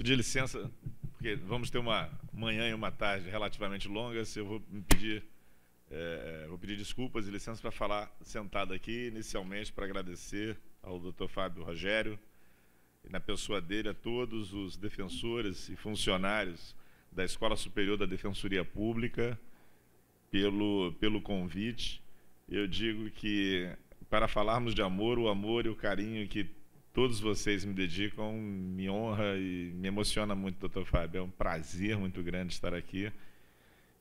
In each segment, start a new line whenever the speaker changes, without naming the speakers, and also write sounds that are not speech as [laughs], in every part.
pedir licença, porque vamos ter uma manhã e uma tarde relativamente longas. Eu vou me pedir, é, vou pedir desculpas e licença para falar sentado aqui, inicialmente para agradecer ao Dr. Fábio Rogério e na pessoa dele a todos os defensores e funcionários da Escola Superior da Defensoria Pública pelo pelo convite. Eu digo que para falarmos de amor, o amor e o carinho que todos vocês me dedicam, me honra e me emociona muito, doutor Fábio. É um prazer muito grande estar aqui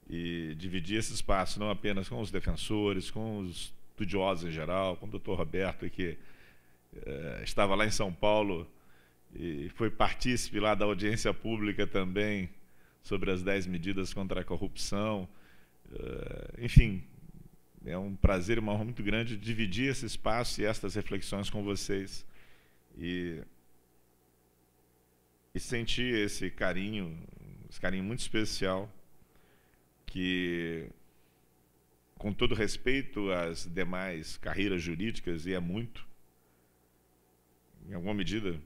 e dividir esse espaço não apenas com os defensores, com os estudiosos em geral, com o doutor Roberto, que eh, estava lá em São Paulo e foi partícipe lá da audiência pública também sobre as 10 medidas contra a corrupção. Uh, enfim, é um prazer e uma honra muito grande dividir esse espaço e estas reflexões com vocês e, e senti esse carinho, esse carinho muito especial, que, com todo respeito às demais carreiras jurídicas, e é muito, em alguma medida,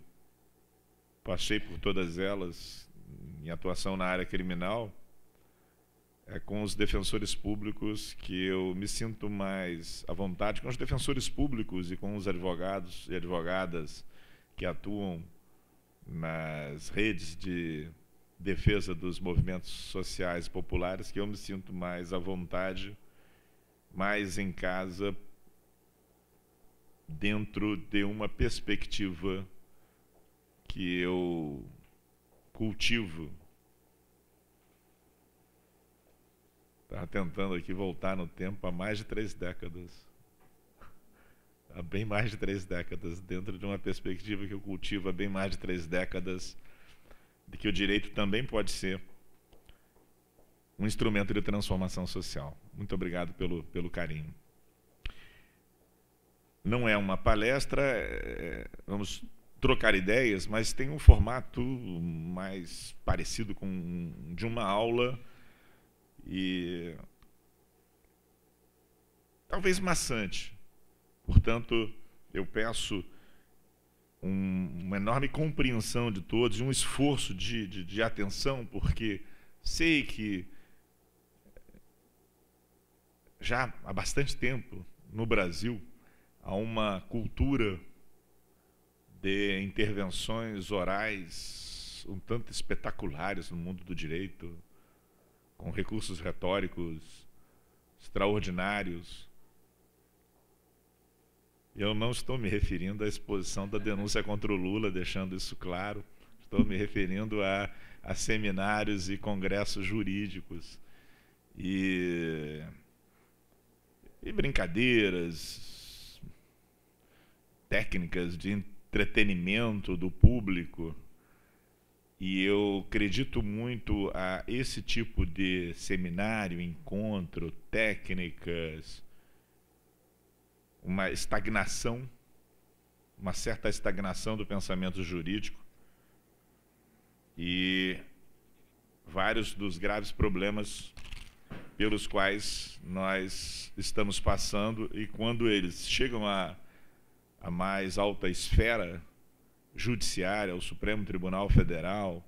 passei por todas elas em atuação na área criminal, é com os defensores públicos que eu me sinto mais à vontade, com os defensores públicos e com os advogados e advogadas que atuam nas redes de defesa dos movimentos sociais populares que eu me sinto mais à vontade, mais em casa, dentro de uma perspectiva que eu cultivo. Estava tentando aqui voltar no tempo há mais de três décadas há bem mais de três décadas, dentro de uma perspectiva que eu cultivo há bem mais de três décadas, de que o direito também pode ser um instrumento de transformação social. Muito obrigado pelo, pelo carinho. Não é uma palestra, é, vamos trocar ideias, mas tem um formato mais parecido com de uma aula e talvez maçante. Portanto, eu peço um, uma enorme compreensão de todos, um esforço de, de, de atenção, porque sei que já há bastante tempo no Brasil há uma cultura de intervenções orais um tanto espetaculares no mundo do direito, com recursos retóricos extraordinários eu não estou me referindo à exposição da denúncia contra o Lula, deixando isso claro. Estou me referindo a, a seminários e congressos jurídicos e, e brincadeiras, técnicas de entretenimento do público. E eu acredito muito a esse tipo de seminário, encontro, técnicas, uma estagnação, uma certa estagnação do pensamento jurídico e vários dos graves problemas pelos quais nós estamos passando e quando eles chegam à, à mais alta esfera judiciária, ao Supremo Tribunal Federal,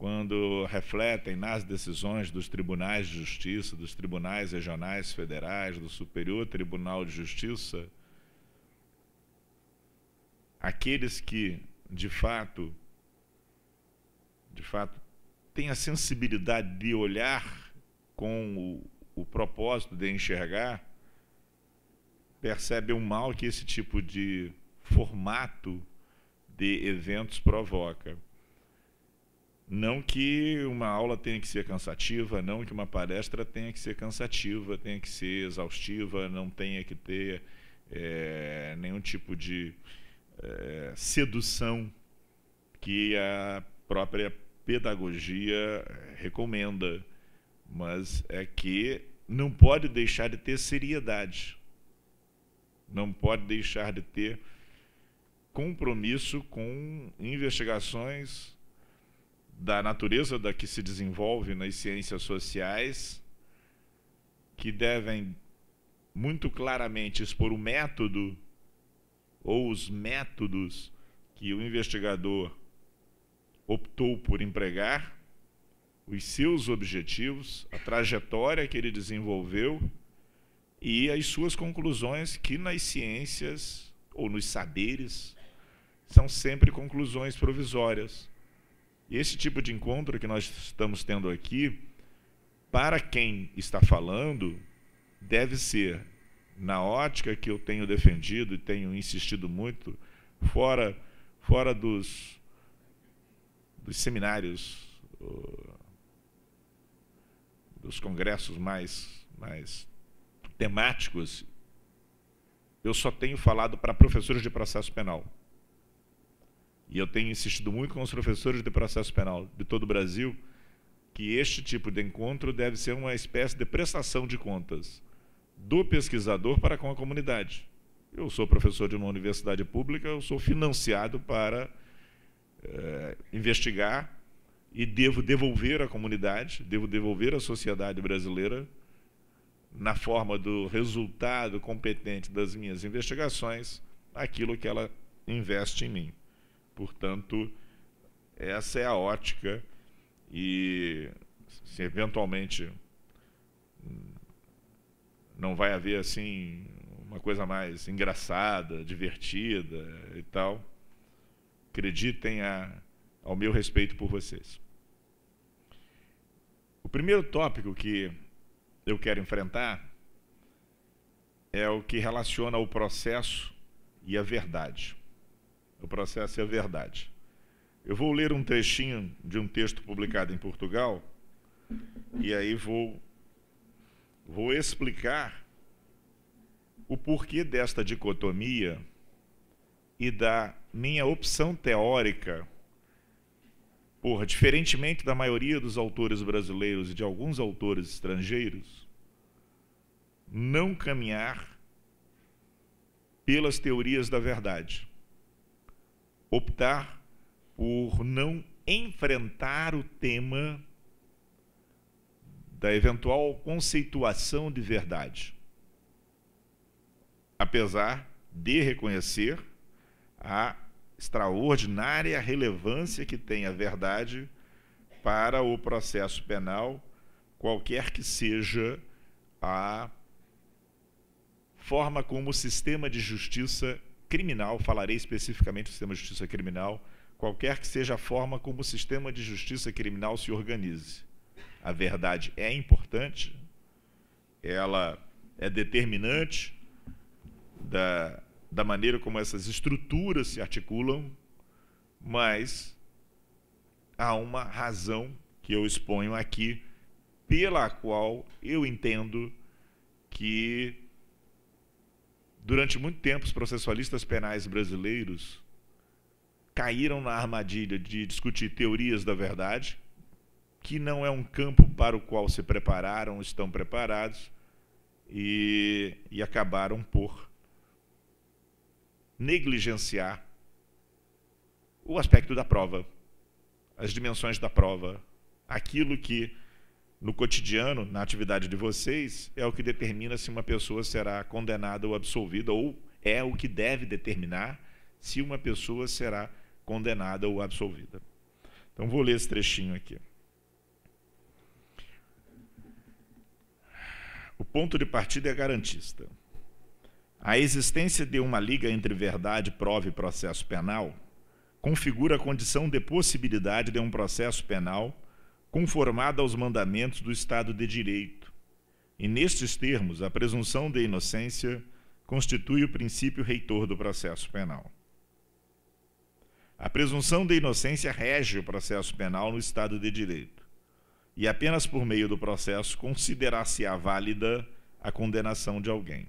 quando refletem nas decisões dos tribunais de justiça, dos tribunais regionais federais, do Superior Tribunal de Justiça, aqueles que de fato de fato têm a sensibilidade de olhar com o, o propósito de enxergar, percebem o mal que esse tipo de formato de eventos provoca. Não que uma aula tenha que ser cansativa, não que uma palestra tenha que ser cansativa, tenha que ser exaustiva, não tenha que ter é, nenhum tipo de é, sedução que a própria pedagogia recomenda, mas é que não pode deixar de ter seriedade, não pode deixar de ter compromisso com investigações da natureza da que se desenvolve nas ciências sociais, que devem muito claramente expor o método ou os métodos que o investigador optou por empregar, os seus objetivos, a trajetória que ele desenvolveu e as suas conclusões, que nas ciências ou nos saberes são sempre conclusões provisórias esse tipo de encontro que nós estamos tendo aqui, para quem está falando, deve ser, na ótica que eu tenho defendido e tenho insistido muito, fora, fora dos, dos seminários, dos congressos mais, mais temáticos, eu só tenho falado para professores de processo penal e eu tenho insistido muito com os professores de processo penal de todo o Brasil, que este tipo de encontro deve ser uma espécie de prestação de contas do pesquisador para com a comunidade. Eu sou professor de uma universidade pública, eu sou financiado para eh, investigar e devo devolver à comunidade, devo devolver à sociedade brasileira, na forma do resultado competente das minhas investigações, aquilo que ela investe em mim. Portanto, essa é a ótica e se eventualmente não vai haver assim uma coisa mais engraçada, divertida e tal, acreditem a, ao meu respeito por vocês. O primeiro tópico que eu quero enfrentar é o que relaciona o processo e a verdade. O processo é a verdade. Eu vou ler um trechinho de um texto publicado em Portugal e aí vou vou explicar o porquê desta dicotomia e da minha opção teórica por diferentemente da maioria dos autores brasileiros e de alguns autores estrangeiros não caminhar pelas teorias da verdade optar por não enfrentar o tema da eventual conceituação de verdade, apesar de reconhecer a extraordinária relevância que tem a verdade para o processo penal, qualquer que seja a forma como o sistema de justiça criminal, falarei especificamente do sistema de justiça criminal, qualquer que seja a forma como o sistema de justiça criminal se organize. A verdade é importante, ela é determinante da, da maneira como essas estruturas se articulam, mas há uma razão que eu exponho aqui pela qual eu entendo que Durante muito tempo, os processualistas penais brasileiros caíram na armadilha de discutir teorias da verdade, que não é um campo para o qual se prepararam, estão preparados, e, e acabaram por negligenciar o aspecto da prova, as dimensões da prova, aquilo que no cotidiano, na atividade de vocês, é o que determina se uma pessoa será condenada ou absolvida, ou é o que deve determinar se uma pessoa será condenada ou absolvida. Então vou ler esse trechinho aqui. O ponto de partida é garantista. A existência de uma liga entre verdade, prova e processo penal configura a condição de possibilidade de um processo penal conformada aos mandamentos do Estado de Direito. E nestes termos, a presunção de inocência constitui o princípio reitor do processo penal. A presunção de inocência rege o processo penal no Estado de Direito. E apenas por meio do processo considerar-se-á válida a condenação de alguém.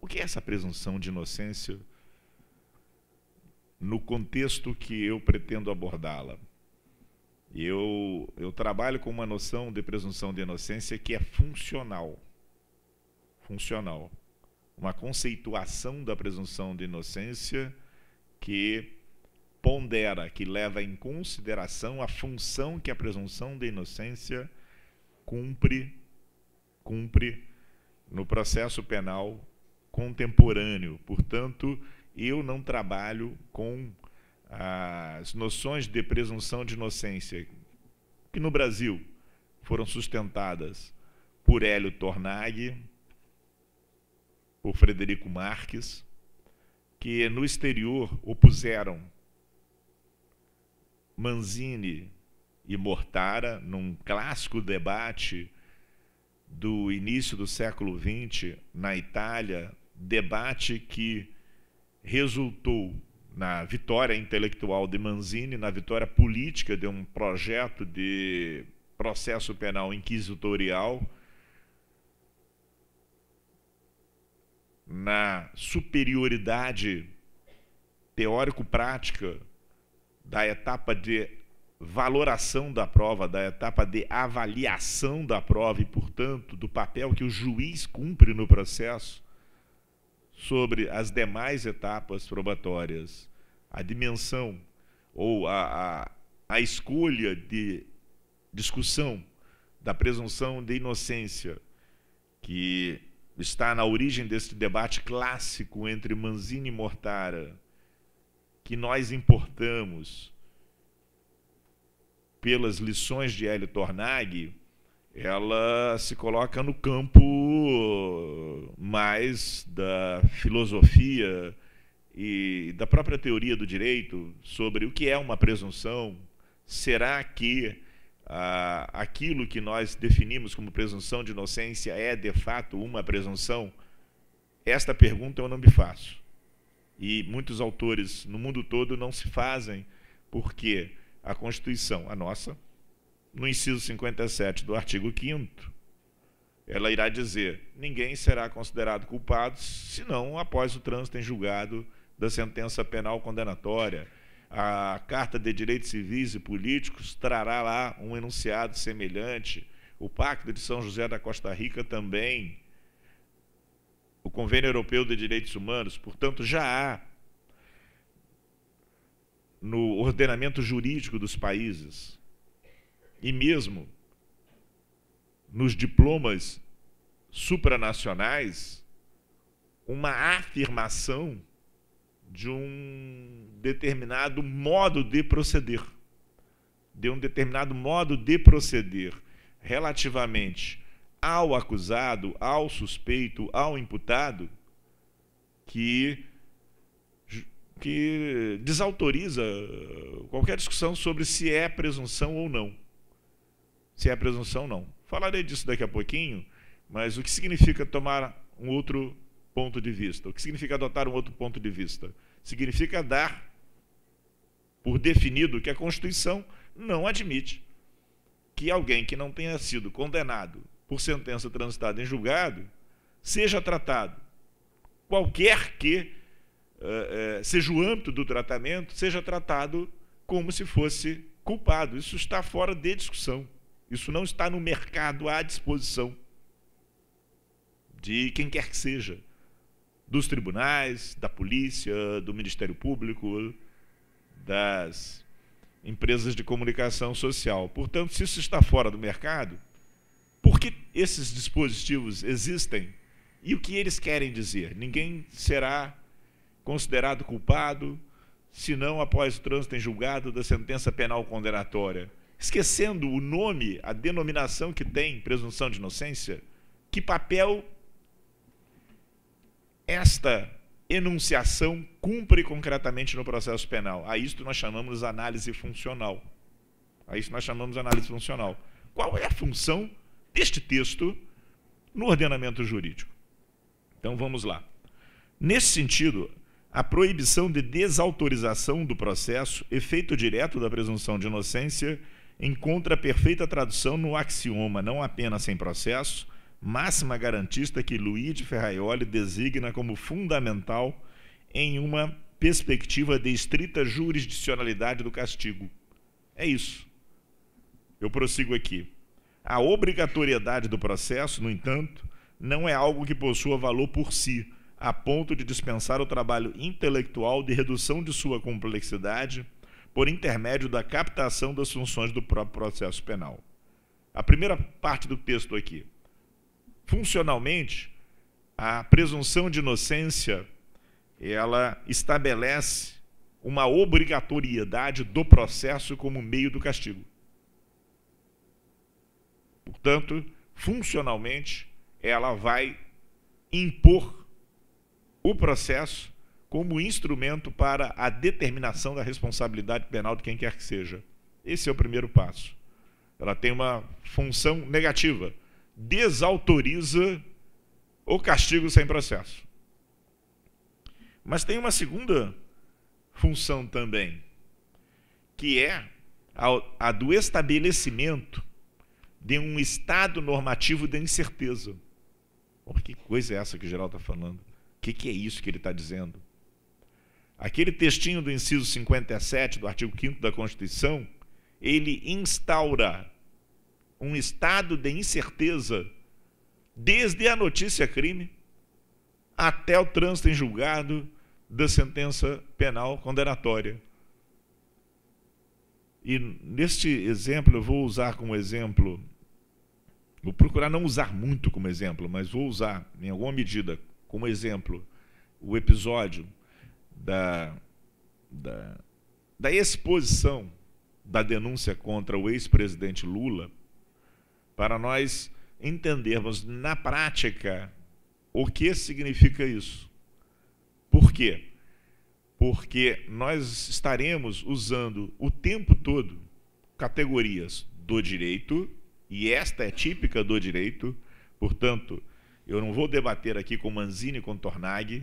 O que é essa presunção de inocência no contexto que eu pretendo abordá-la? Eu, eu trabalho com uma noção de presunção de inocência que é funcional. Funcional. Uma conceituação da presunção de inocência que pondera, que leva em consideração a função que a presunção de inocência cumpre, cumpre no processo penal contemporâneo. Portanto, eu não trabalho com as noções de presunção de inocência que no Brasil foram sustentadas por Hélio Tornaghi por Frederico Marques, que no exterior opuseram Manzini e Mortara num clássico debate do início do século XX na Itália, debate que resultou na vitória intelectual de Manzini, na vitória política de um projeto de processo penal inquisitorial, na superioridade teórico-prática da etapa de valoração da prova, da etapa de avaliação da prova e, portanto, do papel que o juiz cumpre no processo sobre as demais etapas probatórias a dimensão ou a, a, a escolha de discussão da presunção de inocência que está na origem deste debate clássico entre Manzini e Mortara, que nós importamos pelas lições de Hélio Tornag, ela se coloca no campo mais da filosofia e da própria teoria do direito sobre o que é uma presunção, será que ah, aquilo que nós definimos como presunção de inocência é de fato uma presunção? Esta pergunta eu não me faço. E muitos autores no mundo todo não se fazem, porque a Constituição, a nossa, no inciso 57 do artigo 5 ela irá dizer: ninguém será considerado culpado senão após o trânsito em julgado da sentença penal condenatória. A Carta de Direitos Civis e Políticos trará lá um enunciado semelhante. O Pacto de São José da Costa Rica também. O Convênio Europeu de Direitos Humanos. Portanto, já há no ordenamento jurídico dos países e mesmo nos diplomas supranacionais uma afirmação de um determinado modo de proceder. De um determinado modo de proceder relativamente ao acusado, ao suspeito, ao imputado, que, que desautoriza qualquer discussão sobre se é presunção ou não. Se é presunção ou não. Falarei disso daqui a pouquinho, mas o que significa tomar um outro ponto de vista. O que significa adotar um outro ponto de vista? Significa dar por definido que a Constituição não admite que alguém que não tenha sido condenado por sentença transitada em julgado seja tratado, qualquer que eh, eh, seja o âmbito do tratamento, seja tratado como se fosse culpado. Isso está fora de discussão. Isso não está no mercado à disposição de quem quer que seja dos tribunais, da polícia, do Ministério Público, das empresas de comunicação social. Portanto, se isso está fora do mercado, por que esses dispositivos existem e o que eles querem dizer? Ninguém será considerado culpado senão após o trânsito em julgado da sentença penal condenatória. Esquecendo o nome, a denominação que tem presunção de inocência, que papel esta enunciação cumpre concretamente no processo penal. A isto nós chamamos análise funcional. A isso nós chamamos análise funcional. Qual é a função deste texto no ordenamento jurídico? Então vamos lá. Nesse sentido, a proibição de desautorização do processo, efeito direto da presunção de inocência, encontra perfeita tradução no axioma não apenas sem processo, máxima garantista que Luigi Ferraioli designa como fundamental em uma perspectiva de estrita jurisdicionalidade do castigo. É isso. Eu prossigo aqui. A obrigatoriedade do processo, no entanto, não é algo que possua valor por si, a ponto de dispensar o trabalho intelectual de redução de sua complexidade por intermédio da captação das funções do próprio processo penal. A primeira parte do texto aqui funcionalmente, a presunção de inocência ela estabelece uma obrigatoriedade do processo como meio do castigo. Portanto, funcionalmente, ela vai impor o processo como instrumento para a determinação da responsabilidade penal de quem quer que seja. Esse é o primeiro passo. Ela tem uma função negativa, desautoriza o castigo sem processo. Mas tem uma segunda função também, que é a, do estabelecimento de um estado normativo de incerteza. que coisa é essa que o Geraldo está falando? O que, que é isso que ele está dizendo? Aquele textinho do inciso 57 do artigo 5 da Constituição, ele instaura um estado de incerteza, desde a notícia crime até o trânsito em julgado da sentença penal condenatória. E neste exemplo, eu vou usar como exemplo, vou procurar não usar muito como exemplo, mas vou usar em alguma medida como exemplo o episódio da, da, da exposição da denúncia contra o ex-presidente Lula para nós entendermos na prática o que significa isso. Por quê? Porque nós estaremos usando o tempo todo categorias do direito, e esta é típica do direito, portanto, eu não vou debater aqui com Manzini e com Tornag,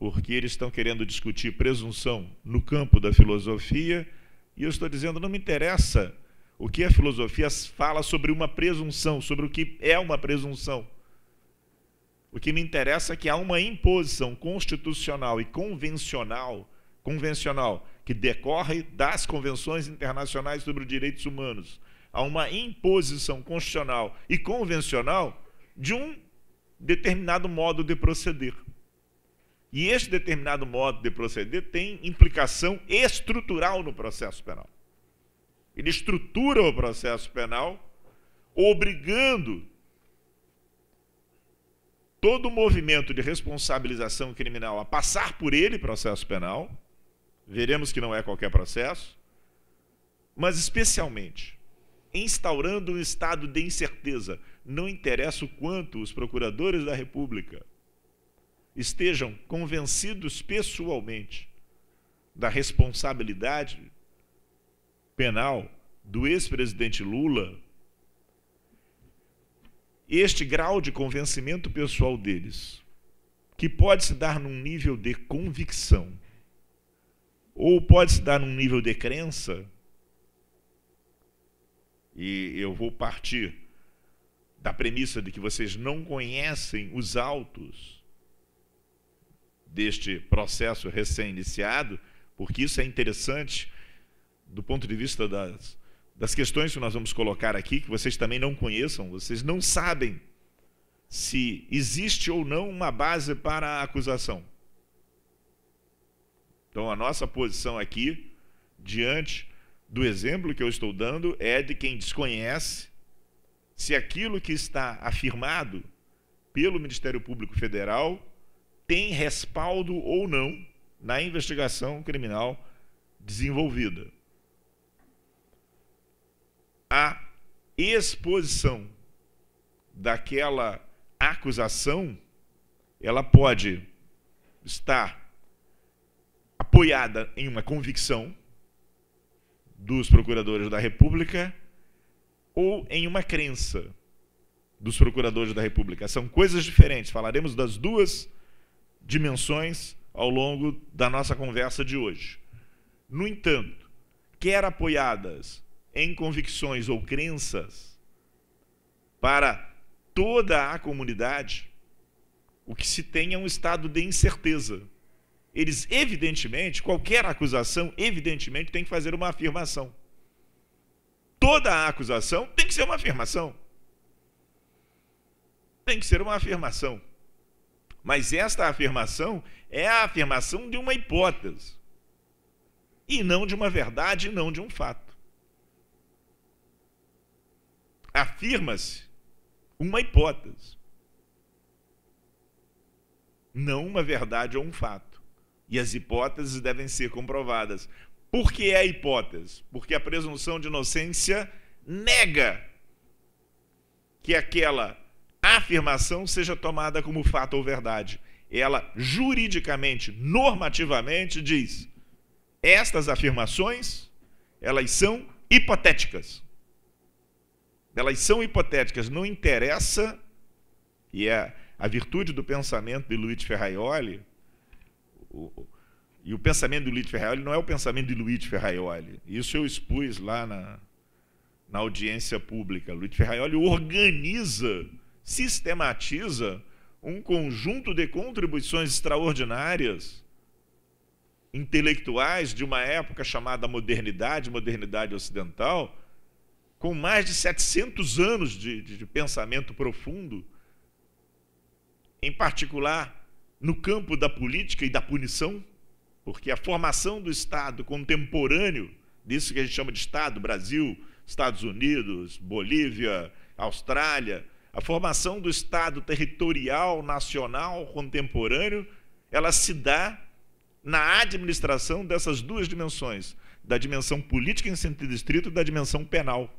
porque eles estão querendo discutir presunção no campo da filosofia, e eu estou dizendo, não me interessa o que a filosofia fala sobre uma presunção, sobre o que é uma presunção. O que me interessa é que há uma imposição constitucional e convencional, convencional que decorre das convenções internacionais sobre os direitos humanos. Há uma imposição constitucional e convencional de um determinado modo de proceder. E este determinado modo de proceder tem implicação estrutural no processo penal. Ele estrutura o processo penal, obrigando todo o movimento de responsabilização criminal a passar por ele processo penal. Veremos que não é qualquer processo, mas especialmente instaurando um estado de incerteza. Não interessa o quanto os procuradores da República estejam convencidos pessoalmente da responsabilidade penal do ex-presidente Lula, este grau de convencimento pessoal deles, que pode se dar num nível de convicção, ou pode se dar num nível de crença, e eu vou partir da premissa de que vocês não conhecem os autos deste processo recém-iniciado, porque isso é interessante do ponto de vista das, das questões que nós vamos colocar aqui, que vocês também não conheçam, vocês não sabem se existe ou não uma base para a acusação. Então, a nossa posição aqui, diante do exemplo que eu estou dando, é de quem desconhece se aquilo que está afirmado pelo Ministério Público Federal tem respaldo ou não na investigação criminal desenvolvida a exposição daquela acusação, ela pode estar apoiada em uma convicção dos procuradores da República ou em uma crença dos procuradores da República. São coisas diferentes. Falaremos das duas dimensões ao longo da nossa conversa de hoje. No entanto, quer apoiadas em convicções ou crenças para toda a comunidade, o que se tem é um estado de incerteza. Eles, evidentemente, qualquer acusação, evidentemente, tem que fazer uma afirmação. Toda a acusação tem que ser uma afirmação. Tem que ser uma afirmação. Mas esta afirmação é a afirmação de uma hipótese, e não de uma verdade, e não de um fato. afirma-se uma hipótese, não uma verdade ou um fato. E as hipóteses devem ser comprovadas. Por que é a hipótese? Porque a presunção de inocência nega que aquela afirmação seja tomada como fato ou verdade. Ela juridicamente, normativamente diz: estas afirmações, elas são hipotéticas. Elas são hipotéticas, não interessa, e é a virtude do pensamento de Luiz Ferraioli, o, e o pensamento de Luiz Ferraioli não é o pensamento de Luiz Ferraioli. Isso eu expus lá na, na audiência pública. Luiz Ferraioli organiza, sistematiza um conjunto de contribuições extraordinárias intelectuais de uma época chamada modernidade, modernidade ocidental, com mais de 700 anos de, de, de pensamento profundo, em particular no campo da política e da punição, porque a formação do Estado contemporâneo, disso que a gente chama de Estado, Brasil, Estados Unidos, Bolívia, Austrália, a formação do Estado territorial nacional contemporâneo, ela se dá na administração dessas duas dimensões, da dimensão política em sentido estrito e da dimensão penal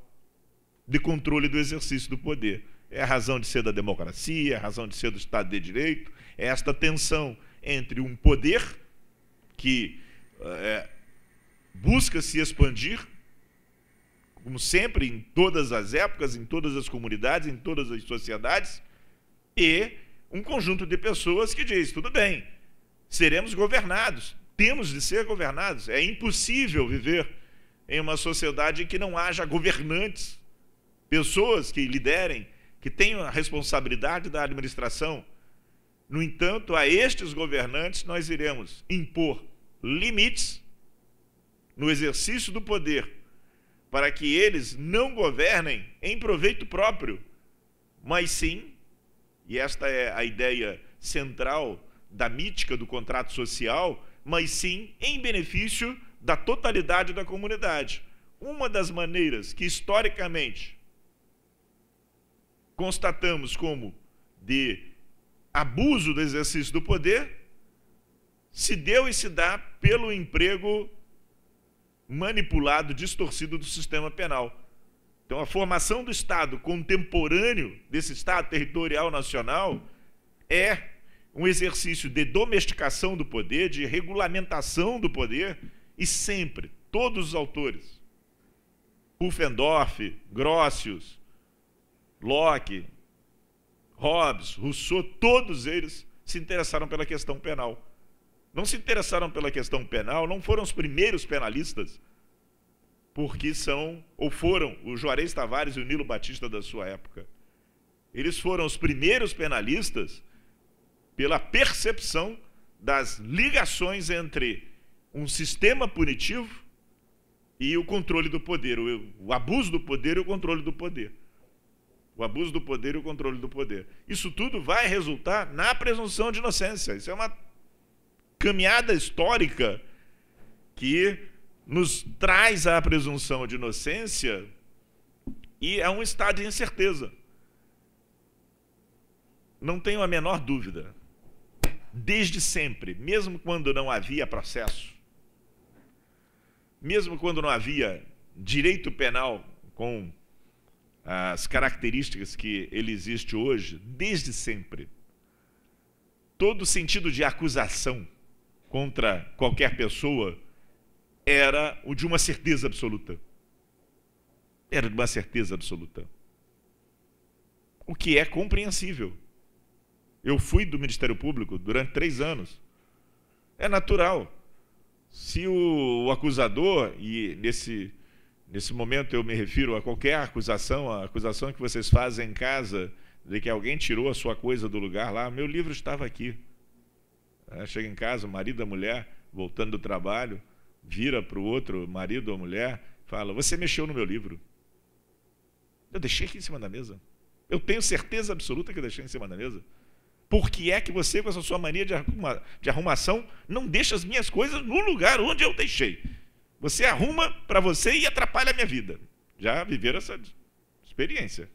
de controle do exercício do poder. É a razão de ser da democracia, é a razão de ser do Estado de Direito, é esta tensão entre um poder que é, busca se expandir, como sempre, em todas as épocas, em todas as comunidades, em todas as sociedades, e um conjunto de pessoas que diz: tudo bem, seremos governados, temos de ser governados. É impossível viver em uma sociedade em que não haja governantes pessoas que liderem, que tenham a responsabilidade da administração. No entanto, a estes governantes nós iremos impor limites no exercício do poder, para que eles não governem em proveito próprio, mas sim, e esta é a ideia central da mítica do contrato social, mas sim em benefício da totalidade da comunidade. Uma das maneiras que historicamente constatamos como de abuso do exercício do poder, se deu e se dá pelo emprego manipulado, distorcido do sistema penal. Então, a formação do Estado contemporâneo, desse Estado territorial nacional, é um exercício de domesticação do poder, de regulamentação do poder, e sempre, todos os autores, Pufendorf, Grossius, Locke, Hobbes, Rousseau, todos eles se interessaram pela questão penal. Não se interessaram pela questão penal, não foram os primeiros penalistas, porque são, ou foram, o Juarez Tavares e o Nilo Batista da sua época. Eles foram os primeiros penalistas pela percepção das ligações entre um sistema punitivo e o controle do poder, o, abuso do poder e o controle do poder o abuso do poder e o controle do poder. Isso tudo vai resultar na presunção de inocência. Isso é uma caminhada histórica que nos traz à presunção de inocência e é um estado de incerteza. Não tenho a menor dúvida. Desde sempre, mesmo quando não havia processo, mesmo quando não havia direito penal com as características que ele existe hoje, desde sempre. Todo sentido de acusação contra qualquer pessoa era o de uma certeza absoluta. Era de uma certeza absoluta. O que é compreensível. Eu fui do Ministério Público durante três anos. É natural. Se o acusador, e nesse Nesse momento eu me refiro a qualquer acusação, a acusação que vocês fazem em casa de que alguém tirou a sua coisa do lugar lá. Meu livro estava aqui. Ah, chega em casa, o marido a mulher, voltando do trabalho, vira para o outro, marido ou mulher, fala: Você mexeu no meu livro. Eu deixei aqui em cima da mesa. Eu tenho certeza absoluta que eu deixei em cima da mesa. Por que é que você, com essa sua mania de, arruma, de arrumação, não deixa as minhas coisas no lugar onde eu deixei? Você arruma para você e atrapalha a minha vida. Já viveram essa experiência.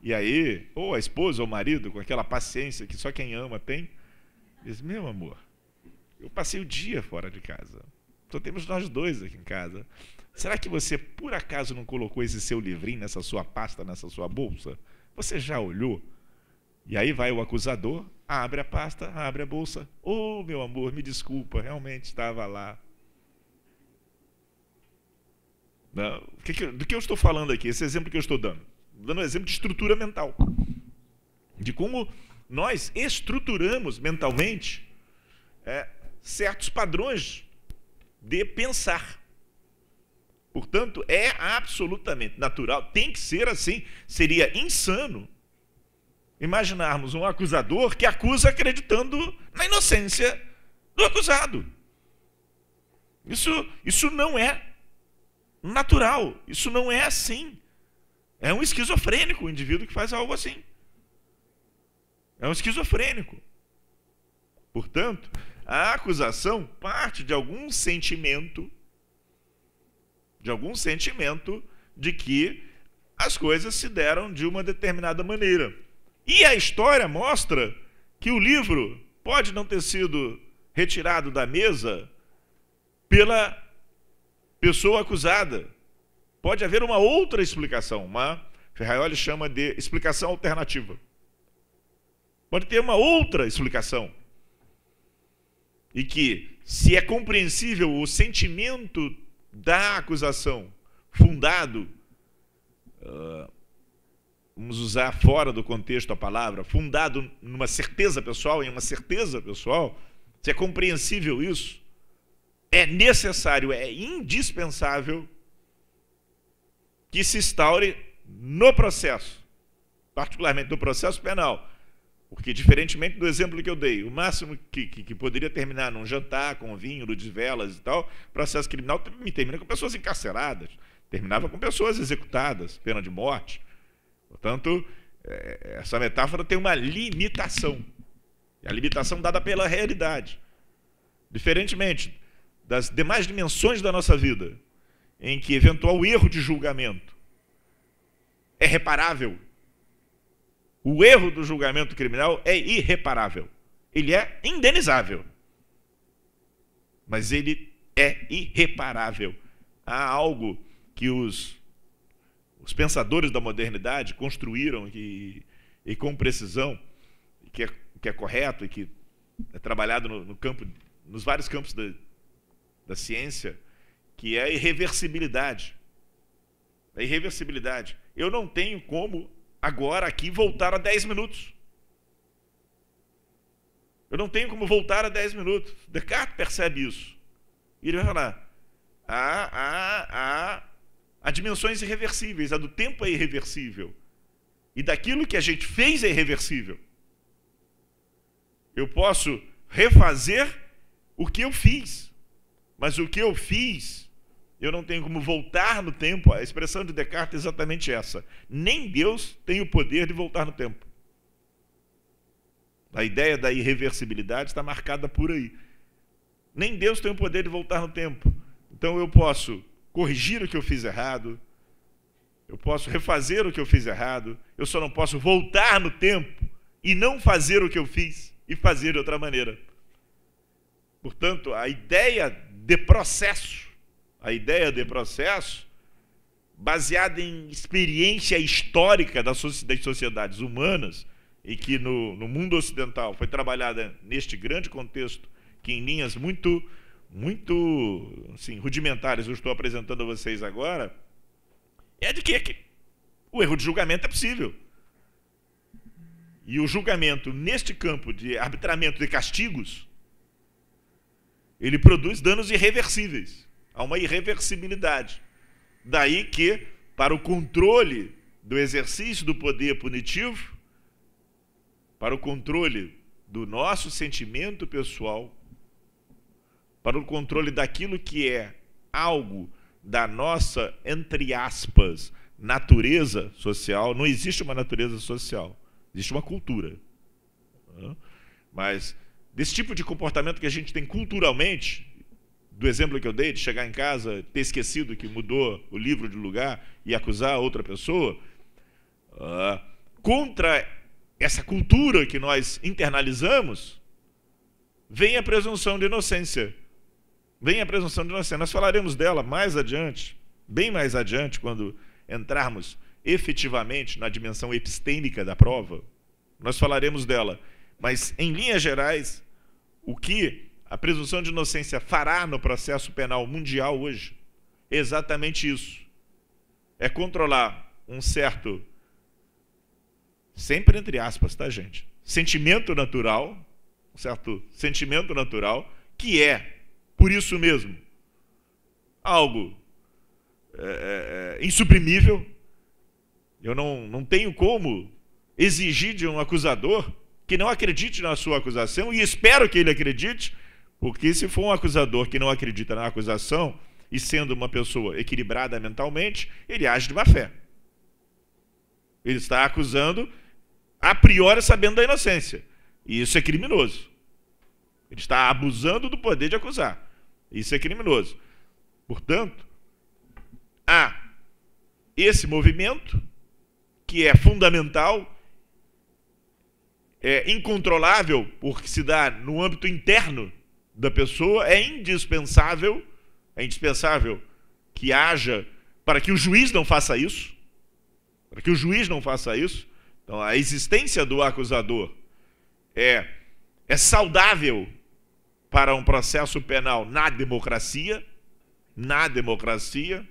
E aí, ou a esposa ou o marido, com aquela paciência que só quem ama tem, diz: Meu amor, eu passei o dia fora de casa. Só temos nós dois aqui em casa. Será que você, por acaso, não colocou esse seu livrinho nessa sua pasta, nessa sua bolsa? Você já olhou? E aí vai o acusador, abre a pasta, abre a bolsa. Oh, meu amor, me desculpa, realmente estava lá. Né? Do que eu estou falando aqui? Esse exemplo que eu estou dando? Dando um exemplo de estrutura mental. De como nós estruturamos mentalmente é, certos padrões de pensar. Portanto, é absolutamente natural, tem que ser assim. Seria insano imaginarmos um acusador que acusa acreditando na inocência do acusado. Isso, isso não é natural. Isso não é assim. É um esquizofrênico o indivíduo que faz algo assim. É um esquizofrênico. Portanto, a acusação parte de algum sentimento, de algum sentimento de que as coisas se deram de uma determinada maneira. E a história mostra que o livro pode não ter sido retirado da mesa pela pessoa acusada. Pode haver uma outra explicação, uma Ferraioli chama de explicação alternativa. Pode ter uma outra explicação. E que, se é compreensível o sentimento da acusação fundado, uh, vamos usar fora do contexto a palavra, fundado numa certeza pessoal, em uma certeza pessoal, se é compreensível isso, é necessário, é indispensável que se instaure no processo, particularmente no processo penal. Porque, diferentemente do exemplo que eu dei, o máximo que, que, que poderia terminar num jantar, com vinho, luz de velas e tal, processo criminal me termina com pessoas encarceradas, terminava com pessoas executadas, pena de morte. Portanto, é, essa metáfora tem uma limitação. É a limitação dada pela realidade. Diferentemente das demais dimensões da nossa vida, em que eventual erro de julgamento é reparável, o erro do julgamento criminal é irreparável. Ele é indenizável. Mas ele é irreparável. Há algo que os, os pensadores da modernidade construíram e, e com precisão, que é, que é correto e que é trabalhado no, no campo, nos vários campos da, da ciência, que é a irreversibilidade. A irreversibilidade. Eu não tenho como agora aqui voltar a 10 minutos. Eu não tenho como voltar a 10 minutos. Descartes percebe isso. E ele vai falar: há, há, há, há dimensões irreversíveis, a do tempo é irreversível. E daquilo que a gente fez é irreversível. Eu posso refazer o que eu fiz. Mas o que eu fiz, eu não tenho como voltar no tempo. A expressão de Descartes é exatamente essa. Nem Deus tem o poder de voltar no tempo. A ideia da irreversibilidade está marcada por aí. Nem Deus tem o poder de voltar no tempo. Então eu posso corrigir o que eu fiz errado, eu posso refazer o que eu fiz errado, eu só não posso voltar no tempo e não fazer o que eu fiz e fazer de outra maneira. Portanto, a ideia de processo. A ideia de processo baseada em experiência histórica das sociedades humanas e que no, no mundo ocidental foi trabalhada neste grande contexto que em linhas muito muito assim, rudimentares eu estou apresentando a vocês agora, é de que, que o erro de julgamento é possível. E o julgamento neste campo de arbitramento de castigos ele produz danos irreversíveis. Há uma irreversibilidade. Daí que, para o controle do exercício do poder punitivo, para o controle do nosso sentimento pessoal, para o controle daquilo que é algo da nossa, entre aspas, natureza social. Não existe uma natureza social, existe uma cultura. Mas desse tipo de comportamento que a gente tem culturalmente, do exemplo que eu dei de chegar em casa, ter esquecido que mudou o livro de lugar e acusar outra pessoa, uh, contra essa cultura que nós internalizamos, vem a presunção de inocência. Vem a presunção de inocência. Nós falaremos dela mais adiante, bem mais adiante, quando entrarmos efetivamente na dimensão epistêmica da prova. Nós falaremos dela. Mas, em linhas gerais, o que a presunção de inocência fará no processo penal mundial hoje é exatamente isso. É controlar um certo, sempre entre aspas, tá, gente? Sentimento natural, um certo sentimento natural, que é, por isso mesmo, algo é, é, é insuprimível. Eu não, não tenho como exigir de um acusador que não acredite na sua acusação e espero que ele acredite, porque se for um acusador que não acredita na acusação e sendo uma pessoa equilibrada mentalmente, ele age de má fé. Ele está acusando a priori sabendo da inocência. E isso é criminoso. Ele está abusando do poder de acusar. Isso é criminoso. Portanto, há esse movimento que é fundamental é, incontrolável, porque se dá no âmbito interno da pessoa, é indispensável, é indispensável que haja para que o juiz não faça isso, para que o juiz não faça isso. Então, a existência do acusador é é saudável para um processo penal na democracia, na democracia,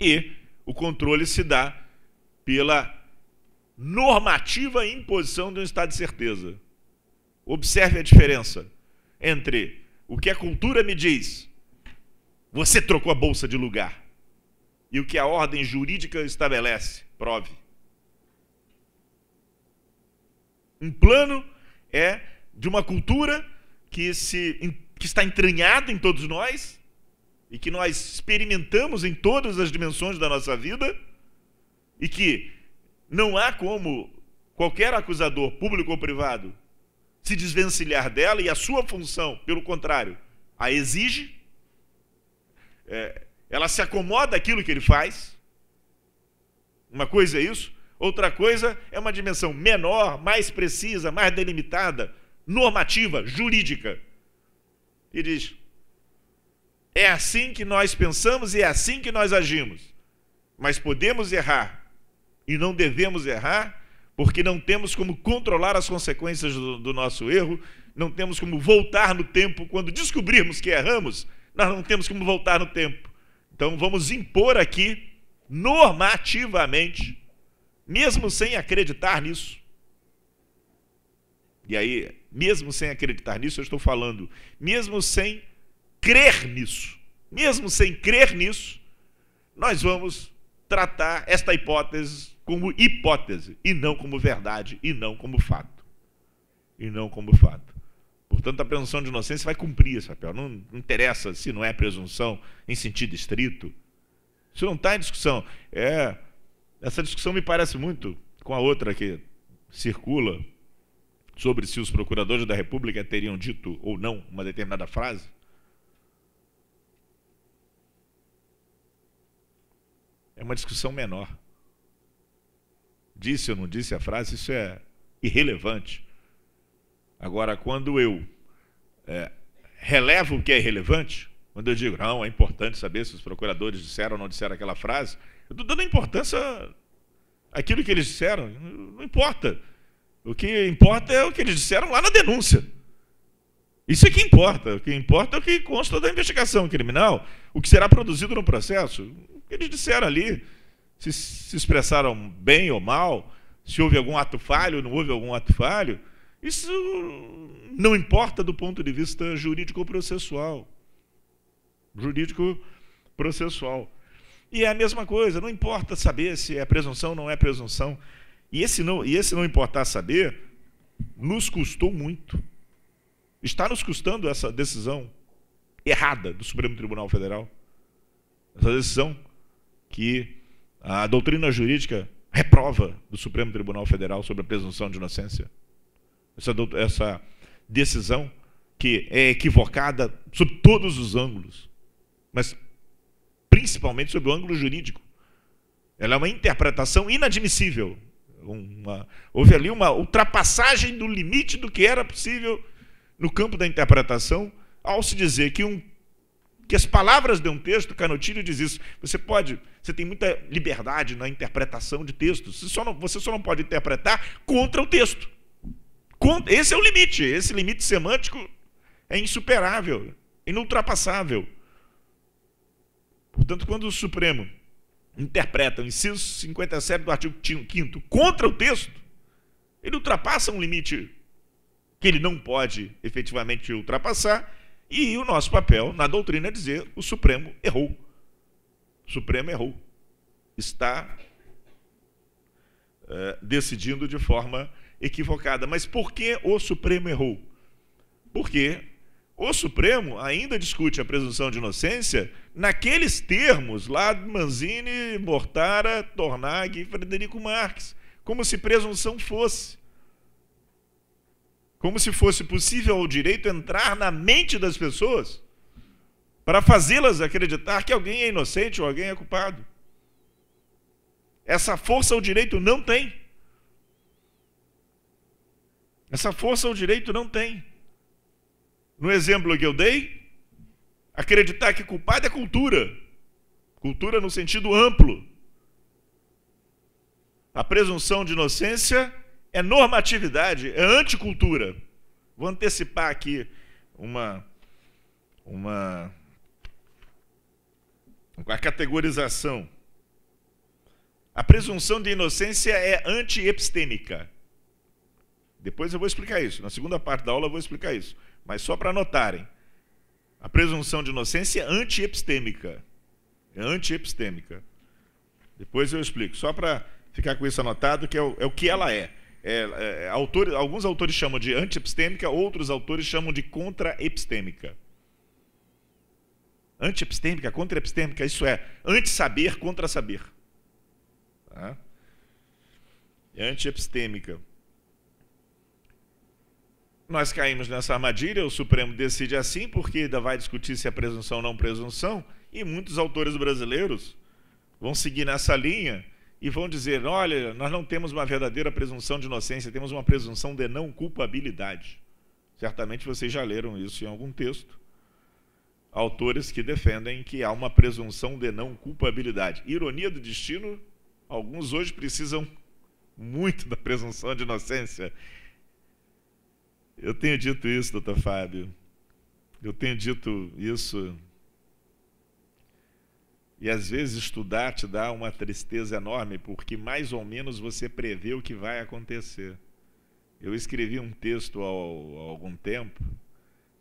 e o controle se dá pela normativa e imposição de um estado de certeza. Observe a diferença entre o que a cultura me diz, você trocou a bolsa de lugar, e o que a ordem jurídica estabelece, prove. Um plano é de uma cultura que, se, que está entranhada em todos nós e que nós experimentamos em todas as dimensões da nossa vida e que não há como qualquer acusador, público ou privado, se desvencilhar dela e a sua função, pelo contrário, a exige. É, ela se acomoda aquilo que ele faz. Uma coisa é isso, outra coisa é uma dimensão menor, mais precisa, mais delimitada, normativa, jurídica. E diz: é assim que nós pensamos e é assim que nós agimos. Mas podemos errar e não devemos errar, porque não temos como controlar as consequências do, do nosso erro, não temos como voltar no tempo quando descobrirmos que erramos, nós não temos como voltar no tempo. Então vamos impor aqui normativamente, mesmo sem acreditar nisso. E aí, mesmo sem acreditar nisso, eu estou falando, mesmo sem crer nisso, mesmo sem crer nisso, nós vamos tratar esta hipótese como hipótese e não como verdade e não como fato. E não como fato. Portanto, a presunção de inocência vai cumprir esse papel. Não interessa se não é presunção em sentido estrito. Isso não está em discussão. É, essa discussão me parece muito com a outra que circula sobre se os procuradores da República teriam dito ou não uma determinada frase. É uma discussão menor disse ou não disse a frase, isso é irrelevante. Agora, quando eu é, relevo o que é irrelevante, quando eu digo, não, é importante saber se os procuradores disseram ou não disseram aquela frase, eu estou dando importância àquilo que eles disseram. Não importa. O que importa é o que eles disseram lá na denúncia. Isso é que importa. O que importa é o que consta da investigação criminal, o que será produzido no processo. O que eles disseram ali se, se expressaram bem ou mal, se houve algum ato falho ou não houve algum ato falho, isso não importa do ponto de vista jurídico-processual. Jurídico-processual. E é a mesma coisa, não importa saber se é presunção ou não é presunção. E esse não, e esse não importar saber nos custou muito. Está nos custando essa decisão errada do Supremo Tribunal Federal. Essa decisão que a doutrina jurídica reprova do Supremo Tribunal Federal sobre a presunção de inocência. Essa, essa decisão que é equivocada sob todos os ângulos, mas principalmente sob o ângulo jurídico. Ela é uma interpretação inadmissível. Uma, houve ali uma ultrapassagem do limite do que era possível no campo da interpretação ao se dizer que um que as palavras de um texto, Canotilho diz isso. Você pode, você tem muita liberdade na interpretação de textos. Você só não, você só não pode interpretar contra o texto. Esse é o limite. Esse limite semântico é insuperável, inultrapassável. Portanto, quando o Supremo interpreta o inciso 57 do artigo 5 contra o texto, ele ultrapassa um limite que ele não pode efetivamente ultrapassar e o nosso papel na doutrina é dizer: o Supremo errou. O Supremo errou. Está é, decidindo de forma equivocada. Mas por que o Supremo errou? Porque o Supremo ainda discute a presunção de inocência naqueles termos lá de Manzini, Mortara, Tornag e Frederico Marques, como se presunção fosse. Como se fosse possível ao direito entrar na mente das pessoas para fazê-las acreditar que alguém é inocente ou alguém é culpado. Essa força o direito não tem. Essa força o direito não tem. No exemplo que eu dei, acreditar que culpado é cultura. Cultura no sentido amplo. A presunção de inocência é normatividade, é anticultura. Vou antecipar aqui uma uma categorização. A presunção de inocência é anti-epistêmica. Depois eu vou explicar isso. Na segunda parte da aula eu vou explicar isso. Mas só para anotarem. A presunção de inocência é anti-epistêmica. É anti-epistêmica. Depois eu explico. Só para ficar com isso anotado, que é o, é o que ela é. É, é, é, autor, alguns autores chamam de antiepistêmica, outros autores chamam de contraepistêmica. Antiepistêmica, contraepistêmica, isso é anti-saber, contra-saber. Tá? É antiepistêmica. Nós caímos nessa armadilha, o Supremo decide assim, porque ainda vai discutir se é presunção ou não presunção, e muitos autores brasileiros vão seguir nessa linha e vão dizer: olha, nós não temos uma verdadeira presunção de inocência, temos uma presunção de não culpabilidade. Certamente vocês já leram isso em algum texto. Autores que defendem que há uma presunção de não culpabilidade. Ironia do destino, alguns hoje precisam muito da presunção de inocência. Eu tenho dito isso, doutor Fábio. Eu tenho dito isso e às vezes estudar te dá uma tristeza enorme, porque mais ou menos você prevê o que vai acontecer. Eu escrevi um texto há algum tempo,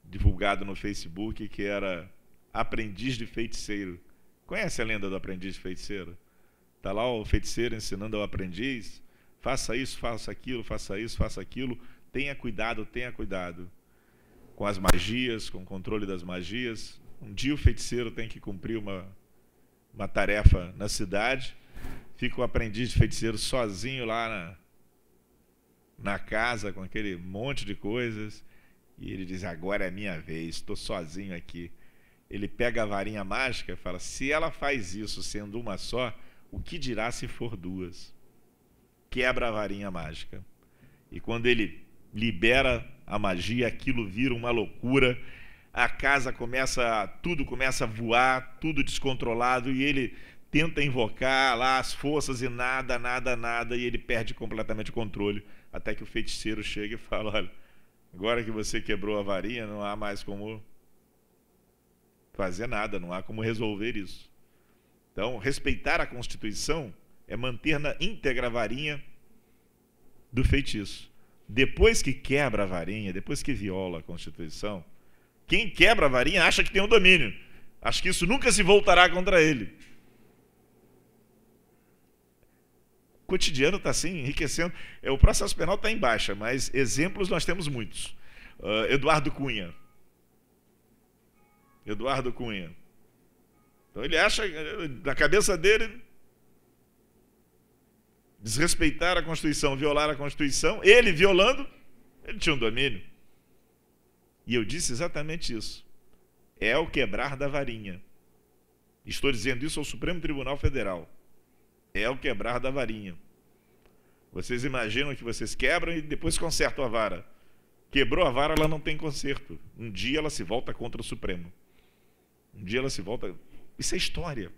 divulgado no Facebook, que era Aprendiz de Feiticeiro. Conhece a lenda do aprendiz de feiticeiro? Está lá o feiticeiro ensinando ao aprendiz: faça isso, faça aquilo, faça isso, faça aquilo. Tenha cuidado, tenha cuidado com as magias, com o controle das magias. Um dia o feiticeiro tem que cumprir uma uma tarefa na cidade, fica o aprendiz de feiticeiro sozinho lá na, na casa com aquele monte de coisas. E ele diz: Agora é minha vez, estou sozinho aqui. Ele pega a varinha mágica e fala: Se ela faz isso sendo uma só, o que dirá se for duas? Quebra a varinha mágica. E quando ele libera a magia, aquilo vira uma loucura a casa começa, tudo começa a voar, tudo descontrolado e ele tenta invocar lá as forças e nada, nada, nada e ele perde completamente o controle, até que o feiticeiro chega e fala: "Olha, agora que você quebrou a varinha, não há mais como fazer nada, não há como resolver isso". Então, respeitar a Constituição é manter na íntegra a varinha do feitiço. Depois que quebra a varinha, depois que viola a Constituição, quem quebra a varinha acha que tem o um domínio. Acho que isso nunca se voltará contra ele. O cotidiano está assim, enriquecendo. É, o processo penal está em baixa, mas exemplos nós temos muitos. Uh, Eduardo Cunha. Eduardo Cunha. Então ele acha, eh, na cabeça dele, desrespeitar a Constituição, violar a Constituição, ele violando, ele tinha um domínio. E eu disse exatamente isso. É o quebrar da varinha. Estou dizendo isso ao Supremo Tribunal Federal. É o quebrar da varinha. Vocês imaginam que vocês quebram e depois consertam a vara. Quebrou a vara, ela não tem conserto. Um dia ela se volta contra o Supremo. Um dia ela se volta. Isso é história.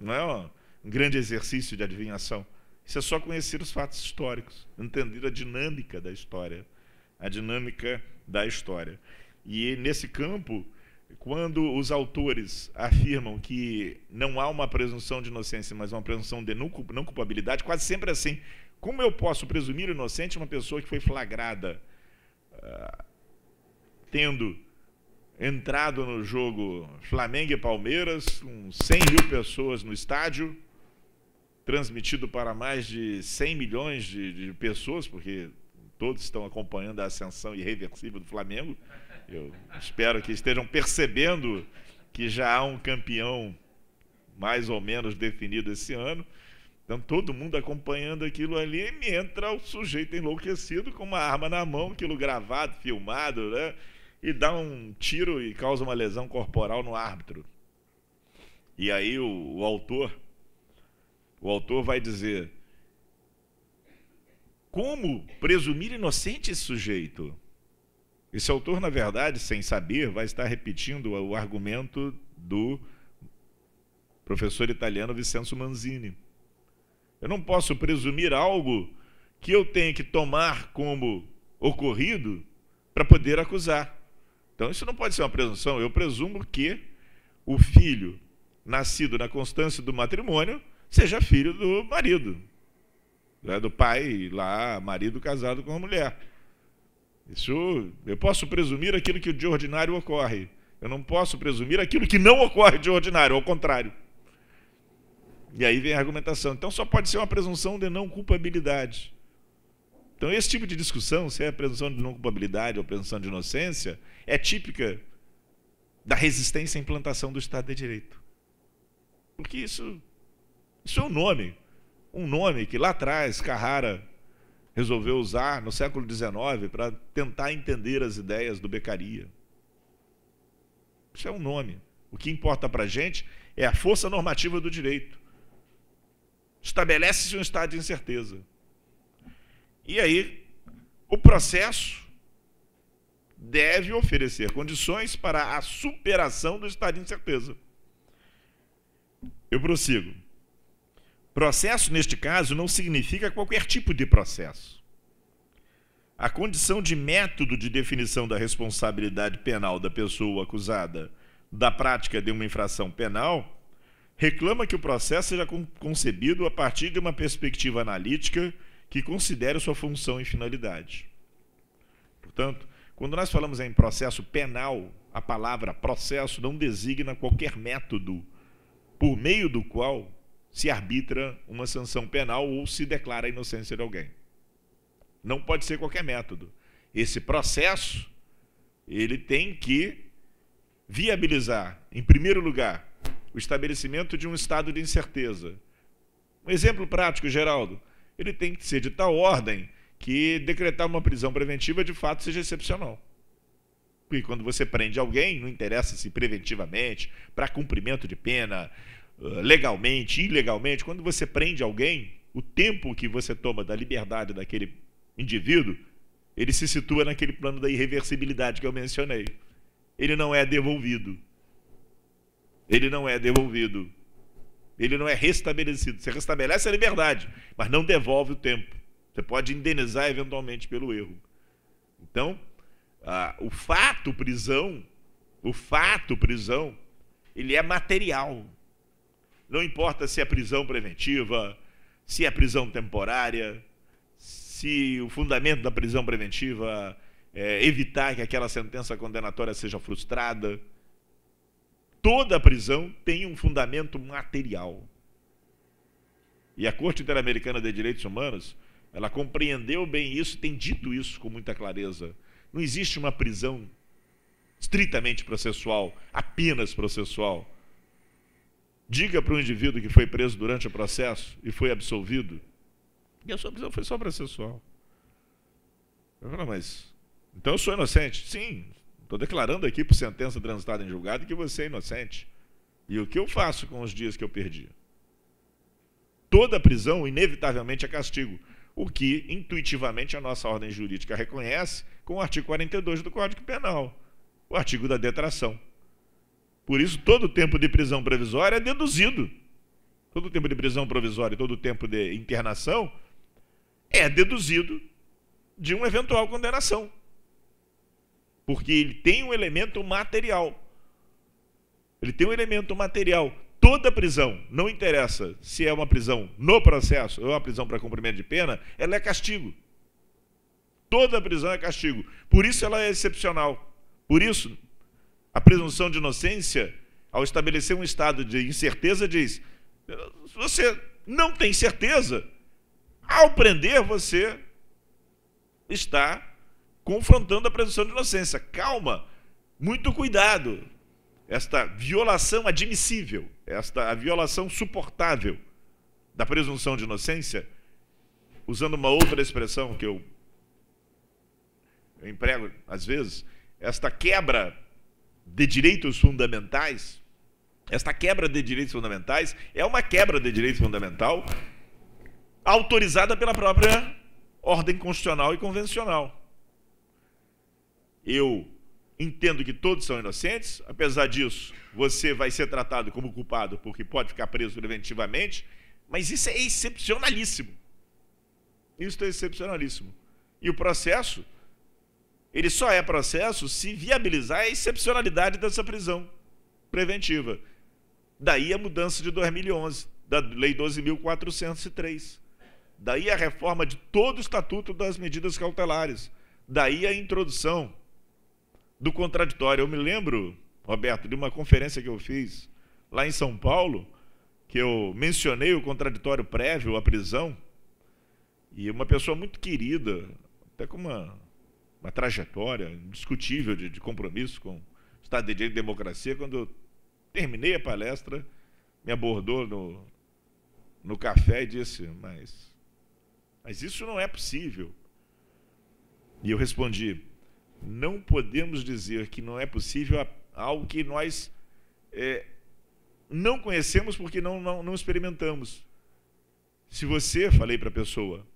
Não é um grande exercício de adivinhação. Isso é só conhecer os fatos históricos, entender a dinâmica da história a dinâmica da história. E nesse campo, quando os autores afirmam que não há uma presunção de inocência, mas uma presunção de não culpabilidade, quase sempre é assim. Como eu posso presumir inocente uma pessoa que foi flagrada uh, tendo entrado no jogo Flamengo e Palmeiras, com 100 mil pessoas no estádio, transmitido para mais de 100 milhões de, de pessoas, porque todos estão acompanhando a ascensão irreversível do Flamengo. Eu espero que estejam percebendo que já há um campeão mais ou menos definido esse ano. Então todo mundo acompanhando aquilo ali e entra o sujeito enlouquecido com uma arma na mão, aquilo gravado, filmado, né? E dá um tiro e causa uma lesão corporal no árbitro. E aí o, o autor, o autor vai dizer: como presumir inocente esse sujeito? Esse autor, na verdade, sem saber, vai estar repetindo o argumento do professor italiano Vincenzo Manzini. Eu não posso presumir algo que eu tenho que tomar como ocorrido para poder acusar. Então, isso não pode ser uma presunção. Eu presumo que o filho nascido na constância do matrimônio seja filho do marido né, do pai lá, marido casado com a mulher. Isso eu posso presumir aquilo que de ordinário ocorre. Eu não posso presumir aquilo que não ocorre de ordinário, ao contrário. E aí vem a argumentação. Então só pode ser uma presunção de não culpabilidade. Então esse tipo de discussão, se é presunção de não culpabilidade ou presunção de inocência, é típica da resistência à implantação do Estado de Direito. Porque isso, isso é o um nome. Um nome que lá atrás Carrara resolveu usar no século XIX para tentar entender as ideias do Beccaria. Isso é um nome. O que importa para a gente é a força normativa do direito. Estabelece-se um estado de incerteza. E aí, o processo deve oferecer condições para a superação do estado de incerteza. Eu prossigo. Processo, neste caso, não significa qualquer tipo de processo. A condição de método de definição da responsabilidade penal da pessoa acusada da prática de uma infração penal reclama que o processo seja concebido a partir de uma perspectiva analítica que considere sua função e finalidade. Portanto, quando nós falamos em processo penal, a palavra processo não designa qualquer método por meio do qual se arbitra uma sanção penal ou se declara a inocência de alguém. Não pode ser qualquer método. Esse processo ele tem que viabilizar, em primeiro lugar, o estabelecimento de um estado de incerteza. Um exemplo prático, Geraldo, ele tem que ser de tal ordem que decretar uma prisão preventiva de fato seja excepcional. Porque quando você prende alguém, não interessa se preventivamente, para cumprimento de pena, eh, legalmente, ilegalmente, quando você prende alguém, o tempo que você toma da liberdade daquele indivíduo, ele se situa naquele plano da irreversibilidade que eu mencionei. Ele não é devolvido. Ele não é devolvido. Ele não é restabelecido. Você restabelece a liberdade, mas não devolve o tempo. Você pode indenizar eventualmente pelo erro. Então, ah, o fato prisão, o fato prisão, ele é material. Não importa se é prisão preventiva, se é prisão temporária, se o fundamento da prisão preventiva é evitar que aquela sentença condenatória seja frustrada. Toda prisão tem um fundamento material. E a Corte Interamericana de Direitos Humanos, ela compreendeu bem isso, tem dito isso com muita clareza. Não existe uma prisão estritamente processual, apenas processual diga para um indivíduo que foi preso durante o processo e foi absolvido que a sua prisão foi só processual. Eu falo, ah, mas então eu sou inocente? Sim, estou declarando aqui por sentença transitada em julgado que você é inocente. E o que eu faço com os dias que eu perdi? Toda prisão, inevitavelmente, é castigo, o que intuitivamente a nossa ordem jurídica reconhece com o artigo 42 do Código Penal, o artigo da detração. Por isso, todo tempo de prisão provisória é deduzido. Todo tempo de prisão provisória e todo tempo de internação é deduzido de uma eventual condenação. Porque ele tem um elemento material. Ele tem um elemento material. Toda prisão, não interessa se é uma prisão no processo ou é uma prisão para cumprimento de pena, ela é castigo. Toda prisão é castigo. Por isso ela é excepcional. Por isso, a presunção de inocência, ao estabelecer um estado de incerteza, diz: você não tem certeza. Ao prender, você está confrontando a presunção de inocência. Calma, muito cuidado. Esta violação admissível, esta a violação suportável da presunção de inocência, usando uma outra expressão que eu, eu emprego às vezes, esta quebra de direitos fundamentais, esta quebra de direitos fundamentais é uma quebra de direito fundamental autorizada pela própria ordem constitucional e convencional. Eu entendo que todos são inocentes, apesar disso, você vai ser tratado como culpado porque pode ficar preso preventivamente, mas isso é excepcionalíssimo. Isso é excepcionalíssimo. E o processo ele só é processo se viabilizar a excepcionalidade dessa prisão preventiva. Daí a mudança de 2011, da Lei 12.403. Daí a reforma de todo o Estatuto das Medidas Cautelares. Daí a introdução do contraditório. Eu me lembro, Roberto, de uma conferência que eu fiz lá em São Paulo, que eu mencionei o contraditório prévio à prisão, e uma pessoa muito querida, até com uma uma trajetória indiscutível de, de compromisso com o Estado de Direito e democracia. Quando eu terminei a palestra, me abordou no, no café e disse: mas, mas isso não é possível. E eu respondi: não podemos dizer que não é possível algo que nós é, não conhecemos porque não, não, não experimentamos. Se você, falei para a pessoa,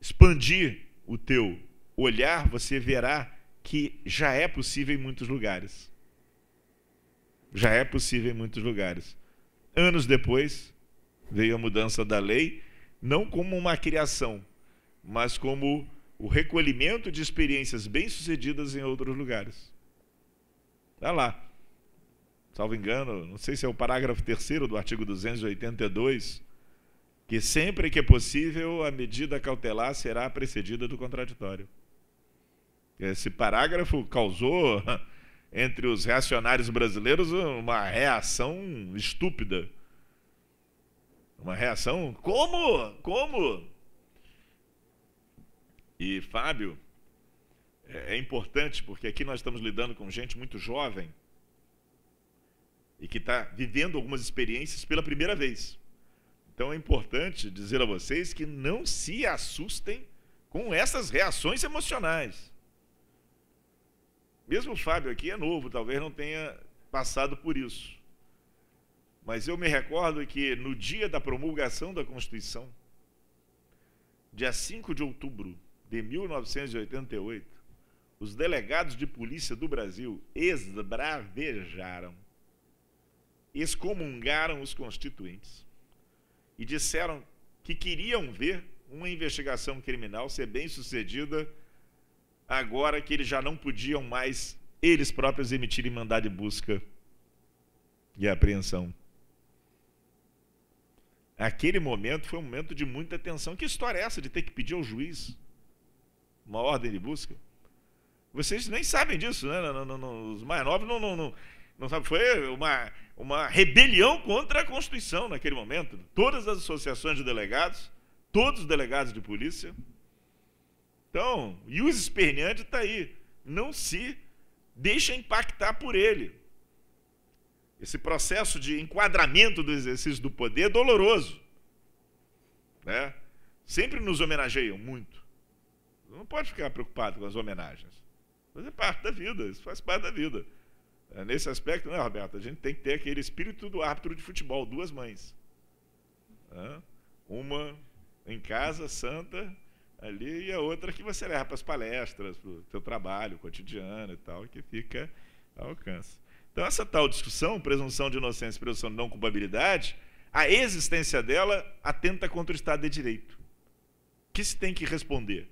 expandir o teu olhar, você verá que já é possível em muitos lugares. Já é possível em muitos lugares. Anos depois, veio a mudança da lei, não como uma criação, mas como o recolhimento de experiências bem-sucedidas em outros lugares. Está lá. Salvo engano, não sei se é o parágrafo terceiro do artigo 282, que sempre que é possível a medida cautelar será precedida do contraditório. Esse parágrafo causou [laughs] entre os reacionários brasileiros uma reação estúpida. Uma reação. Como? Como? E, Fábio, é, é importante porque aqui nós estamos lidando com gente muito jovem e que está vivendo algumas experiências pela primeira vez. Então é importante dizer a vocês que não se assustem com essas reações emocionais. Mesmo o Fábio aqui é novo, talvez não tenha passado por isso. Mas eu me recordo que no dia da promulgação da Constituição, dia 5 de outubro de 1988, os delegados de polícia do Brasil esbravejaram, excomungaram os constituintes e disseram que queriam ver uma investigação criminal ser bem sucedida agora que eles já não podiam mais eles próprios emitirem mandado de busca e apreensão. Aquele momento foi um momento de muita tensão. Que história é essa de ter que pedir ao juiz uma ordem de busca? Vocês nem sabem disso, né? Não, não, não, os mais novos não, não, não, não sabem. Foi uma, uma rebelião contra a Constituição naquele momento. Todas as associações de delegados, todos os delegados de polícia, então, e os esperneantes está aí. Não se deixa impactar por ele. Esse processo de enquadramento do exercício do poder é doloroso. Né? Sempre nos homenageiam muito. Não pode ficar preocupado com as homenagens. Mas é parte da vida, isso faz parte da vida. É, nesse aspecto, né, Roberto? A gente tem que ter aquele espírito do árbitro de futebol, duas mães. Uma em casa, santa, ali, e a outra que você leva para as palestras, para o seu trabalho cotidiano e tal, que fica ao alcance. Então, essa tal discussão, presunção de inocência e presunção de não culpabilidade, a existência dela atenta contra o Estado de Direito. O que se tem que responder?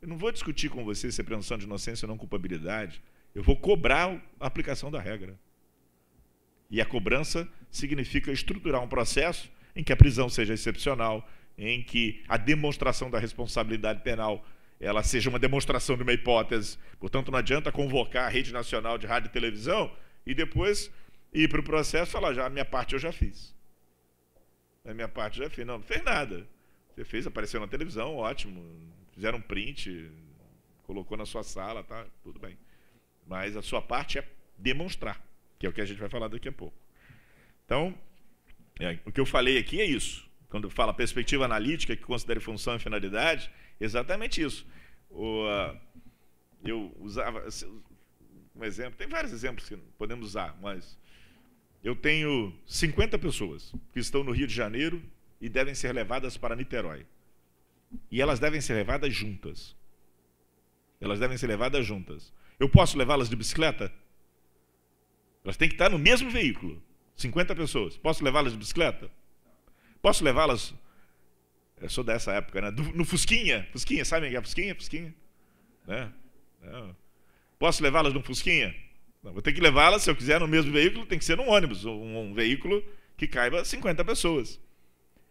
Eu não vou discutir com você se é presunção de inocência ou não culpabilidade. Eu vou cobrar a aplicação da regra. E a cobrança significa estruturar um processo em que a prisão seja excepcional, em que a demonstração da responsabilidade penal ela seja uma demonstração de uma hipótese. Portanto, não adianta convocar a Rede Nacional de Rádio e Televisão e depois ir para o processo e falar, já, a minha parte eu já fiz. A minha parte eu já fiz. Não, não fez nada. Você fez, apareceu na televisão, ótimo. Fizeram um print, colocou na sua sala, tá? Tudo bem. Mas a sua parte é demonstrar, que é o que a gente vai falar daqui a pouco. Então, é, o que eu falei aqui é isso quando fala perspectiva analítica, que considere função e finalidade, exatamente isso. O, ah, eu usava um exemplo, tem vários exemplos que podemos usar, mas eu tenho 50 pessoas que estão no Rio de Janeiro e devem ser levadas para Niterói. E elas devem ser levadas juntas. Elas devem ser levadas juntas. Eu posso levá-las de bicicleta? Elas têm que estar no mesmo veículo. 50 pessoas. Posso levá-las de bicicleta? Posso levá-las? Eu sou dessa época, né? Do, no Fusquinha. Fusquinha, sabe o que é Fusquinha? Fusquinha. Né? É. Posso levá-las no Fusquinha? Não, vou ter que levá-las, se eu quiser, no mesmo veículo, tem que ser num ônibus, um, um veículo que caiba 50 pessoas.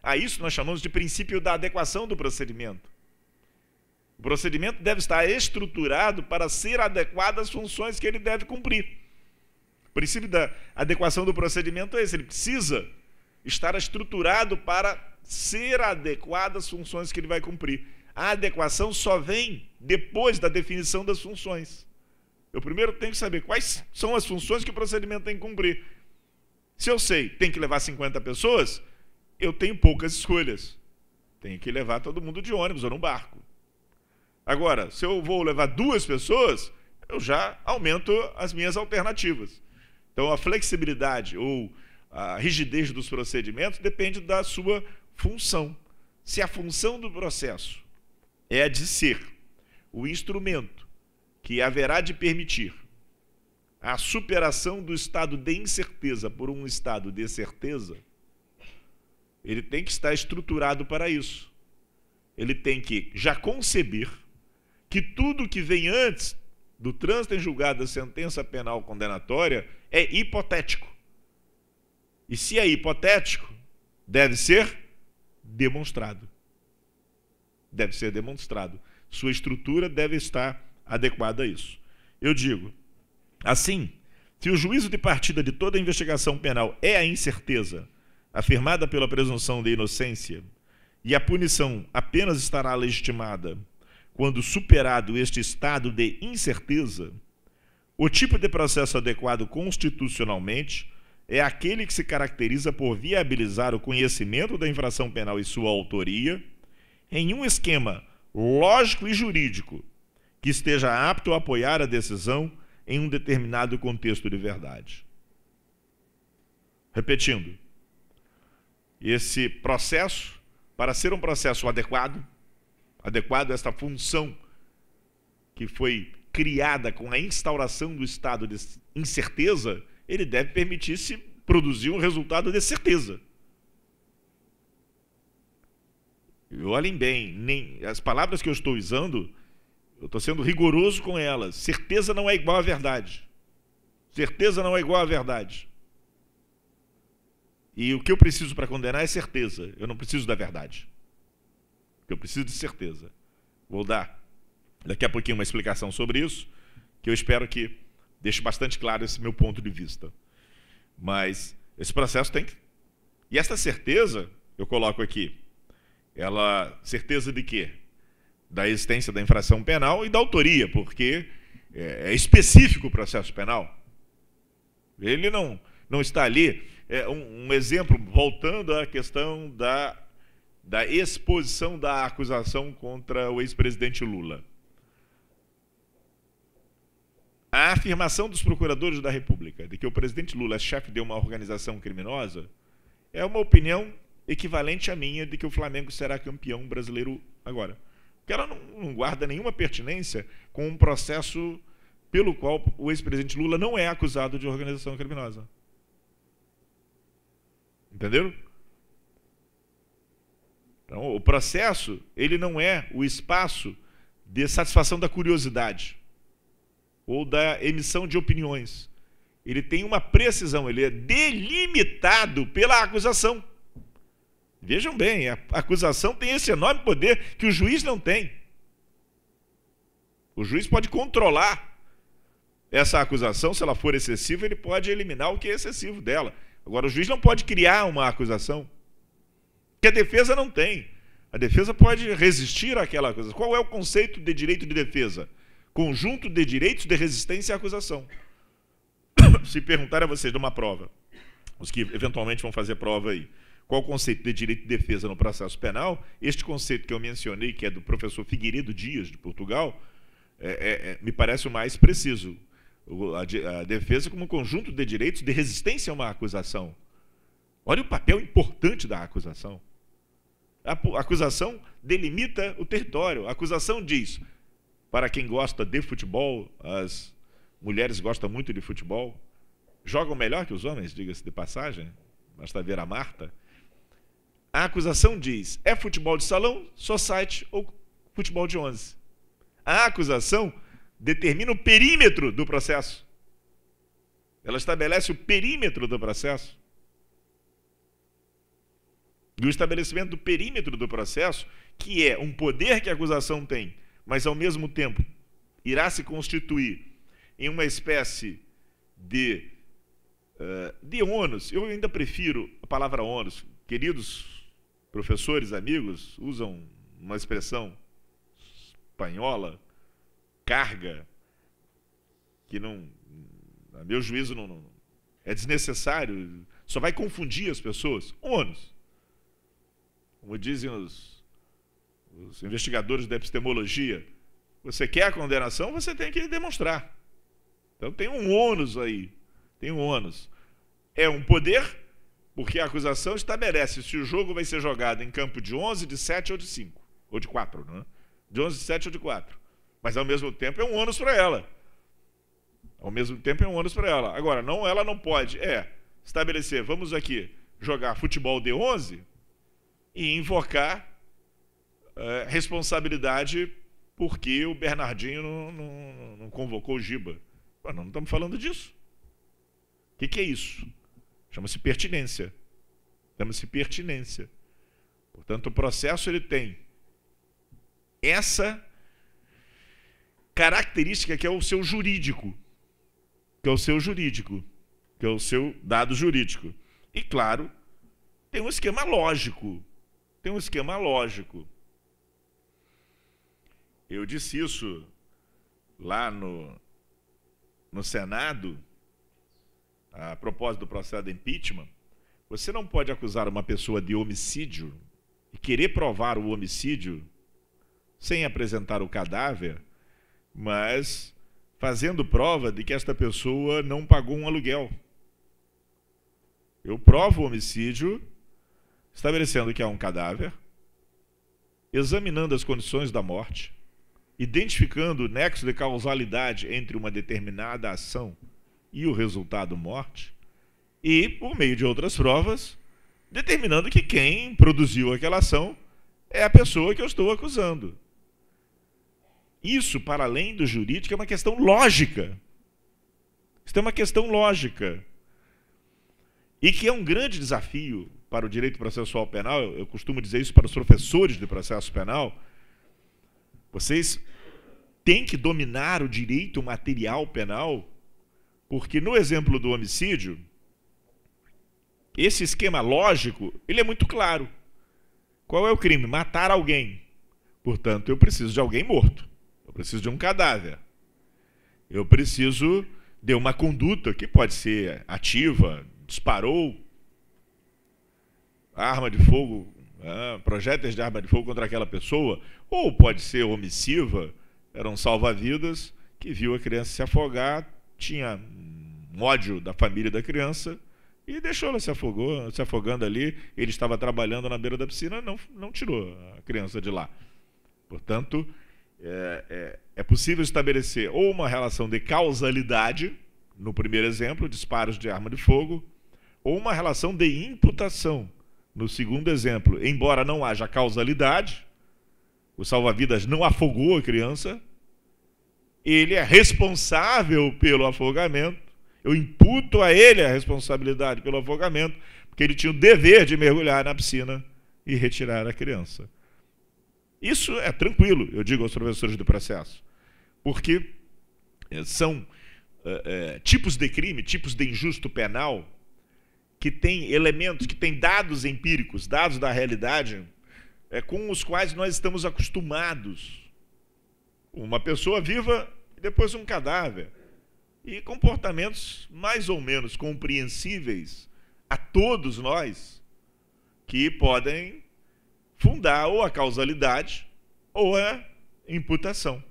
A isso nós chamamos de princípio da adequação do procedimento. O procedimento deve estar estruturado para ser adequado às funções que ele deve cumprir. O princípio da adequação do procedimento é esse: ele precisa estar estruturado para ser adequado às funções que ele vai cumprir. A adequação só vem depois da definição das funções. Eu primeiro tenho que saber quais são as funções que o procedimento tem que cumprir. Se eu sei, tem que levar 50 pessoas, eu tenho poucas escolhas. Tenho que levar todo mundo de ônibus ou num barco. Agora, se eu vou levar duas pessoas, eu já aumento as minhas alternativas. Então, a flexibilidade ou a rigidez dos procedimentos depende da sua função. Se a função do processo é a de ser o instrumento que haverá de permitir a superação do estado de incerteza por um estado de certeza, ele tem que estar estruturado para isso. Ele tem que já conceber que tudo que vem antes do trânsito em julgado da sentença penal condenatória é hipotético. E se é hipotético, deve ser demonstrado. Deve ser demonstrado. Sua estrutura deve estar adequada a isso. Eu digo, assim, se o juízo de partida de toda investigação penal é a incerteza afirmada pela presunção de inocência e a punição apenas estará legitimada quando superado este estado de incerteza, o tipo de processo adequado constitucionalmente é aquele que se caracteriza por viabilizar o conhecimento da infração penal e sua autoria em um esquema lógico e jurídico que esteja apto a apoiar a decisão em um determinado contexto de verdade. Repetindo, esse processo, para ser um processo adequado, adequado a esta função que foi criada com a instauração do estado de incerteza ele deve permitir-se produzir um resultado de certeza. E olhem bem, nem, as palavras que eu estou usando, eu estou sendo rigoroso com elas. Certeza não é igual à verdade. Certeza não é igual à verdade. E o que eu preciso para condenar é certeza. Eu não preciso da verdade. Eu preciso de certeza. Vou dar daqui a pouquinho uma explicação sobre isso, que eu espero que Deixo bastante claro esse meu ponto de vista. Mas esse processo tem que. E essa certeza, eu coloco aqui, ela. Certeza de quê? Da existência da infração penal e da autoria, porque é, é específico o processo penal. Ele não, não está ali. É um, um, exemplo, voltando à questão da, da exposição da acusação contra o ex-presidente Lula. A afirmação dos procuradores da República de que o presidente Lula é chefe de uma organização criminosa é uma opinião equivalente à minha de que o Flamengo será campeão brasileiro agora. Porque ela não, não guarda nenhuma pertinência com um processo pelo qual o ex-presidente Lula não é acusado de organização criminosa. Entenderam? Então, o processo, ele não é o espaço de satisfação da curiosidade ou da emissão de opiniões. Ele tem uma precisão, ele é delimitado pela acusação. Vejam bem, a acusação tem esse enorme poder que o juiz não tem. O juiz pode controlar essa acusação, se ela for excessiva, ele pode eliminar o que é excessivo dela. Agora, o juiz não pode criar uma acusação, que a defesa não tem. A defesa pode resistir àquela coisa. Qual é o conceito de direito de defesa? Conjunto de direitos de resistência à acusação. [coughs] Se perguntar a vocês de uma prova, os que eventualmente vão fazer prova aí, qual o conceito de direito de defesa no processo penal, este conceito que eu mencionei, que é do professor Figueiredo Dias, de Portugal, é, é, é me parece o mais preciso. A, a defesa como um conjunto de direitos de resistência a uma acusação. Olha o papel importante da acusação. A acusação delimita o território. A acusação diz: para quem gosta de futebol, as mulheres gostam muito de futebol, jogam melhor que os homens, diga-se de passagem, basta ver a Marta. A acusação diz: é futebol de salão, só site ou futebol de 11. A acusação determina o perímetro do processo. Ela estabelece o perímetro do processo. E o estabelecimento do perímetro do processo, que é um poder que a acusação tem mas ao mesmo tempo irá se constituir em uma espécie de, eh, de ônus. Eu ainda prefiro a palavra ônus. Queridos professores, amigos, usam uma expressão espanhola, carga, que não, a meu juízo, não, não é desnecessário, só vai confundir as pessoas. Ônus. Como dizem os os investigadores da epistemologia. Você quer a condenação, você tem que demonstrar. Então tem um ônus aí. Tem um ônus. É um poder, porque a acusação estabelece se o jogo vai ser jogado em campo de 11, de 7 ou de 5. Ou de 4, não é? De 11, de 7 ou de 4. Mas ao mesmo tempo é um ônus para ela. Ao mesmo tempo é um ônus para ela. Agora, não, ela não pode. É estabelecer, vamos aqui jogar futebol de 11 e invocar eh, responsabilidade porque o Bernardinho não, não, não convocou o Giba. nós não estamos falando disso. O que, que é isso? Chama-se pertinência. Chama-se pertinência. Portanto, o processo ele tem essa característica que é o seu jurídico, que é o seu jurídico, que é o seu dado jurídico. E claro, tem um esquema lógico, tem um esquema lógico. Eu disse isso lá no, no Senado, a propósito do processo de impeachment. Você não pode acusar uma pessoa de homicídio e querer provar o homicídio sem apresentar o cadáver, mas fazendo prova de que esta pessoa não pagou um aluguel. Eu provo o homicídio estabelecendo que há um cadáver, examinando as condições da morte, identificando o nexo de causalidade entre uma determinada ação e o resultado morte, e, por meio de outras provas, determinando que quem produziu aquela ação é a pessoa que eu estou acusando. Isso, para além do jurídico, é uma questão lógica. Isso é uma questão lógica. E que é um grande desafio para o direito processual penal, eu costumo dizer isso para os professores de processo penal, vocês têm que dominar o direito material penal, porque no exemplo do homicídio, esse esquema lógico, ele é muito claro. Qual é o crime? Matar alguém. Portanto, eu preciso de alguém morto. Eu preciso de um cadáver. Eu preciso de uma conduta que pode ser ativa, disparou, arma de fogo ah, projéteis de arma de fogo contra aquela pessoa, ou pode ser omissiva, eram salva-vidas, que viu a criança se afogar, tinha ódio da família da criança e deixou ela se, afogou, se afogando ali. Ele estava trabalhando na beira da piscina, não, não tirou a criança de lá. Portanto, é, é, é possível estabelecer ou uma relação de causalidade, no primeiro exemplo, disparos de arma de fogo, ou uma relação de imputação no segundo exemplo, embora não haja causalidade, o salva-vidas não afogou a criança, ele é responsável pelo afogamento. Eu imputo a ele a responsabilidade pelo afogamento, porque ele tinha o dever de mergulhar na piscina e retirar a criança. Isso é tranquilo, eu digo aos professores do processo, porque eh, são é, é, tipos de crime, tipos de injusto penal, que tem elementos, que tem dados empíricos, dados da realidade, é, com os quais nós estamos acostumados. Uma pessoa viva e depois um cadáver. E comportamentos mais ou menos compreensíveis a todos nós, que podem fundar ou a causalidade ou a imputação.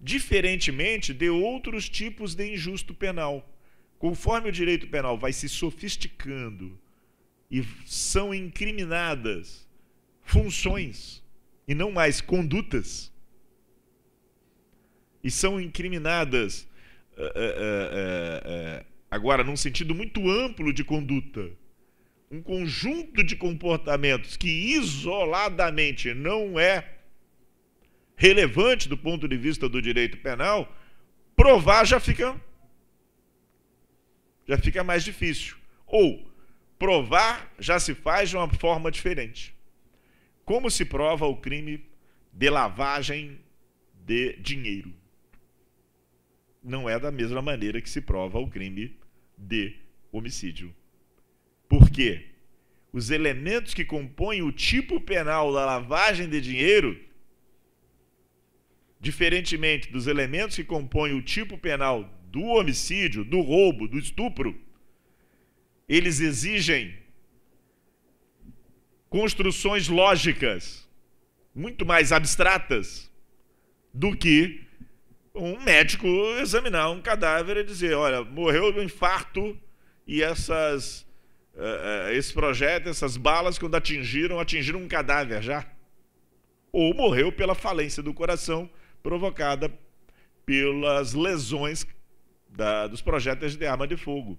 Diferentemente de outros tipos de injusto penal Conforme o direito penal vai se sofisticando e são incriminadas funções e não mais condutas, e são incriminadas eh, eh, eh, agora num sentido muito amplo de conduta, um conjunto de comportamentos que isoladamente não é relevante do ponto de vista do direito penal, provar já fica já fica mais difícil. Ou provar já se faz de uma forma diferente. Como se prova o crime de lavagem de dinheiro? Não é da mesma maneira que se prova o crime de homicídio. Por quê? Os elementos que compõem o tipo penal da lavagem de dinheiro, diferentemente dos elementos que compõem o tipo penal do homicídio, do roubo, do estupro, eles exigem construções lógicas muito mais abstratas do que um médico examinar um cadáver e dizer, olha, morreu de um infarto e essas uh, esse projeto, essas balas quando atingiram, atingiram um cadáver já. Ou morreu pela falência do coração provocada pelas lesões da, dos projetos de arma de fogo.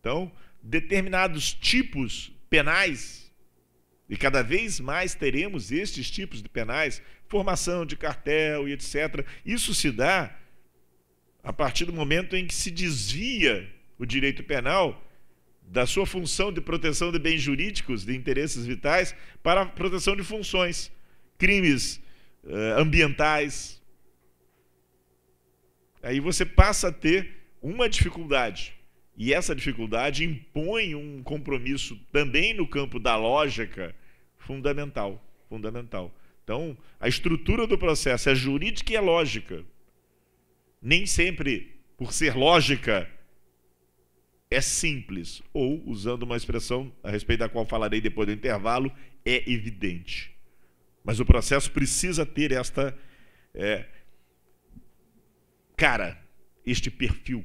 Então, determinados tipos penais, e cada vez mais teremos estes tipos de penais, formação de cartel e etc. Isso se dá a partir do momento em que se desvia o direito penal da sua função de proteção de bens jurídicos, de interesses vitais, para a proteção de funções, crimes eh, ambientais, Aí você passa a ter uma dificuldade. E essa dificuldade impõe um compromisso também no campo da lógica fundamental, fundamental. Então, a estrutura do processo é jurídica e é lógica. Nem sempre, por ser lógica, é simples, ou, usando uma expressão a respeito da qual falarei depois do intervalo, é evidente. Mas o processo precisa ter esta é, cara este perfil.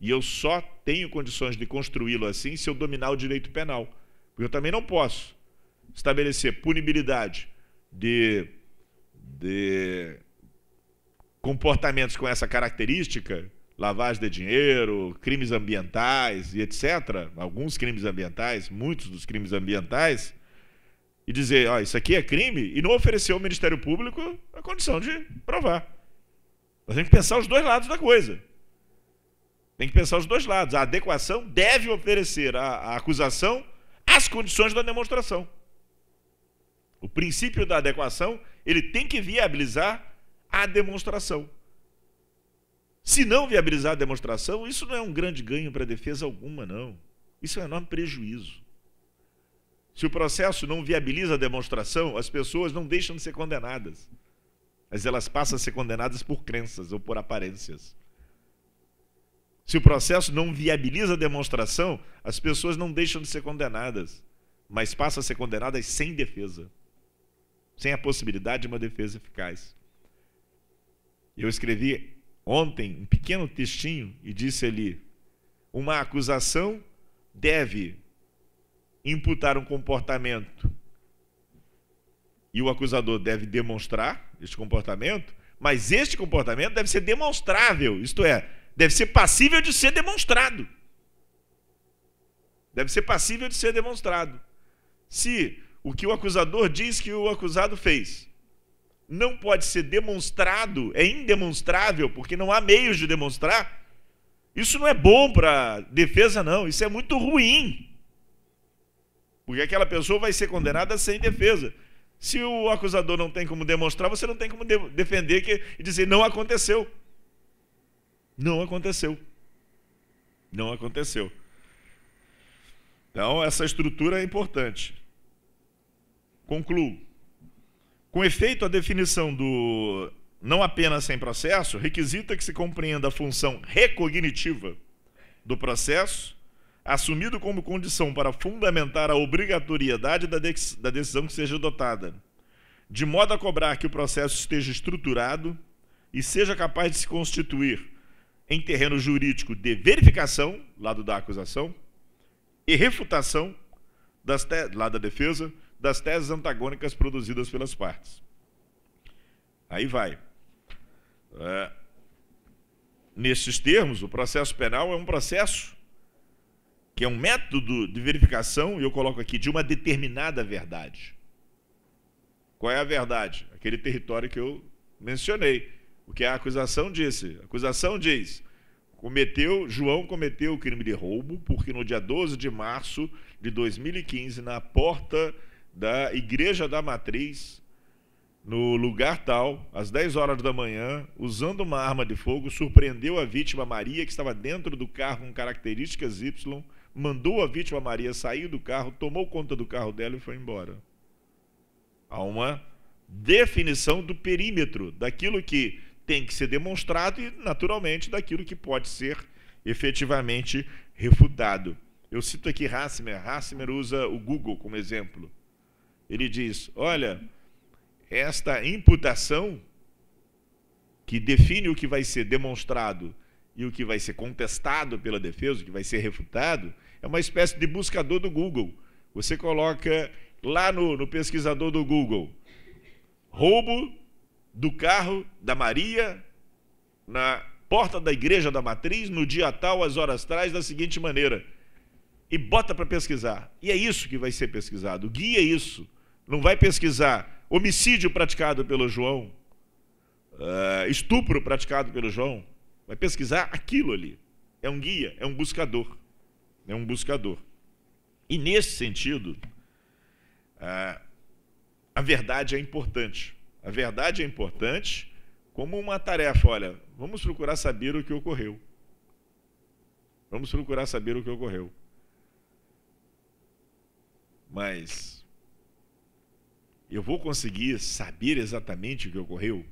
E eu só tenho condições de construí-lo assim se eu dominar o direito penal. Porque eu também não posso estabelecer punibilidade de, de comportamentos com essa característica, lavagem de dinheiro, crimes ambientais e etc., alguns crimes ambientais, muitos dos crimes ambientais, e dizer, ó, oh, isso aqui é crime, e não oferecer ao Ministério Público a condição de provar. Nós temos que pensar os dois lados da coisa. Tem que pensar os dois lados. A adequação deve oferecer à, acusação as condições da demonstração. O princípio da adequação, ele tem que viabilizar a demonstração. Se não viabilizar a demonstração, isso não é um grande ganho para a defesa alguma, não. Isso é um enorme prejuízo. Se o processo não viabiliza a demonstração, as pessoas não deixam de ser condenadas mas elas passam a ser condenadas por crenças ou por aparências. Se o processo não viabiliza a demonstração, as pessoas não deixam de ser condenadas, mas passam a ser condenadas sem defesa, sem a possibilidade de uma defesa eficaz. Eu escrevi ontem um pequeno textinho e disse ali: uma acusação deve imputar um comportamento e o acusador deve demonstrar este comportamento, mas este comportamento deve ser demonstrável, isto é, deve ser passível de ser demonstrado. Deve ser passível de ser demonstrado. Se o que o acusador diz que o acusado fez não pode ser demonstrado, é indemonstrável, porque não há meios de demonstrar, isso não é bom para defesa, não. Isso é muito ruim. Porque aquela pessoa vai ser condenada sem defesa. Se o acusador não tem como demonstrar, você não tem como de defender que, e dizer não aconteceu. Não aconteceu. Não aconteceu. Então, essa estrutura é importante. Concluo. Com efeito, a definição do não apenas sem processo requisita que se compreenda a função recognitiva do processo assumido como condição para fundamentar a obrigatoriedade da, de da decisão que seja adotada, de modo a cobrar que o processo esteja estruturado e seja capaz de se constituir em terreno jurídico de verificação, lado da acusação, e refutação, das lado da defesa, das teses antagônicas produzidas pelas partes. Aí vai. É, nesses termos, o processo penal é um processo que é um método de verificação, e eu coloco aqui, de uma determinada verdade. Qual é a verdade? Aquele território que eu mencionei. O que a acusação disse? A acusação diz: cometeu, João cometeu o crime de roubo, porque no dia 12 de março de 2015, na porta da Igreja da Matriz, no lugar tal, às 10 horas da manhã, usando uma arma de fogo, surpreendeu a vítima Maria, que estava dentro do carro com características Y, mandou a vítima Maria sair do carro, tomou conta do carro dela e foi embora. Há uma definição do perímetro, daquilo que tem que ser demonstrado e, naturalmente, daquilo que pode ser efetivamente refutado. Eu cito aqui Hassmer. Hassmer usa o Google como exemplo. Ele diz: olha, esta imputação que define o que vai ser demonstrado e o que vai ser contestado pela defesa, o que vai ser refutado, é uma espécie de buscador do Google. Você coloca lá no, no pesquisador do Google roubo do carro da Maria na porta da igreja da matriz no dia tal, às horas atrás, da seguinte maneira. E bota para pesquisar. E é isso que vai ser pesquisado. O guia é isso. Não vai pesquisar homicídio praticado pelo João, ah, estupro praticado pelo João, vai pesquisar aquilo ali. É um guia, é um buscador. É um buscador. E nesse sentido, a, a verdade é importante. A verdade é importante como uma tarefa. Olha, vamos procurar saber o que ocorreu. Vamos procurar saber o que ocorreu. Mas eu vou conseguir saber exatamente o que ocorreu?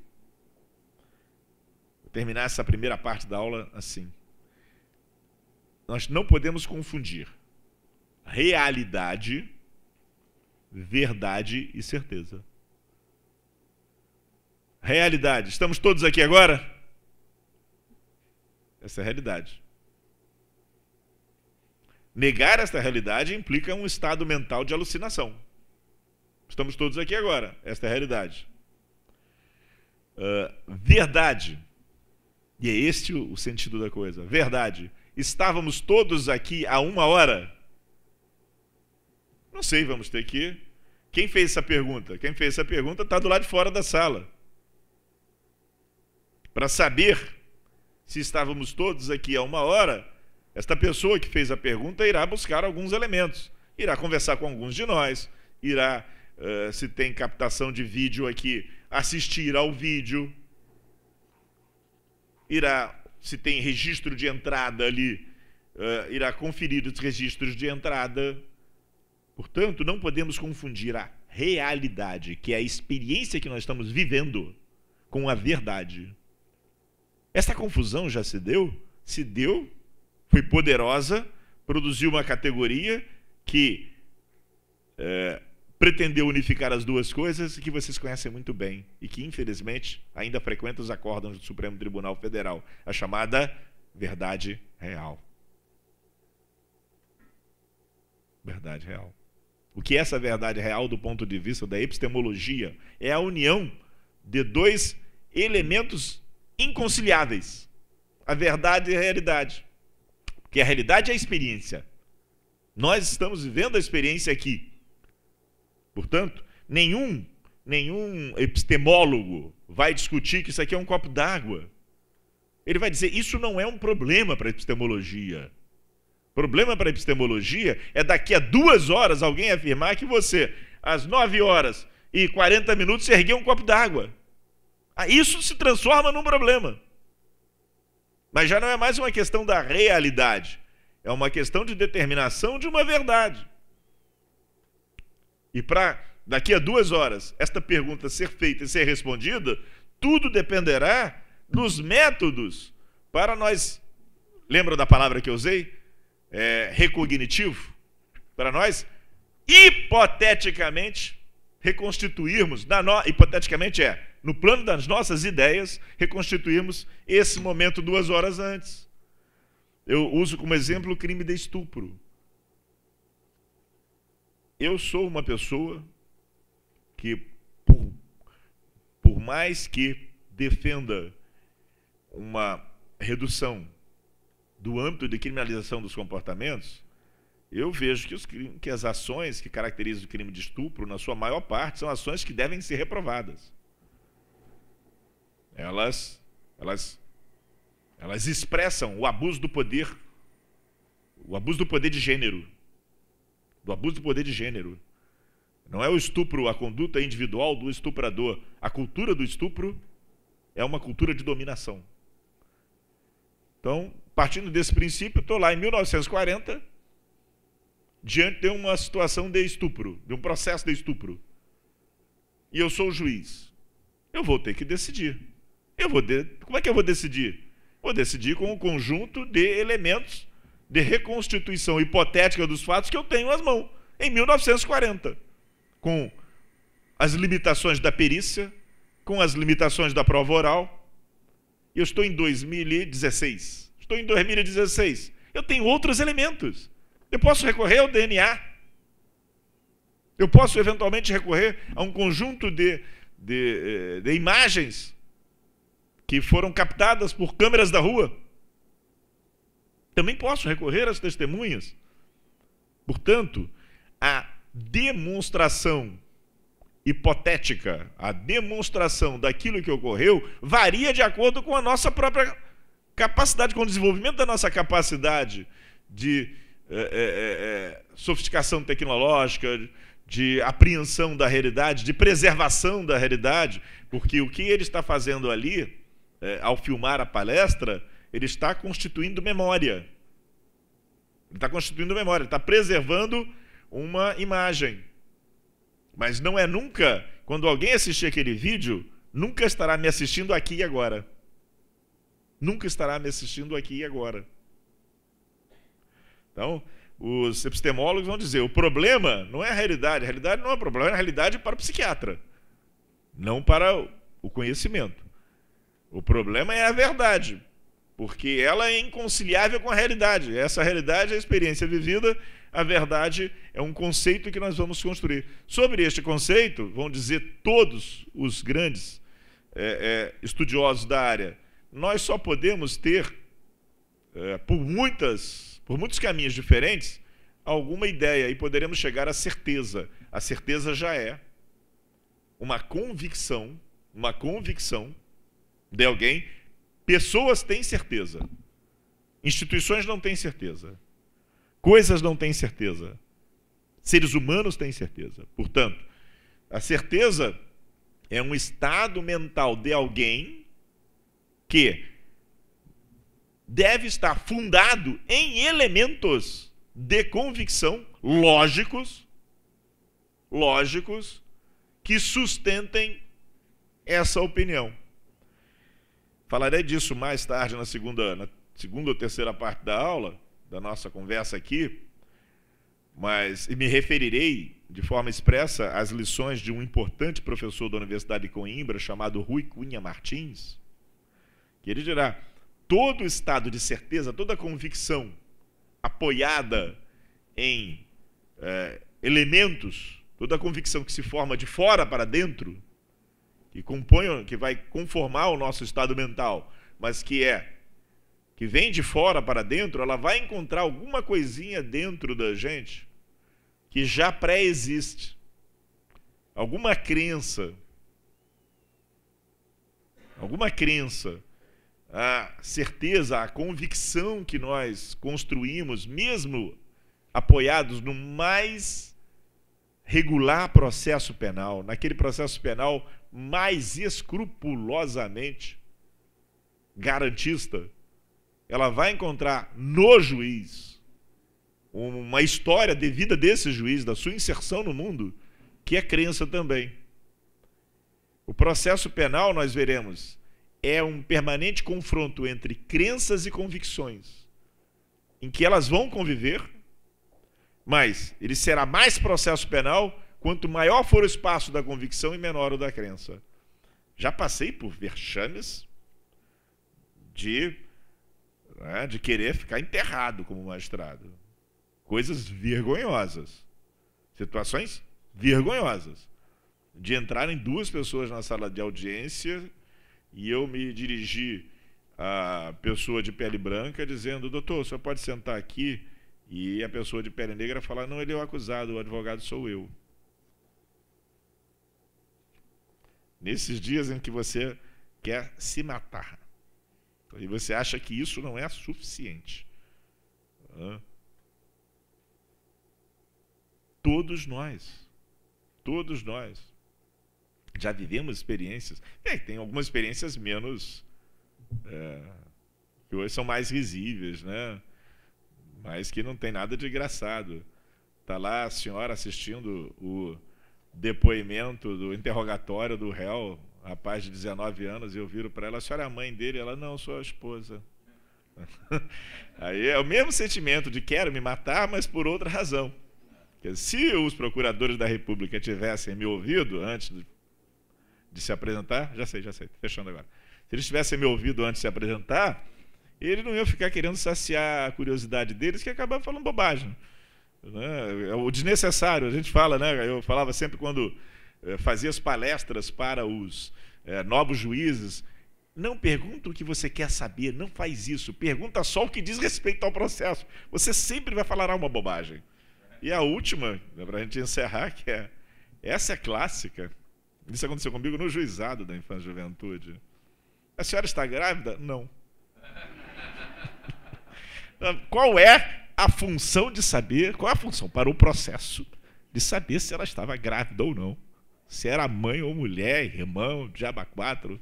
terminar essa primeira parte da aula assim. Nós não podemos confundir realidade, verdade e certeza. Realidade. Estamos todos aqui agora? Essa é a realidade. Negar esta realidade implica um estado mental de alucinação. Estamos todos aqui agora. Esta é a realidade. Uh, verdade. E é este o sentido da coisa. Verdade. Estávamos todos aqui há uma hora? Não sei, vamos ter que. Quem fez essa pergunta? Quem fez essa pergunta está do lado de fora da sala. Para saber se estávamos todos aqui há uma hora, esta pessoa que fez a pergunta irá buscar alguns elementos, irá conversar com alguns de nós, irá, uh, se tem captação de vídeo aqui, assistir ao vídeo, irá, se tem registro de entrada ali, uh, irá conferir os registros de entrada. Portanto, não podemos confundir a realidade, que é a experiência que nós estamos vivendo, com a verdade. Essa confusão já se deu? Se deu, foi poderosa, produziu uma categoria que eh, pretendeu unificar as duas coisas que vocês conhecem muito bem e que, infelizmente, ainda frequenta os acórdãos do Supremo Tribunal Federal, a chamada verdade real. Verdade real. O que é essa verdade real do ponto de vista da epistemologia? É a união de dois elementos inconciliáveis: a verdade e a realidade. Porque a realidade é a experiência. Nós estamos vivendo a experiência aqui. Portanto, nenhum, nenhum epistemólogo vai discutir que isso aqui é um copo d'água. Ele vai dizer: isso não é um problema para a epistemologia. Problema para a epistemologia é daqui a duas horas alguém afirmar que você, às nove horas e quarenta minutos, ergueu um copo d'água. Ah, isso se transforma num problema. Mas já não é mais uma questão da realidade, é uma questão de determinação de uma verdade e para daqui a duas horas esta pergunta ser feita e ser respondida, tudo dependerá dos métodos para nós. Lembra da palavra que eu usei? É, recognitivo? Para nós, hipoteticamente, reconstituirmos, na no, hipoteticamente é, no plano das nossas ideias, reconstituirmos esse momento duas horas antes. Eu uso como exemplo o crime de estupro eu sou uma pessoa que, por, por mais que defenda uma redução do âmbito de criminalização dos comportamentos, eu vejo que, os, que as ações que caracterizam o crime de estupro, na sua maior parte, são ações que devem ser reprovadas. Elas, elas, elas expressam o abuso do poder, o abuso do poder de gênero, do abuso de poder de gênero. Não é o estupro, a conduta individual do estuprador. A cultura do estupro é uma cultura de dominação. Então, partindo desse princípio, estou lá em 1940, diante de uma situação de estupro, de um processo de estupro. E eu sou o juiz. Eu vou ter que decidir. Eu vou de... Como é que eu vou decidir? Vou decidir com um conjunto de elementos de reconstituição hipotética dos fatos que eu tenho às mãos, em 1940, com as limitações da perícia, com as limitações da prova oral. Eu estou em 2016. Estou em 2016. Eu tenho outros elementos. Eu posso recorrer ao DNA. Eu posso eventualmente recorrer a um conjunto de, de, eh, de imagens que foram captadas por câmeras da rua também posso recorrer às testemunhas. Portanto, a demonstração hipotética, a demonstração daquilo que ocorreu, varia de acordo com a nossa própria capacidade, com o desenvolvimento da nossa capacidade de é, é, é, sofisticação tecnológica, de apreensão da realidade, de preservação da realidade, porque o que ele está fazendo ali, eh, ao filmar a palestra, ele está constituindo memória. Ele está constituindo memória, ele está preservando uma imagem. Mas não é nunca, quando alguém assistir aquele vídeo, nunca estará me assistindo aqui e agora. Nunca estará me assistindo aqui e agora. Então, os epistemólogos vão dizer: o problema não é a realidade, a realidade não é o problema, é a realidade para o psiquiatra, não para o conhecimento. O problema é a verdade porque ela é inconciliável com a realidade. Essa realidade é a experiência vivida, a verdade é um conceito que nós vamos construir. Sobre este conceito, vão dizer todos os grandes é, é, estudiosos da área, nós só podemos ter, é, por, muitas, por muitos caminhos diferentes, alguma ideia e poderemos chegar à certeza. A certeza já é uma convicção, uma convicção de alguém Pessoas têm certeza. Instituições não têm certeza. Coisas não têm certeza. Seres humanos têm certeza. Portanto, a certeza é um estado mental de alguém que deve estar fundado em elementos de convicção lógicos, lógicos que sustentem essa opinião. Falarei disso mais tarde na segunda, na segunda ou terceira parte da aula, da nossa conversa aqui, mas me referirei de forma expressa às lições de um importante professor da Universidade de Coimbra, chamado Rui Cunha Martins, que ele dirá: todo estado de certeza, toda convicção apoiada em é, elementos, toda convicção que se forma de fora para dentro, que compõe, que vai conformar o nosso estado mental, mas que é que vem de fora para dentro, ela vai encontrar alguma coisinha dentro da gente que já pré-existe. Alguma crença. Alguma crença. A certeza, a convicção que nós construímos, mesmo apoiados no mais regular processo penal, naquele processo penal mais escrupulosamente garantista, ela vai encontrar no juiz uma história de vida desse juiz, da sua inserção no mundo, que é crença também. O processo penal, nós veremos, é um permanente confronto entre crenças e convicções, em que elas vão conviver mas ele será mais processo penal quanto maior for o espaço da convicção e menor o da crença. Já passei por vexames de, né, de querer ficar enterrado como magistrado. Coisas vergonhosas. Situações vergonhosas. De entrarem duas pessoas na sala de audiência e eu me dirigir à pessoa de pele branca dizendo: Doutor, o senhor pode sentar aqui? E a pessoa de pele negra fala: não, ele é o acusado, o advogado sou eu. Nesses dias em que você quer se matar. E você acha que isso não é suficiente. Todos nós, todos nós, já vivemos experiências. É, tem algumas experiências menos. É, que hoje são mais risíveis, né? mas que não tem nada de engraçado. Está lá a senhora assistindo o depoimento do interrogatório do réu, rapaz de 19 anos, e eu viro para ela, a senhora é a mãe dele? Ela, não, sou a esposa. [laughs] Aí é o mesmo sentimento de quero me matar, mas por outra razão. Se os procuradores da República tivessem me ouvido antes de se apresentar, já sei, já sei, fechando agora. Se eles tivessem me ouvido antes de se apresentar, ele não ia ficar querendo saciar a curiosidade deles, que acabava falando bobagem. Né? É o desnecessário, a gente fala, né? eu falava sempre quando eh, fazia as palestras para os é, novos juízes, não pergunta o que você quer saber, não faz isso. Pergunta só o que diz respeito ao processo. Você sempre vai falar uma bobagem. E a última, né, para a gente encerrar, que é essa é clássica. Isso aconteceu comigo no juizado da infância e juventude. A senhora está grávida? Não. Ah, qual é a função de saber, qual é a função para o processo de saber se ela estava grávida ou não, se era mãe ou mulher, irmão, diaba 4,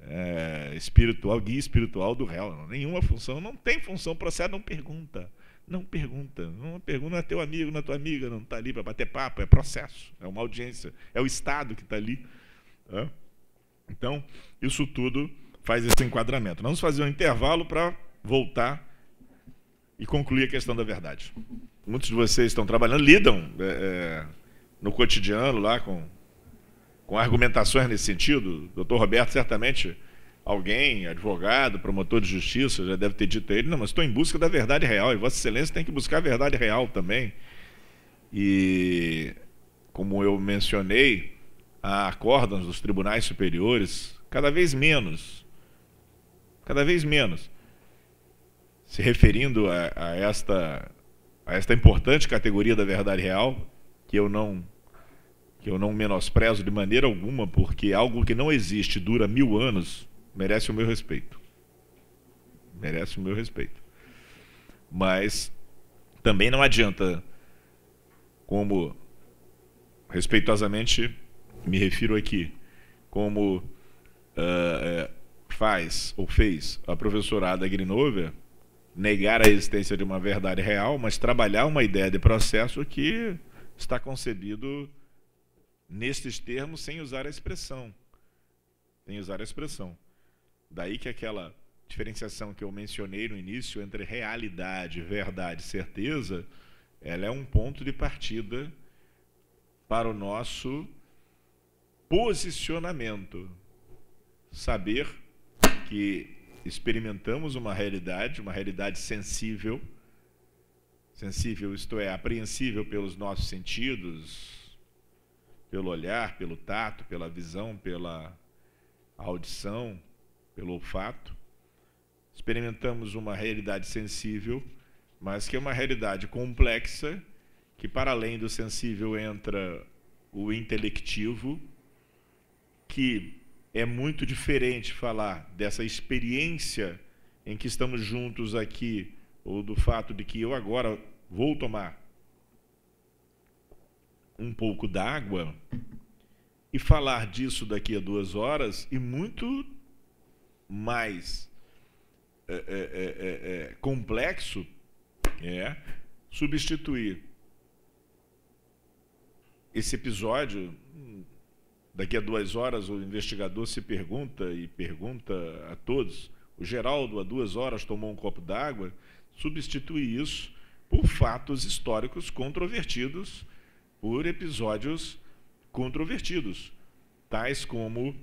é, espiritual, guia espiritual do réu. Não, nenhuma função, não tem função, o processo não pergunta. Não pergunta, não pergunta, não é teu amigo, não é tua amiga, não está ali para bater papo, é processo, é uma audiência, é o Estado que está ali. Então, isso tudo faz esse enquadramento. vamos fazer um intervalo para voltar e concluir a questão da verdade. Muitos de vocês estão trabalhando, lidam é, é, no cotidiano lá com, com argumentações nesse sentido. Doutor Roberto, certamente, alguém, advogado, promotor de justiça, já deve ter dito a ele, não, mas estou em busca da verdade real, e Vossa Excelência tem que buscar a verdade real também. E, como eu mencionei, há acórdãos dos tribunais superiores, cada vez menos, cada vez menos se referindo a, a, esta, a esta importante categoria da verdade real, que eu não que eu não menosprezo de maneira alguma, porque algo que não existe dura mil anos, merece o meu respeito. Merece o meu respeito. Mas também não adianta, como respeitosamente me refiro aqui, como uh, faz ou fez a professora Ada Grinover, negar a existência de uma verdade real, mas trabalhar uma ideia de processo que está concebido nestes termos sem usar a expressão. Sem usar a expressão. Daí que aquela diferenciação que eu mencionei no início entre realidade, verdade, certeza, ela é um ponto de partida para o nosso posicionamento. Saber que experimentamos uma realidade, uma realidade sensível, sensível, isto é, apreensível pelos nossos sentidos, pelo olhar, pelo tato, pela visão, pela audição, pelo olfato. Experimentamos uma realidade sensível, mas que é uma realidade complexa, que para além do sensível entra o intelectivo, que é muito diferente falar dessa experiência em que estamos juntos aqui, ou do fato de que eu agora vou tomar um pouco d'água, e falar disso daqui a duas horas, e muito mais é, é, é, é, é complexo é substituir esse episódio hum, Daqui a duas horas o investigador se pergunta e pergunta a todos. O Geraldo, há duas horas, tomou um copo d'água. Substitui isso por fatos históricos controvertidos, por episódios controvertidos, tais como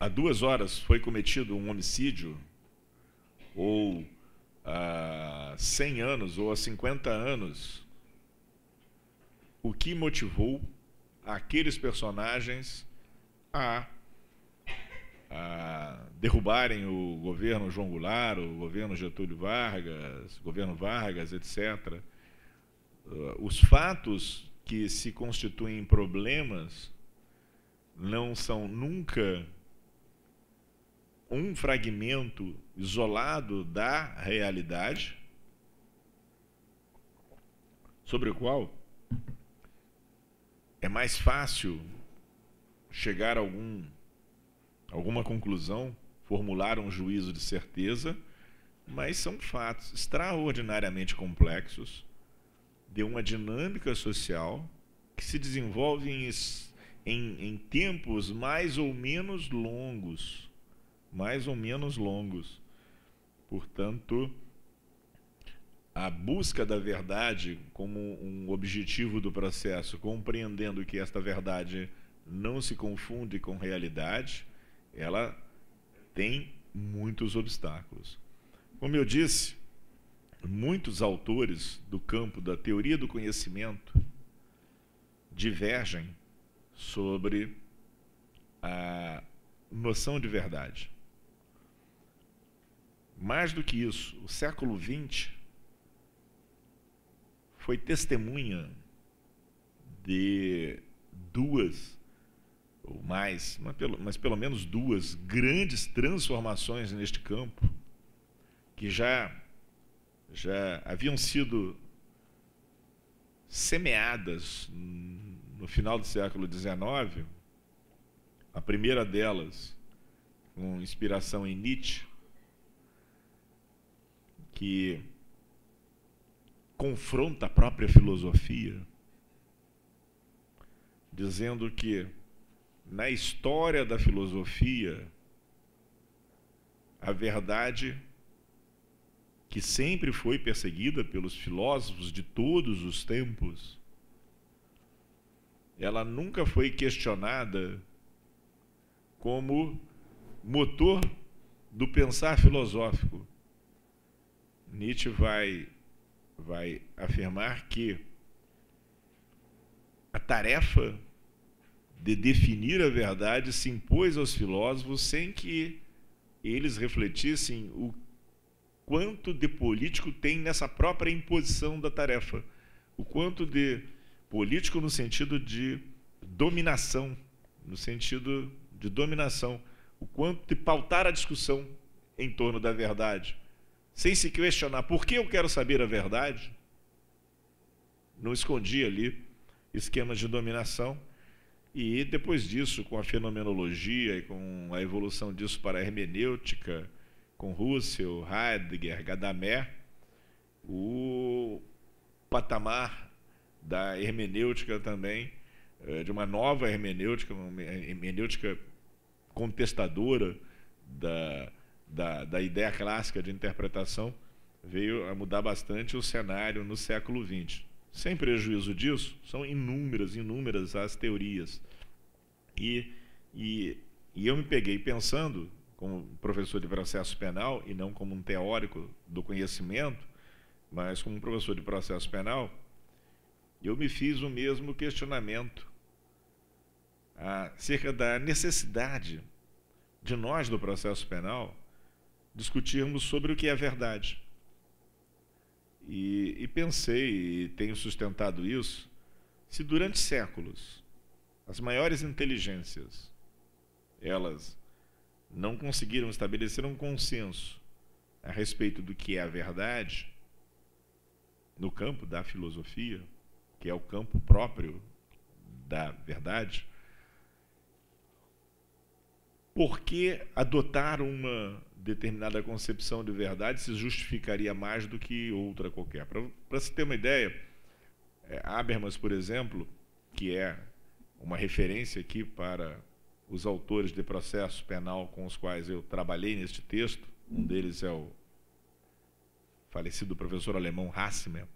há duas horas foi cometido um homicídio, ou há 100 anos, ou há 50 anos, o que motivou aqueles personagens a, a, derrubarem o governo João Goulart, o governo Getúlio Vargas, governo Vargas, etc. Uh, os fatos que se constituem em problemas não são nunca um fragmento isolado da realidade sobre o qual é mais fácil chegar a algum, alguma conclusão, formular um juízo de certeza, mas são fatos extraordinariamente complexos de uma dinâmica social que se desenvolve em, em, em tempos mais ou menos longos. Mais ou menos longos. Portanto, a busca da verdade como um objetivo do processo, compreendendo que esta verdade não se confunde com realidade, ela tem muitos obstáculos. Como eu disse, muitos autores do campo da teoria do conhecimento divergem sobre a noção de verdade. Mais do que isso, o século XX foi testemunha de duas, ou mais, mas pelo, mas pelo menos duas grandes transformações neste campo, que já, já haviam sido semeadas no final do século XIX. A primeira delas, com inspiração em Nietzsche, que confronta a própria filosofia, dizendo que na história da filosofia, a verdade que sempre foi perseguida pelos filósofos de todos os tempos, ela nunca foi questionada como motor do pensar filosófico. Nietzsche vai vai afirmar que a tarefa de definir a verdade se impôs aos filósofos sem que eles refletissem o quanto de político tem nessa própria imposição da tarefa, o quanto de político no sentido de dominação, no sentido de dominação, o quanto de pautar a discussão em torno da verdade sem se questionar por que eu quero saber a verdade, não escondia ali esquemas de dominação. E depois disso, com a fenomenologia e com a evolução disso para a hermenêutica, com Russell, Heidegger, Gadamer, o patamar da hermenêutica também, eh, de uma nova hermenêutica, uma hermenêutica contestadora da da, da ideia clássica de interpretação veio a mudar bastante o cenário no século XX. Sem prejuízo disso, são inúmeras, inúmeras as teorias. E, e, e eu me peguei pensando, como professor de processo penal, e não como um teórico do conhecimento, mas como professor de processo penal, eu me fiz o mesmo questionamento acerca da necessidade de nós do processo penal discutirmos sobre o que é verdade. E, e pensei, e tenho sustentado isso, se durante séculos as maiores inteligências elas não conseguiram estabelecer um consenso a respeito do que é a verdade no campo da filosofia, que é o campo próprio da verdade, por que adotar uma determinada concepção de verdade se justificaria mais do que outra qualquer. Para se ter uma ideia, é, Habermas, por exemplo, que é uma referência aqui para os autores de processo penal com os quais eu trabalhei neste texto, um deles é o falecido professor alemão Hassmann,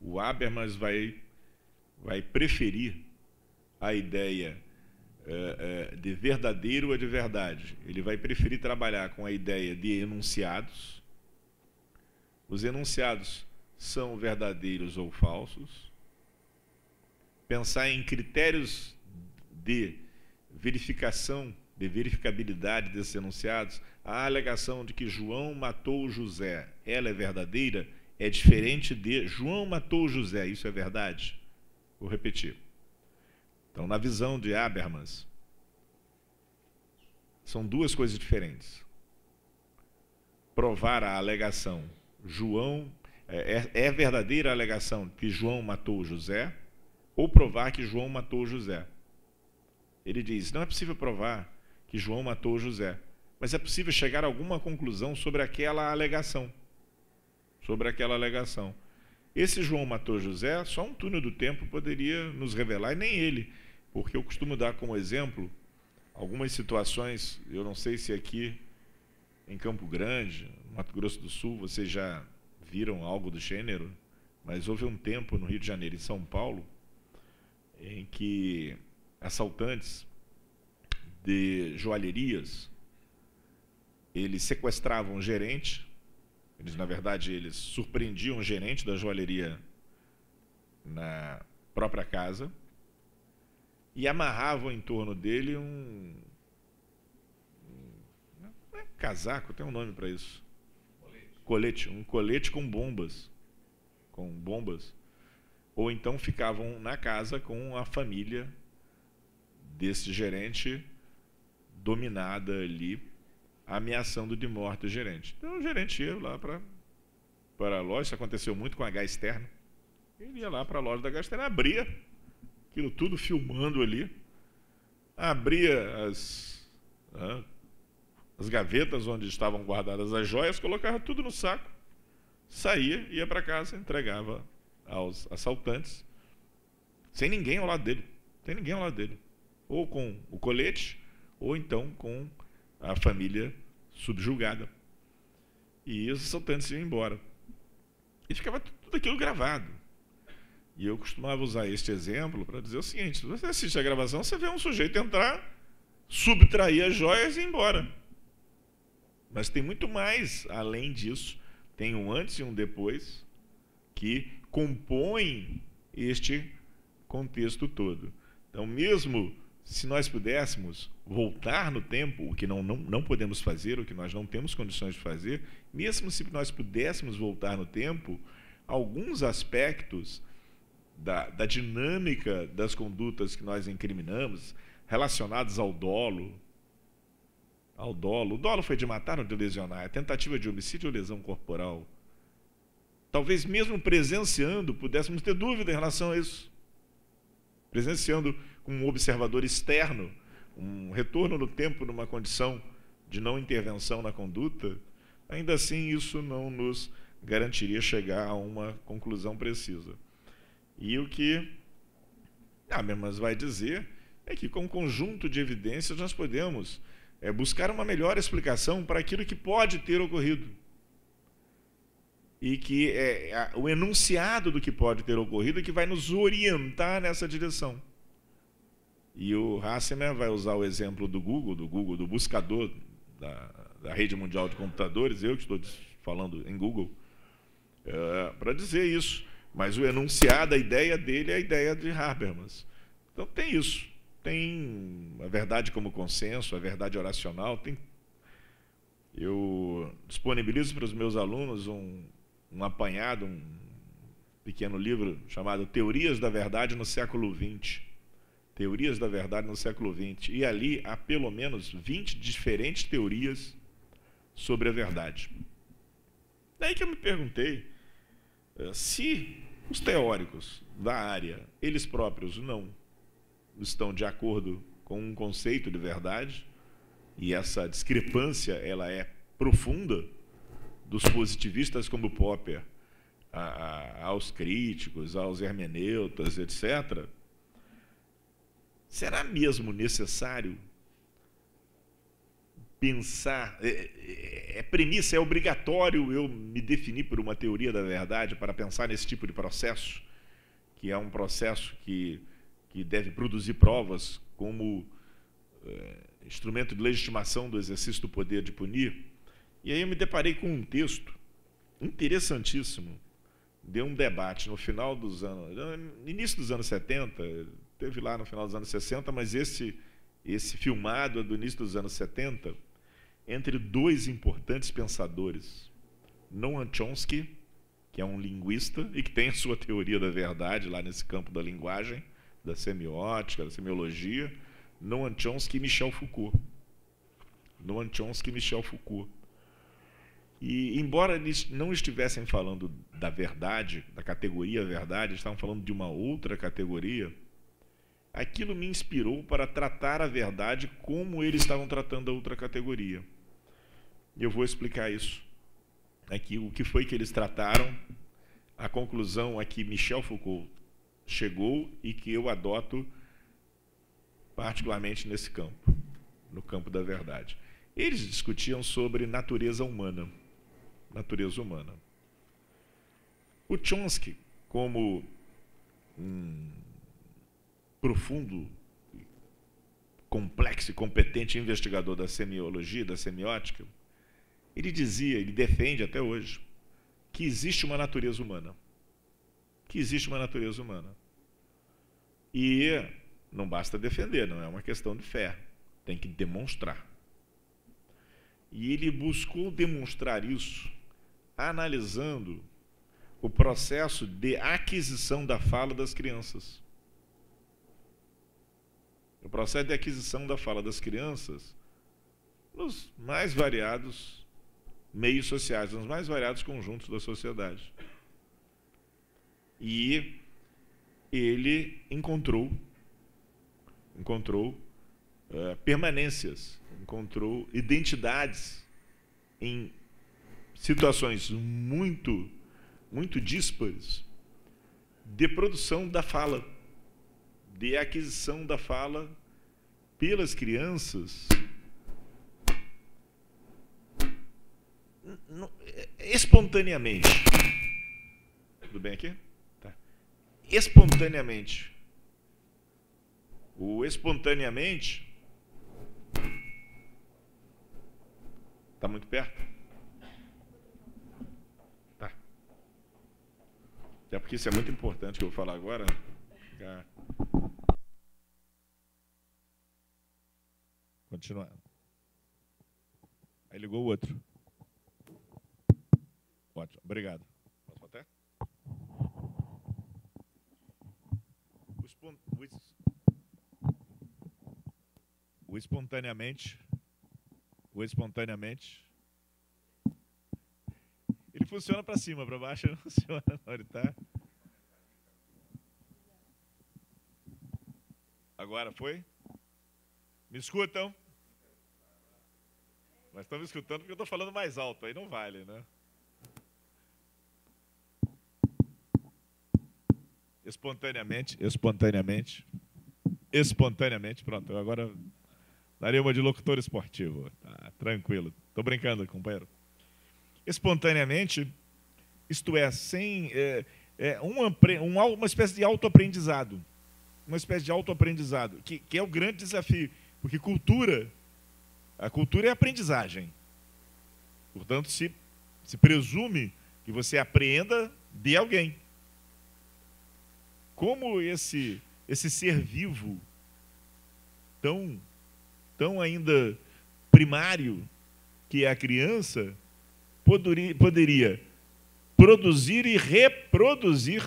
O Habermas vai, vai preferir a ideia é, é, de verdadeiro a de verdade. Ele vai preferir trabalhar com a ideia de enunciados. Os enunciados são verdadeiros ou falsos. Pensar em critérios de verificação, de verificabilidade desses enunciados. A alegação de que João matou José, ela é verdadeira? É diferente de João matou José, isso é verdade? Vou repetir. Então, na visão de Habermas, são duas coisas diferentes. Provar a alegação João é, é, é verdadeira a alegação que João matou José, ou provar que João matou José. Ele diz: não é possível provar que João matou José, mas é possível chegar a alguma conclusão sobre aquela alegação. Sobre aquela alegação. Esse João matou José, só um túnel do tempo poderia nos revelar, e nem ele porque eu costumo dar como exemplo algumas situações, eu não sei se aqui em Campo Grande, Mato Grosso do Sul, vocês já viram algo do gênero, mas houve um tempo no Rio de Janeiro e São Paulo em que assaltantes de joalherias eles sequestravam o gerente, eles na verdade eles surpreendiam o gerente da joalheria na própria casa e amarravam em torno dele um. Não é casaco, tem um nome para isso. Colete. colete. Um colete com bombas. Com bombas. Ou então ficavam na casa com a família desse gerente dominada ali, ameaçando de morte o gerente. Então o gerente ia lá para para a loja, isso aconteceu muito com a gás externa. Ele ia lá para a loja da gás externa, abria aquilo tudo filmando ali, abria as, né, as gavetas onde estavam guardadas as joias, colocava tudo no saco, saía, ia para casa, entregava aos assaltantes, sem ninguém ao lado dele, sem ninguém ao lado dele, ou com o colete, ou então com a família subjugada. E os assaltantes iam embora. E ficava tudo aquilo gravado. E eu costumava usar este exemplo para dizer o seguinte: você assiste a gravação, você vê um sujeito entrar, subtrair as joias e ir embora. Mas tem muito mais além disso. Tem um antes e um depois que compõem este contexto todo. Então, mesmo se nós pudéssemos voltar no tempo, o que não, não, não podemos fazer, o que nós não temos condições de fazer, mesmo se nós pudéssemos voltar no tempo, alguns aspectos da, da dinâmica das condutas que nós incriminamos relacionadas ao dolo, ao dolo. O dolo foi de matar ou de lesionar, É tentativa de homicídio ou lesão corporal. Talvez mesmo presenciando, pudéssemos ter dúvida em relação a isso. Presenciando com um observador externo, um retorno no tempo numa condição de não intervenção na conduta, ainda assim isso não nos garantiria chegar a uma conclusão precisa. E o que a Memas vai dizer é que, com um conjunto de evidências, nós podemos é, buscar uma melhor explicação para aquilo que pode ter ocorrido. E que é o enunciado do que pode ter ocorrido é que vai nos orientar nessa direção. E o Hassemer vai usar o exemplo do Google, do Google, do buscador da, da rede mundial de computadores, eu que estou falando em Google, é, para dizer isso. Mas o enunciado, a ideia dele é a ideia de Habermas. Então tem isso. Tem a verdade como consenso, a verdade oracional. Tem... Eu disponibilizo para os meus alunos um, um apanhado, um pequeno livro chamado Teorias da Verdade no Século XX. Teorias da Verdade no Século XX. E ali há pelo menos 20 diferentes teorias sobre a verdade. Daí que eu me perguntei eh, se os teóricos da área, eles próprios não estão de acordo com um conceito de verdade, e essa discrepância ela é profunda dos positivistas como Popper a, a, aos críticos, aos hermeneutas, etc. Será mesmo necessário pensar. É, é, é, premissa, é obrigatório eu me definir por uma teoria da verdade para pensar nesse tipo de processo, que é um processo que, que deve produzir provas como é, instrumento de legitimação do exercício do poder de punir. E aí eu me deparei com um texto interessantíssimo. Deu um debate no final dos anos, início dos anos 70, teve lá no final dos anos 60, mas esse esse filmado é do início dos anos 70, entre dois importantes pensadores, Noam Chomsky, que é um linguista e que tem a sua teoria da verdade lá nesse campo da linguagem, da semiótica, da semiologia, Noam Chomsky e Michel Foucault. Noam Chomsky e Michel Foucault. E, embora eles não estivessem falando da verdade, da categoria verdade, estavam falando de uma outra categoria, aquilo me inspirou para tratar a verdade como eles estavam tratando a outra categoria. E eu vou explicar isso. Aqui, o que foi que eles trataram, a conclusão a que Michel Foucault chegou e que eu adoto particularmente nesse campo, no campo da verdade. Eles discutiam sobre natureza humana, natureza humana. O Chomsky, como um profundo, complexo e competente investigador da semiologia, da semiótica, ele dizia, ele defende até hoje, que existe uma natureza humana. Que existe uma natureza humana. E não basta defender, não é uma questão de fé. Tem que demonstrar. E ele buscou demonstrar isso analisando o processo de aquisição da fala das crianças. O processo de aquisição da fala das crianças nos mais variados meios sociais, nos mais variados conjuntos da sociedade. E ele encontrou, encontrou uh, permanências, encontrou identidades em situações muito, muito díspares de produção da fala, de aquisição da fala pelas crianças espontaneamente. Tudo bem aqui? Tá. Espontaneamente. O espontaneamente. Está muito perto? Tá. Até porque isso é muito importante que eu vou falar agora. Né? Continuando. Aí ligou o outro. Ótimo, obrigado. Posso até? O espontaneamente, o espontaneamente, ele funciona para cima, para baixo não [laughs] funciona, não, ele tá. Agora foi? Me escutam? Mas estão me escutando porque eu estou falando mais alto, aí não vale, né? espontaneamente, espontaneamente, espontaneamente. Pronto, eu agora daria uma de locutor esportivo. Tá, tranquilo. Estou brincando, companheiro. Espontaneamente, isto é, sem. É, é uma, uma, uma espécie de autoaprendizado. Uma espécie de autoaprendizado, que, que é o grande desafio. Porque cultura, a cultura é aprendizagem. Portanto, se, se presume que você aprenda de alguém como esse esse ser vivo tão tão ainda primário que é a criança poderia, poderia produzir e reproduzir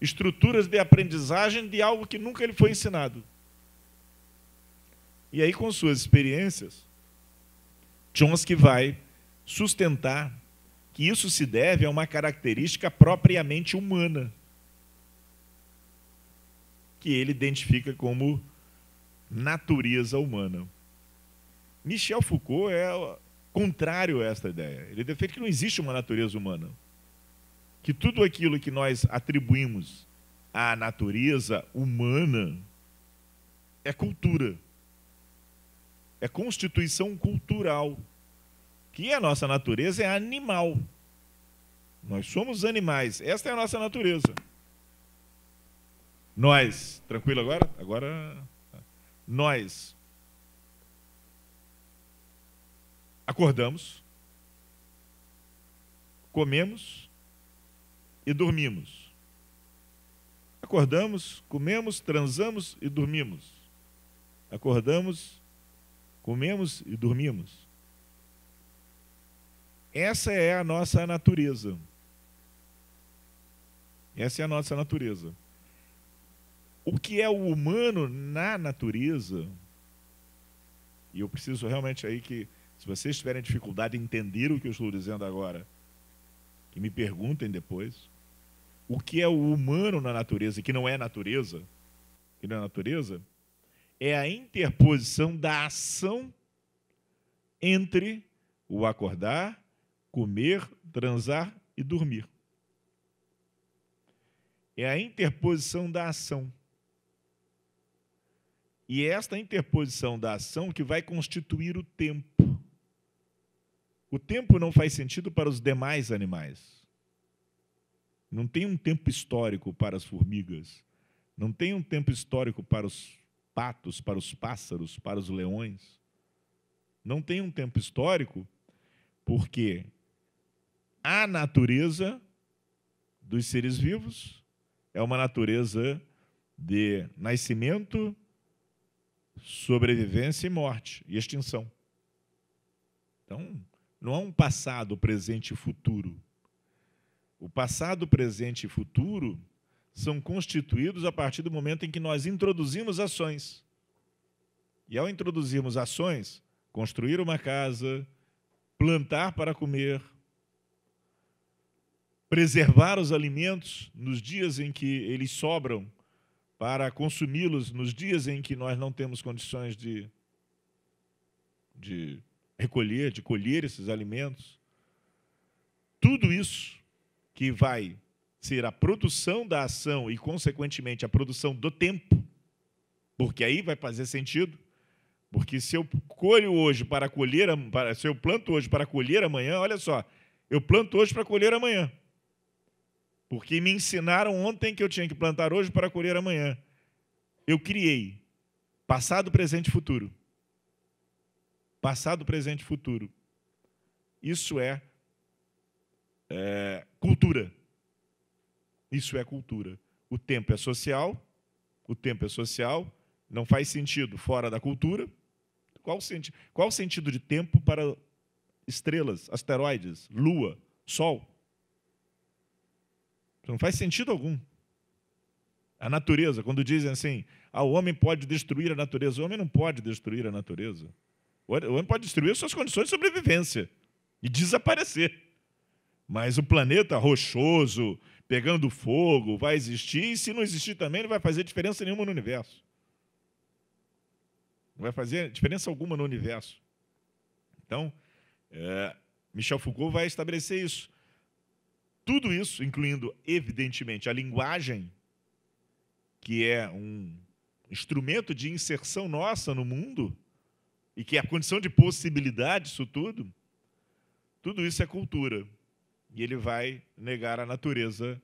estruturas de aprendizagem de algo que nunca lhe foi ensinado. E aí, com suas experiências, Chomsky vai sustentar que isso se deve a uma característica propriamente humana, que ele identifica como natureza humana. Michel Foucault é contrário a esta ideia. Ele defende que não existe uma natureza humana. Que tudo aquilo que nós atribuímos à natureza humana é cultura. É constituição cultural. Que a nossa natureza é animal. Nós somos animais. Esta é a nossa natureza. Nós. Tranquilo agora? Agora. Nós. Acordamos. Comemos e dormimos. Acordamos, comemos, transamos e dormimos. Acordamos, comemos e dormimos. Essa é a nossa natureza. Essa é a nossa natureza o que é o humano na natureza, e eu preciso realmente aí que, se vocês tiverem dificuldade em entender o que eu estou dizendo agora, que me perguntem depois, o que é o humano na natureza, que não é natureza, que não é natureza, é a interposição da ação entre o acordar, comer, transar e dormir. É a interposição da ação. E é esta interposição da ação que vai constituir o tempo. O tempo não faz sentido para os demais animais. Não tem um tempo histórico para as formigas. Não tem um tempo histórico para os patos, para os pássaros, para os leões. Não tem um tempo histórico porque a natureza dos seres vivos é uma natureza de nascimento, sobrevivência e morte e extinção. Então, não há é um passado, presente e futuro. O passado, presente e futuro são constituídos a partir do momento em que nós introduzimos ações. E ao introduzirmos ações, construir uma casa, plantar para comer, preservar os alimentos nos dias em que eles sobram, para consumi-los nos dias em que nós não temos condições de, de recolher, de colher esses alimentos. Tudo isso que vai ser a produção da ação e, consequentemente, a produção do tempo, porque aí vai fazer sentido. Porque se eu colho hoje para colher, se eu planto hoje para colher amanhã, olha só, eu planto hoje para colher amanhã. Porque me ensinaram ontem que eu tinha que plantar hoje para colher amanhã. Eu criei passado, presente e futuro. Passado, presente e futuro. Isso é, é cultura. Isso é cultura. O tempo é social, o tempo é social, não faz sentido fora da cultura. Qual, senti qual o sentido de tempo para estrelas, asteroides, lua, sol? Não faz sentido algum. A natureza, quando dizem assim, ah, o homem pode destruir a natureza, o homem não pode destruir a natureza. O homem pode destruir suas condições de sobrevivência e desaparecer. Mas o planeta rochoso, pegando fogo, vai existir, e se não existir também, não vai fazer diferença nenhuma no universo. Não vai fazer diferença alguma no universo. Então, é, Michel Foucault vai estabelecer isso. Tudo isso, incluindo, evidentemente, a linguagem, que é um instrumento de inserção nossa no mundo, e que é a condição de possibilidade disso tudo, tudo isso é cultura. E ele vai negar a natureza,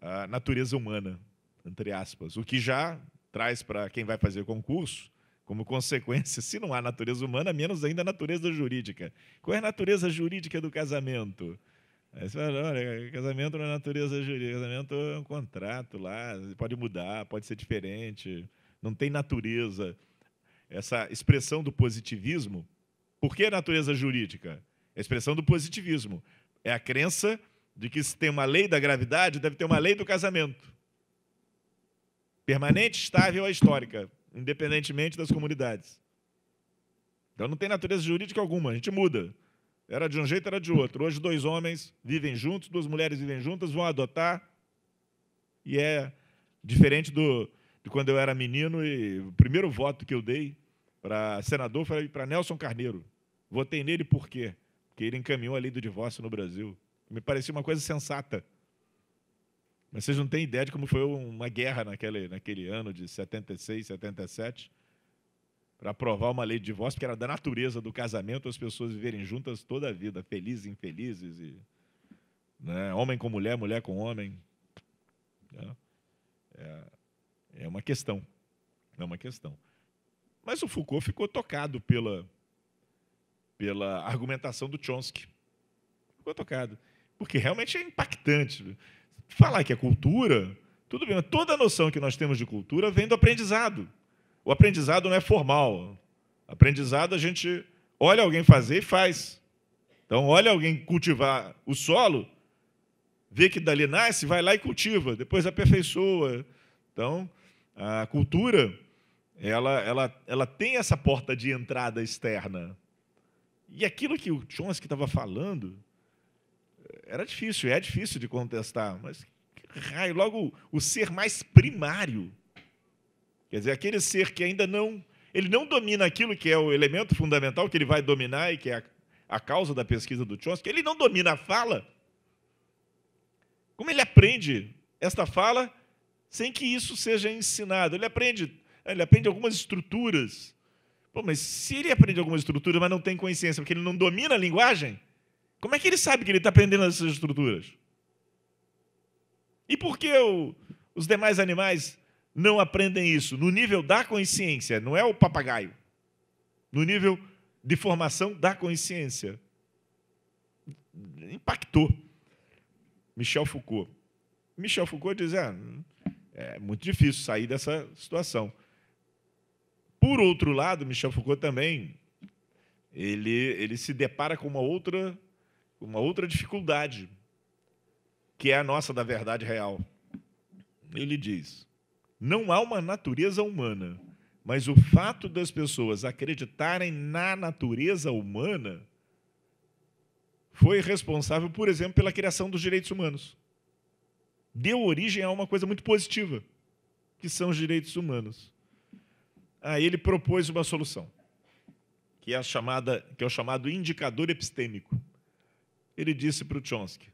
a natureza humana, entre aspas. O que já traz para quem vai fazer concurso, como consequência, se não há natureza humana, menos ainda a natureza jurídica. Qual é a natureza jurídica do casamento? Aí você fala, olha, casamento não é natureza jurídica, casamento é um contrato lá, pode mudar, pode ser diferente, não tem natureza. Essa expressão do positivismo, por que natureza jurídica? É a expressão do positivismo. É a crença de que se tem uma lei da gravidade, deve ter uma lei do casamento. Permanente, estável ou é histórica, independentemente das comunidades. Então não tem natureza jurídica alguma, a gente muda. Era de um jeito, era de outro. Hoje, dois homens vivem juntos, duas mulheres vivem juntas, vão adotar. E é diferente do, de quando eu era menino e o primeiro voto que eu dei para senador foi para Nelson Carneiro. Votei nele por quê? Porque ele encaminhou a lei do divórcio no Brasil. Me parecia uma coisa sensata. Mas vocês não têm ideia de como foi uma guerra naquele, naquele ano de 76, 77 para aprovar uma lei de divórcio, porque era da natureza do casamento as pessoas viverem juntas toda a vida, felizes, infelizes, e, né, homem com mulher, mulher com homem. Né? É, é uma questão. É uma questão. Mas o Foucault ficou tocado pela, pela argumentação do Chomsky. Ficou tocado. Porque realmente é impactante. Falar que é cultura, tudo bem, mas toda a noção que nós temos de cultura vem do aprendizado. O aprendizado não é formal. Aprendizado a gente olha alguém fazer e faz. Então, olha alguém cultivar o solo, vê que dali nasce, vai lá e cultiva, depois aperfeiçoa. Então, a cultura, ela, ela, ela tem essa porta de entrada externa. E aquilo que o Chomsky estava falando era difícil, é difícil de contestar, mas raio, logo o ser mais primário Quer dizer, aquele ser que ainda não, ele não domina aquilo que é o elemento fundamental que ele vai dominar e que é a, a causa da pesquisa do Chomsky, ele não domina a fala. Como ele aprende esta fala sem que isso seja ensinado? Ele aprende, ele aprende algumas estruturas. Pô, mas se ele aprende algumas estruturas, mas não tem consciência, porque ele não domina a linguagem, como é que ele sabe que ele está aprendendo essas estruturas? E por que o, os demais animais não aprendem isso? No nível da consciência, não é o papagaio. No nível de formação da consciência. Impactou. Michel Foucault. Michel Foucault diz: ah, é muito difícil sair dessa situação. Por outro lado, Michel Foucault também ele, ele se depara com uma outra, uma outra dificuldade, que é a nossa da verdade real. Ele diz: não há uma natureza humana, mas o fato das pessoas acreditarem na natureza humana foi responsável, por exemplo, pela criação dos direitos humanos. Deu origem a uma coisa muito positiva, que são os direitos humanos. Aí ele propôs uma solução, que é, chamada, que é o chamado indicador epistêmico. Ele disse para o Chomsky: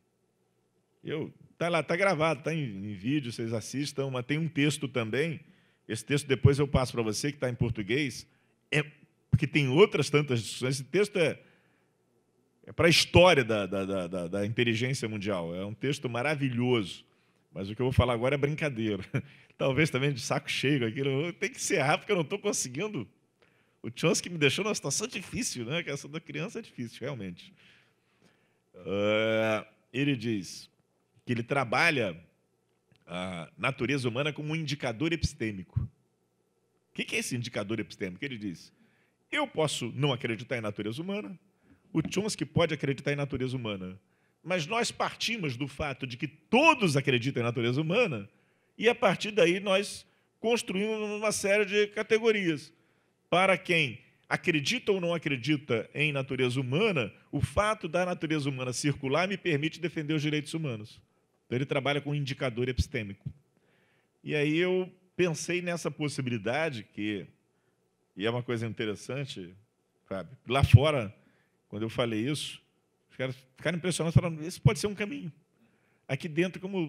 Eu Está lá, está gravado, está em, em, vídeo, vocês assistam, mas tem um texto também. Esse texto depois eu passo para você, que está em português, é, porque tem outras tantas discussões. Esse texto é, é para a história da, da, da, da, inteligência mundial. É um texto maravilhoso. Mas o que eu vou falar agora é brincadeira. [laughs] Talvez também de saco cheio aquilo. Tem que encerrar, porque eu não estou conseguindo. O chance que me deixou numa situação difícil, né? Que essa da criança é difícil, realmente. Uh, ele diz que ele trabalha a natureza humana como um indicador epistêmico. O que é esse indicador epistêmico? Ele diz: eu posso não acreditar em natureza humana, o Chomsky pode acreditar em natureza humana, mas nós partimos do fato de que todos acreditam em natureza humana e a partir daí nós construímos uma série de categorias. Para quem acredita ou não acredita em natureza humana, o fato da natureza humana circular me permite defender os direitos humanos. Então, ele trabalha com indicador epistêmico. E aí eu pensei nessa possibilidade, que, e é uma coisa interessante, sabe? lá fora, quando eu falei isso, ficaram impressionados, falando, esse pode ser um caminho. Aqui dentro, como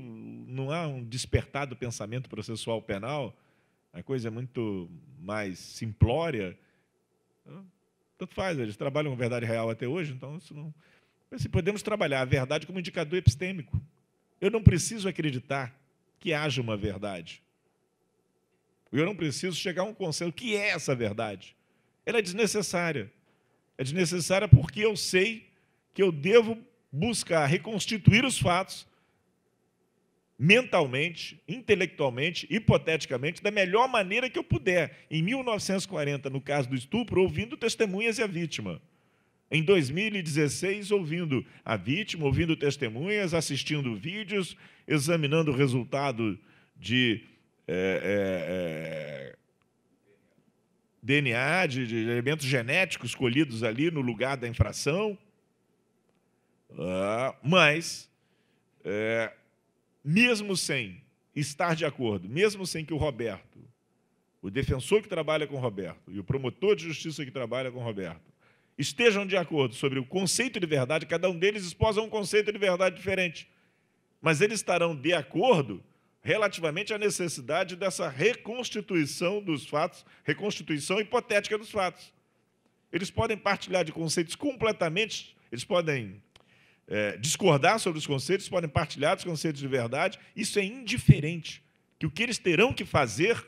não há um despertado pensamento processual penal, a coisa é muito mais simplória, tanto faz, eles trabalham com verdade real até hoje, então isso não... Mas, assim, podemos trabalhar a verdade como indicador epistêmico. Eu não preciso acreditar que haja uma verdade. Eu não preciso chegar a um consenso. O que é essa verdade? Ela é desnecessária. É desnecessária porque eu sei que eu devo buscar reconstituir os fatos mentalmente, intelectualmente, hipoteticamente, da melhor maneira que eu puder. Em 1940, no caso do estupro, ouvindo testemunhas e a vítima. Em 2016, ouvindo a vítima, ouvindo testemunhas, assistindo vídeos, examinando o resultado de é, é, é, DNA, de, de elementos genéticos colhidos ali no lugar da infração. Ah, mas, é, mesmo sem estar de acordo, mesmo sem que o Roberto, o defensor que trabalha com o Roberto e o promotor de justiça que trabalha com o Roberto, estejam de acordo sobre o conceito de verdade, cada um deles esposa um conceito de verdade diferente. Mas eles estarão de acordo relativamente à necessidade dessa reconstituição dos fatos, reconstituição hipotética dos fatos. Eles podem partilhar de conceitos completamente, eles podem é, discordar sobre os conceitos, podem partilhar dos conceitos de verdade, isso é indiferente. Que o que eles terão que fazer,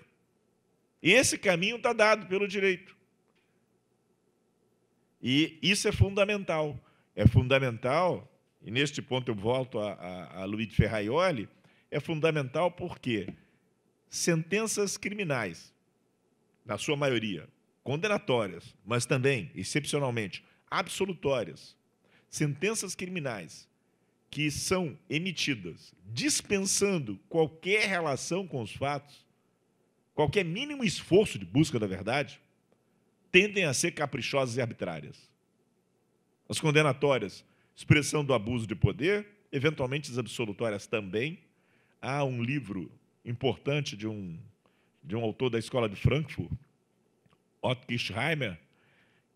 esse caminho está dado pelo direito. E isso é fundamental. É fundamental, e neste ponto eu volto a, a, a Luiz Ferraioli, é fundamental porque sentenças criminais, na sua maioria, condenatórias, mas também, excepcionalmente, absolutórias, sentenças criminais que são emitidas dispensando qualquer relação com os fatos, qualquer mínimo esforço de busca da verdade, tendem a ser caprichosas e arbitrárias. As condenatórias, expressão do abuso de poder, eventualmente as absolutórias também. Há um livro importante de um, de um autor da escola de Frankfurt, Otto Kirchheimer,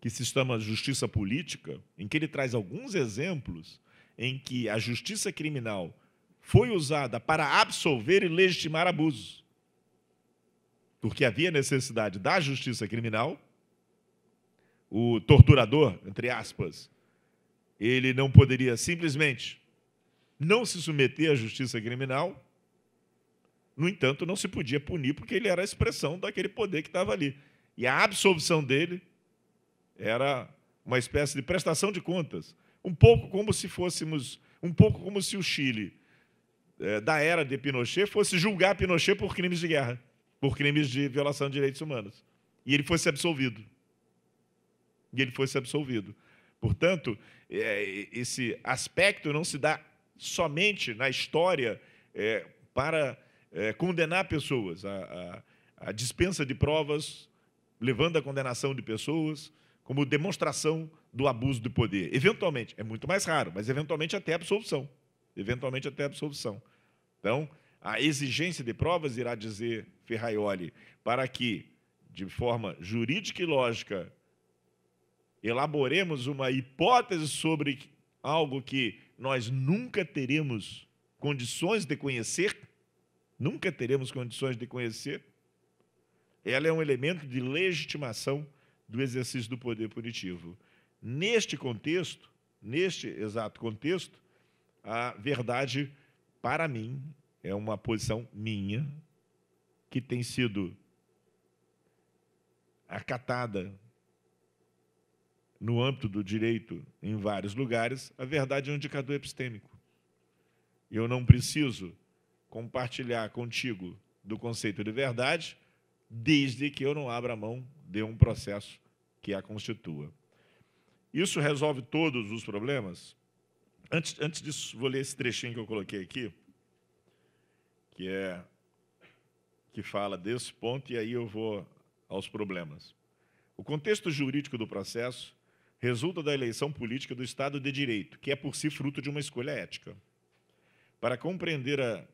que se chama Justiça Política, em que ele traz alguns exemplos em que a justiça criminal foi usada para absolver e legitimar abusos. Porque havia necessidade da justiça criminal o torturador, entre aspas, ele não poderia simplesmente não se submeter à justiça criminal. No entanto, não se podia punir porque ele era a expressão daquele poder que estava ali. E a absolvição dele era uma espécie de prestação de contas, um pouco como se fôssemos, um pouco como se o Chile é, da era de Pinochet fosse julgar Pinochet por crimes de guerra, por crimes de violação de direitos humanos, e ele fosse absolvido e ele fosse absolvido. Portanto, é, esse aspecto não se dá somente na história é, para é, condenar pessoas. A, dispensa de provas levando à condenação de pessoas como demonstração do abuso de poder. Eventualmente, é muito mais raro, mas eventualmente até absolução. Eventualmente até absolução. Então, a exigência de provas, irá dizer Ferraioli, para que, de forma jurídica e lógica, elaboremos uma hipótese sobre algo que nós nunca teremos condições de conhecer, nunca teremos condições de conhecer, ela é um elemento de legitimação do exercício do poder punitivo. Neste contexto, neste exato contexto, a verdade, para mim, é uma posição minha, que tem sido acatada no âmbito do direito em vários lugares, a verdade é um indicador epistêmico. Eu não preciso compartilhar contigo do conceito de verdade, desde que eu não abra mão de um processo que a constitua. Isso resolve todos os problemas? Antes, antes disso, vou ler esse trechinho que eu coloquei aqui, que é que fala desse ponto, e aí eu vou aos problemas. O contexto jurídico do processo resulta da eleição política do Estado de Direito, que é por si fruto de uma escolha ética. Para compreender a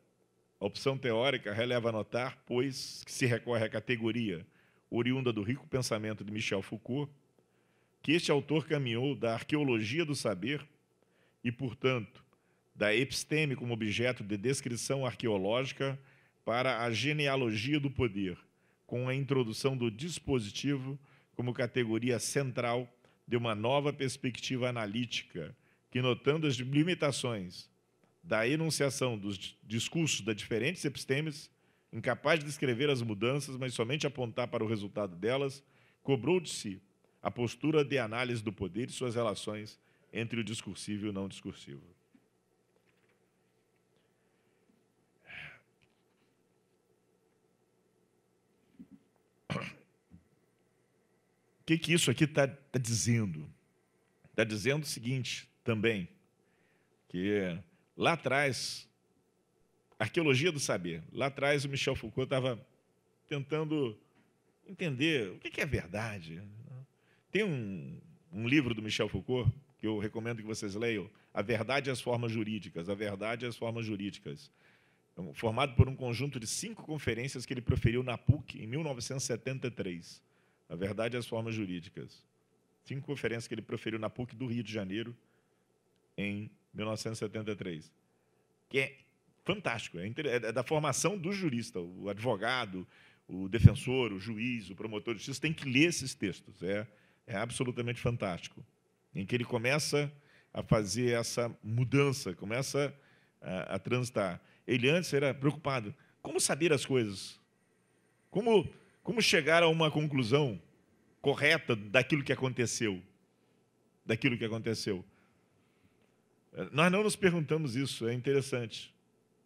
opção teórica, releva notar, pois que se recorre à categoria oriunda do rico pensamento de Michel Foucault, que este autor caminhou da arqueologia do saber e, portanto, da episteme como objeto de descrição arqueológica para a genealogia do poder, com a introdução do dispositivo como categoria central de uma nova perspectiva analítica que, notando as limitações da enunciação dos discursos das diferentes epistemes, incapaz de descrever as mudanças, mas somente apontar para o resultado delas, cobrou de si a postura de análise do poder e suas relações entre o discursivo e o não discursivo. que, que isso aqui está tá dizendo? Está dizendo o seguinte também, que lá atrás, arqueologia do saber, lá atrás o Michel Foucault estava tentando entender o que, que é verdade. Né? Tem um, um livro do Michel Foucault que eu recomendo que vocês leiam, A Verdade e as Formas Jurídicas, A Verdade e as Formas Jurídicas, é formado por um conjunto de cinco conferências que ele proferiu na PUC em 1973. A verdade e é as formas jurídicas. Cinco conferências que ele proferiu na PUC do Rio de Janeiro em 1973. Que é fantástico, é, é, da formação do jurista, o advogado, o defensor, o juiz, o promotor de justiça, tem que ler esses textos. É, é absolutamente fantástico. Em que ele começa a fazer essa mudança, começa a, a transitar. Ele antes era preocupado. Como saber as coisas? Como como chegar a uma conclusão correta daquilo que aconteceu? Daquilo que aconteceu. É, nós não nos perguntamos isso, é interessante.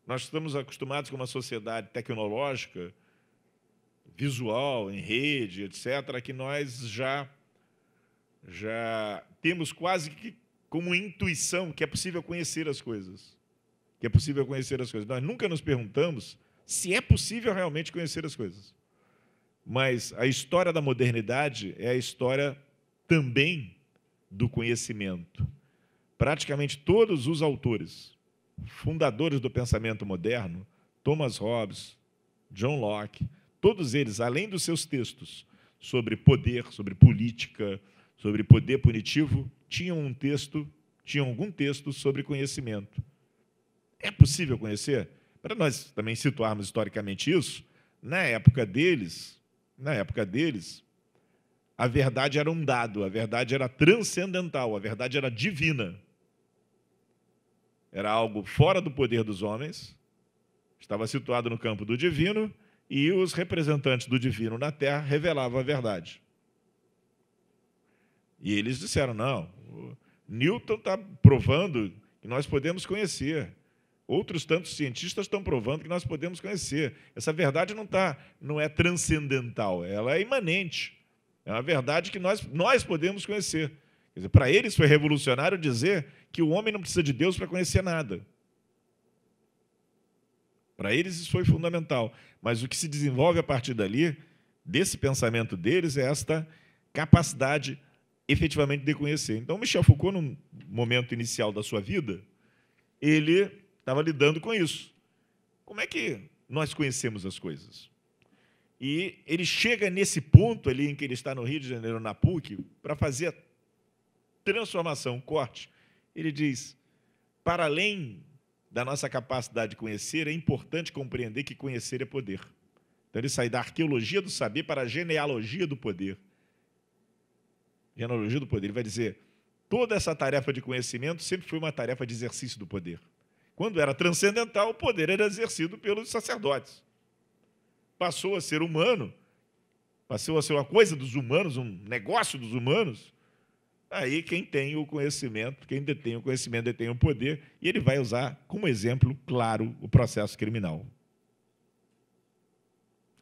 Nós estamos acostumados com uma sociedade tecnológica, visual, em rede, etc., que nós já, já temos quase que como intuição que é possível conhecer as coisas. Que é possível conhecer as coisas. Nós nunca nos perguntamos se é possível realmente conhecer as coisas. Mas a história da modernidade é a história também do conhecimento. Praticamente todos os autores, fundadores do pensamento moderno, Thomas Hobbes, John Locke, todos eles, além dos seus textos sobre poder, sobre política, sobre poder punitivo, tinham um texto, tinham algum texto sobre conhecimento. É possível conhecer? Para nós também situarmos historicamente isso, na época deles, na época deles, a verdade era um dado, a verdade era transcendental, a verdade era divina. Era algo fora do poder dos homens, estava situado no campo do divino, e os representantes do divino na terra revelavam a verdade. E eles disseram: não, Newton está provando que nós podemos conhecer. Outros tantos cientistas estão provando que nós podemos conhecer. Essa verdade não, tá, não é transcendental, ela é imanente. É uma verdade que nós, nós podemos conhecer. Para eles foi revolucionário dizer que o homem não precisa de Deus para conhecer nada. Para eles isso foi fundamental. Mas o que se desenvolve a partir dali, desse pensamento deles, é esta capacidade efetivamente de conhecer. Então, Michel Foucault, no momento inicial da sua vida, ele estava lidando com isso. Como é que nós conhecemos as coisas? E ele chega nesse ponto ali em que ele está no Rio de Janeiro, na PUC, para fazer a transformação, o corte. Ele diz: para além da nossa capacidade de conhecer, é importante compreender que conhecer é poder. Então ele sai da arqueologia do saber para a genealogia do poder. Genealogia do poder. Ele vai dizer: toda essa tarefa de conhecimento sempre foi uma tarefa de exercício do poder. Quando era transcendental, o poder era exercido pelos sacerdotes. Passou a ser humano, passou a ser uma coisa dos humanos, um negócio dos humanos. Aí quem tem o conhecimento, quem detém o conhecimento, detém o poder, e ele vai usar como exemplo claro o processo criminal.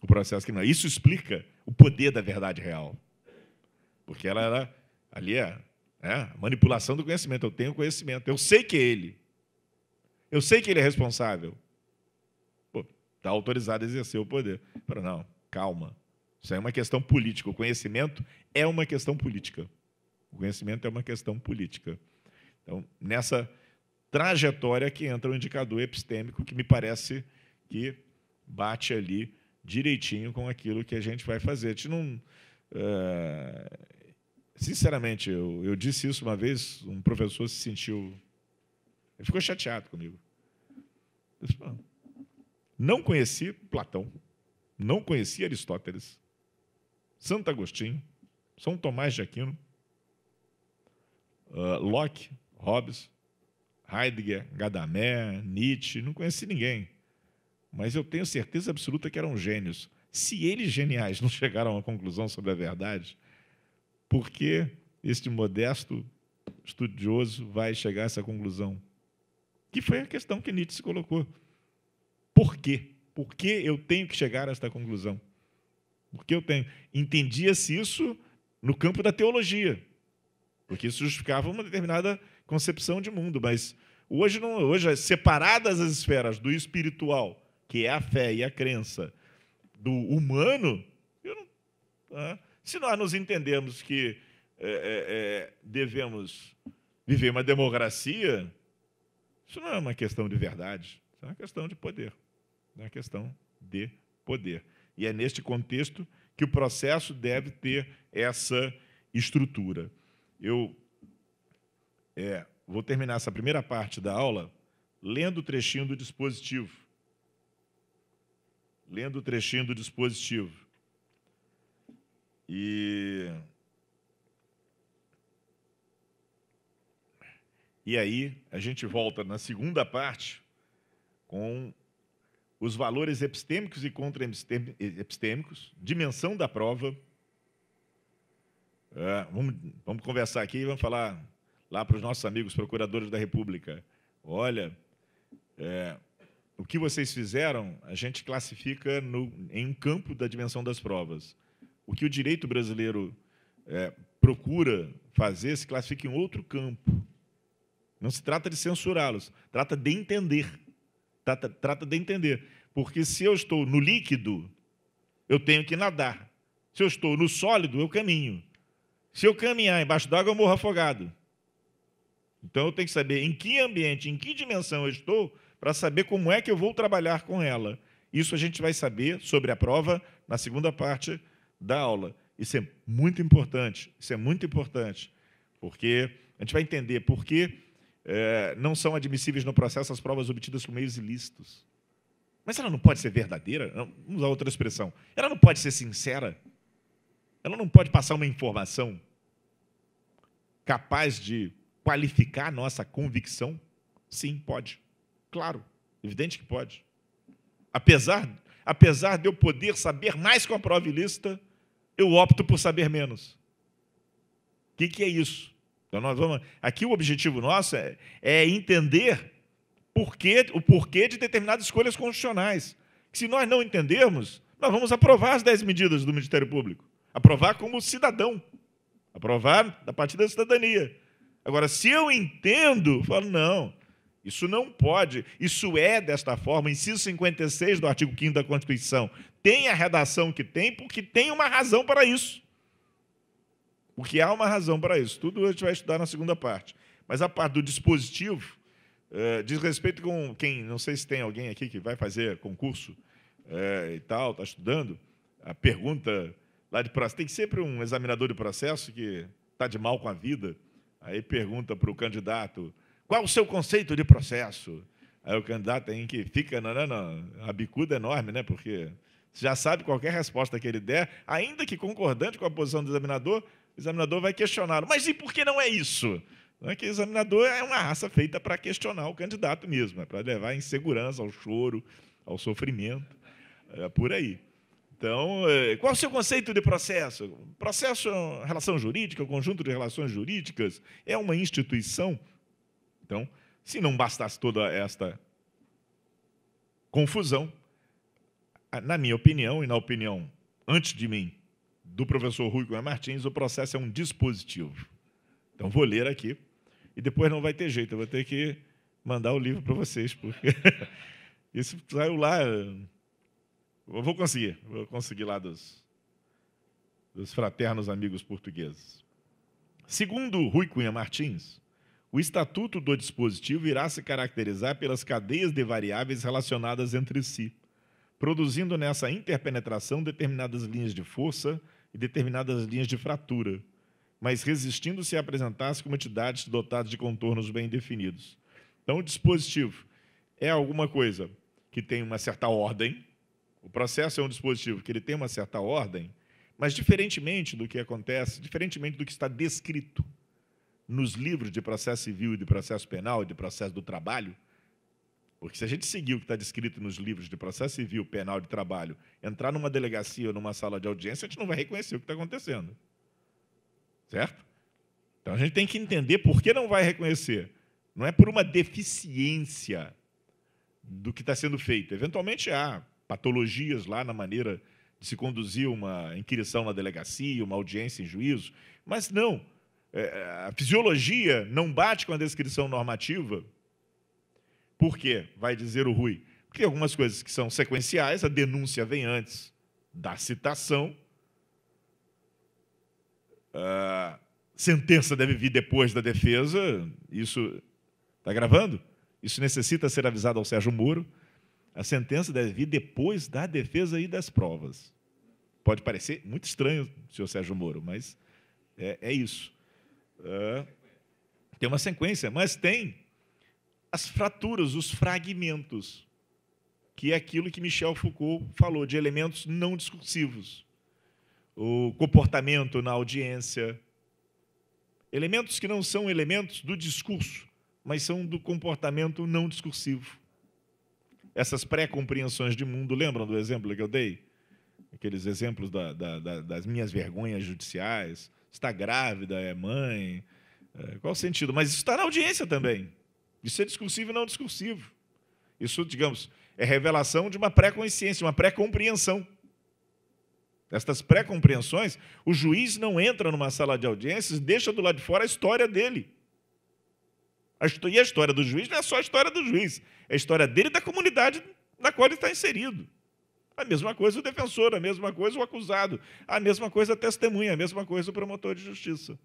O processo criminal. Isso explica o poder da verdade real. Porque ela era ali é, é manipulação do conhecimento. Eu tenho conhecimento, eu sei que é ele. Eu sei que ele é responsável. Está autorizado a exercer o poder. Para não, calma. Isso é uma questão política. O conhecimento é uma questão política. O conhecimento é uma questão política. Então, nessa trajetória que entra o indicador epistêmico, que me parece que bate ali direitinho com aquilo que a gente vai fazer. A gente não. Eh, sinceramente, eu, eu disse isso uma vez, um professor se sentiu ele ficou chateado comigo. não. conheci Platão, não conheci Aristóteles, Santo Agostinho, São Tomás de Aquino, ah, Locke, Hobbes, Heidegger, Gadamer, Nietzsche, não conheci ninguém. Mas eu tenho certeza absoluta que eram gênios. Se eles geniais não chegaram a uma conclusão sobre a verdade, por que este modesto estudioso vai chegar a essa conclusão? Que foi a questão que Nietzsche colocou. Por quê? Por que eu tenho que chegar a esta conclusão? Por que eu tenho? Entendia-se isso no campo da teologia, porque isso justificava uma determinada concepção de mundo, mas hoje não, hoje é, separadas as esferas do espiritual, que é a fé e a crença, do humano, não, se nós nos entendemos que é, é, é, devemos viver uma democracia, isso não é uma questão de verdade, isso é uma questão de poder. É uma questão de poder. E é neste contexto que o processo deve ter essa estrutura. Eu é, vou terminar essa primeira parte da aula lendo o trechinho do dispositivo. Lendo o trechinho do dispositivo. E E aí a gente volta na segunda parte com os valores epistêmicos e contra-epistêmicos, dimensão da prova. É, vamos, vamos conversar aqui e vamos falar lá para os nossos amigos procuradores da República. Olha, é, o que vocês fizeram, a gente classifica no, em um campo da dimensão das provas. O que o direito brasileiro é, procura fazer se classifica em outro campo não se trata de censurá-los, trata de entender. Trata, trata de entender. Porque se eu estou no líquido, eu tenho que nadar. Se eu estou no sólido, eu caminho. Se eu caminhar embaixo d'água, eu morro afogado. Então eu tenho que saber em que ambiente, em que dimensão eu estou, para saber como é que eu vou trabalhar com ela. Isso a gente vai saber sobre a prova na segunda parte da aula. Isso é muito importante. Isso é muito importante, porque a gente vai entender por que é, não são admissíveis no processo as provas obtidas por meios ilícitos. Mas ela não pode ser verdadeira? Vamos usar outra expressão. Ela não pode ser sincera? Ela não pode passar uma informação capaz de qualificar nossa convicção? Sim, pode. Claro, evidente que pode. Apesar, apesar de eu poder saber mais com a prova ilícita, eu opto por saber menos. O que, que é isso? Então nós vamos. Aqui o objetivo nosso é, é entender porquê, o porquê de determinadas escolhas constitucionais. Se nós não entendermos, nós vamos aprovar as 10 medidas do Ministério Público. Aprovar como cidadão. Aprovar da partir da cidadania. Agora, se eu entendo, eu falo, não, isso não pode. Isso é desta forma, inciso 56 do artigo 5 da Constituição. Tem a redação que tem, porque tem uma razão para isso. Porque há uma razão para isso. Tudo a gente vai estudar na segunda parte. Mas a parte do dispositivo é, diz respeito com quem, não sei se tem alguém aqui que vai fazer concurso é, e tal, está estudando. A pergunta lá de processo. Tem sempre um examinador de processo que está de mal com a vida. Aí pergunta para o candidato: qual o seu conceito de processo? Aí o candidato tem que fica, não, não, não, a bicuda é enorme, né? Porque você já sabe qualquer resposta que ele der, ainda que concordante com a posição do examinador, o examinador vai questionar. Mas e por que não é isso? Não é que o examinador é uma raça feita para questionar o candidato mesmo, é para levar a insegurança, ao choro, ao sofrimento, é por aí. Então, é, qual é o seu conceito de processo? Processo é uma relação jurídica, o um conjunto de relações jurídicas, é uma instituição. Então, se não bastasse toda esta confusão, na minha opinião e na opinião antes de mim do professor Rui Cunha Martins, o processo é um dispositivo. Então, vou ler aqui. E depois não vai ter jeito, eu vou ter que mandar o livro para vocês, porque [laughs] isso saiu lá. Eu vou conseguir, vou conseguir lá dos, dos fraternos amigos portugueses. Segundo Rui Cunha Martins, o estatuto do dispositivo irá se caracterizar pelas cadeias de variáveis relacionadas entre si, produzindo nessa interpenetração determinadas linhas de força e determinadas linhas de fratura, mas resistindo-se apresentasse como entidades dotadas de contornos bem definidos. Então, o dispositivo é alguma coisa que tem uma certa ordem, o processo é um dispositivo que ele tem uma certa ordem, mas diferentemente do que acontece, diferentemente do que está descrito nos livros de processo civil e de processo penal e de processo do trabalho, porque se a gente seguir o que está descrito nos livros de processo civil, penal de trabalho, entrar numa delegacia ou numa sala de audiência, a gente não vai reconhecer o que está acontecendo. Certo? Então a gente tem que entender por que não vai reconhecer. Não é por uma deficiência do que está sendo feito. Eventualmente há patologias lá na maneira de se conduzir uma inquirição na delegacia, uma audiência em juízo, mas não. É, a fisiologia não bate com a descrição normativa por quê? Vai dizer o Rui. Porque algumas coisas que são sequenciais, a denúncia vem antes da citação, a ah, sentença deve vir depois da defesa, isso. Está gravando? Isso necessita ser avisado ao Sérgio Moro. A sentença deve vir depois da defesa e das provas. Pode parecer muito estranho, senhor Sérgio Moro, mas é, é isso. É, tem uma sequência, mas tem as fraturas, os fragmentos, que é aquilo que Michel Foucault falou, de elementos não discursivos. O comportamento na audiência. Elementos que não são elementos do discurso, mas são do comportamento não discursivo. Essas pré-compreensões de mundo, lembram do exemplo que eu dei? Aqueles exemplos da, da, da, das minhas vergonhas judiciais. Está grávida, é mãe. É, qual o sentido? Mas isso está na audiência também de ser discursivo e não discursivo. Isso, digamos, é revelação de uma pré-consciência, uma pré-compreensão. Estas pré-compreensões, o juiz não entra numa sala de audiências, deixa do lado de fora a história dele. E a história do juiz não é só a história do juiz, é a história dele e da comunidade na qual ele está inserido. A mesma coisa o defensor, a mesma coisa o acusado, a mesma coisa a testemunha, a mesma coisa o promotor de justiça.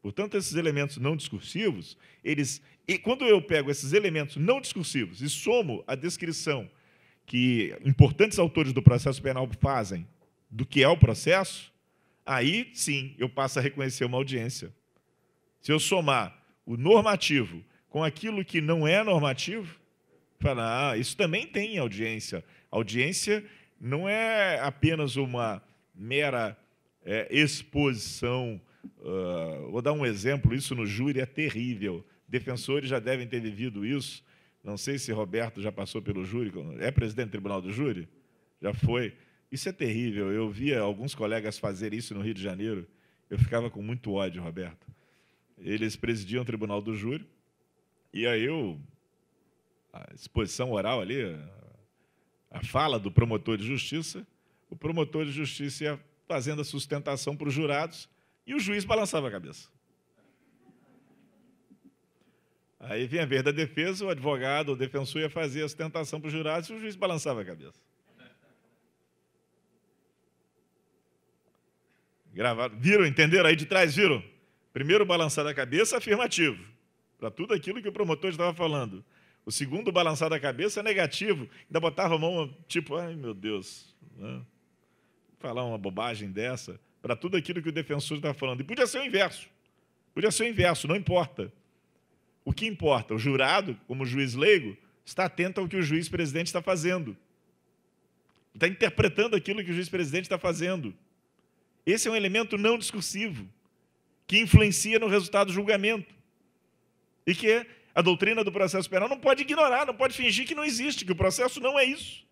Portanto, esses elementos não discursivos, eles, e quando eu pego esses elementos não discursivos e somo a descrição que importantes autores do processo penal fazem do que é o processo, aí sim eu passo a reconhecer uma audiência. Se eu somar o normativo com aquilo que não é normativo, falar, ah, isso também tem audiência. Audiência não é apenas uma mera é, exposição Uh, vou dar um exemplo, isso no júri é terrível. Defensores já devem ter vivido isso. Não sei se Roberto já passou pelo júri, é presidente do tribunal do júri? Já foi. Isso é terrível. Eu via alguns colegas fazer isso no Rio de Janeiro. Eu ficava com muito ódio, Roberto. Eles presidiam o tribunal do júri, e aí eu, a exposição oral ali, a fala do promotor de justiça, o promotor de justiça ia fazendo a sustentação para os jurados, e o juiz balançava a cabeça. Aí vinha a vez da defesa, o advogado, o defensor ia fazer a sustentação para o jurado e o juiz balançava a cabeça. Gravaram. Viram, entenderam aí de trás, viram? Primeiro balançar a cabeça, afirmativo, para tudo aquilo que o promotor estava falando. O segundo balançar a cabeça, negativo, ainda botava a mão, tipo, ai meu Deus, né? falar uma bobagem dessa para tudo aquilo que o defensor está falando. E podia ser o inverso. Podia ser o inverso, não importa. O que importa? O jurado, como juiz leigo, está atento ao que o juiz presidente está fazendo. Está interpretando aquilo que o juiz presidente está fazendo. Esse é um elemento não discursivo, que influencia no resultado do julgamento. E que a doutrina do processo penal não pode ignorar, não pode fingir que não existe, que o processo não é isso.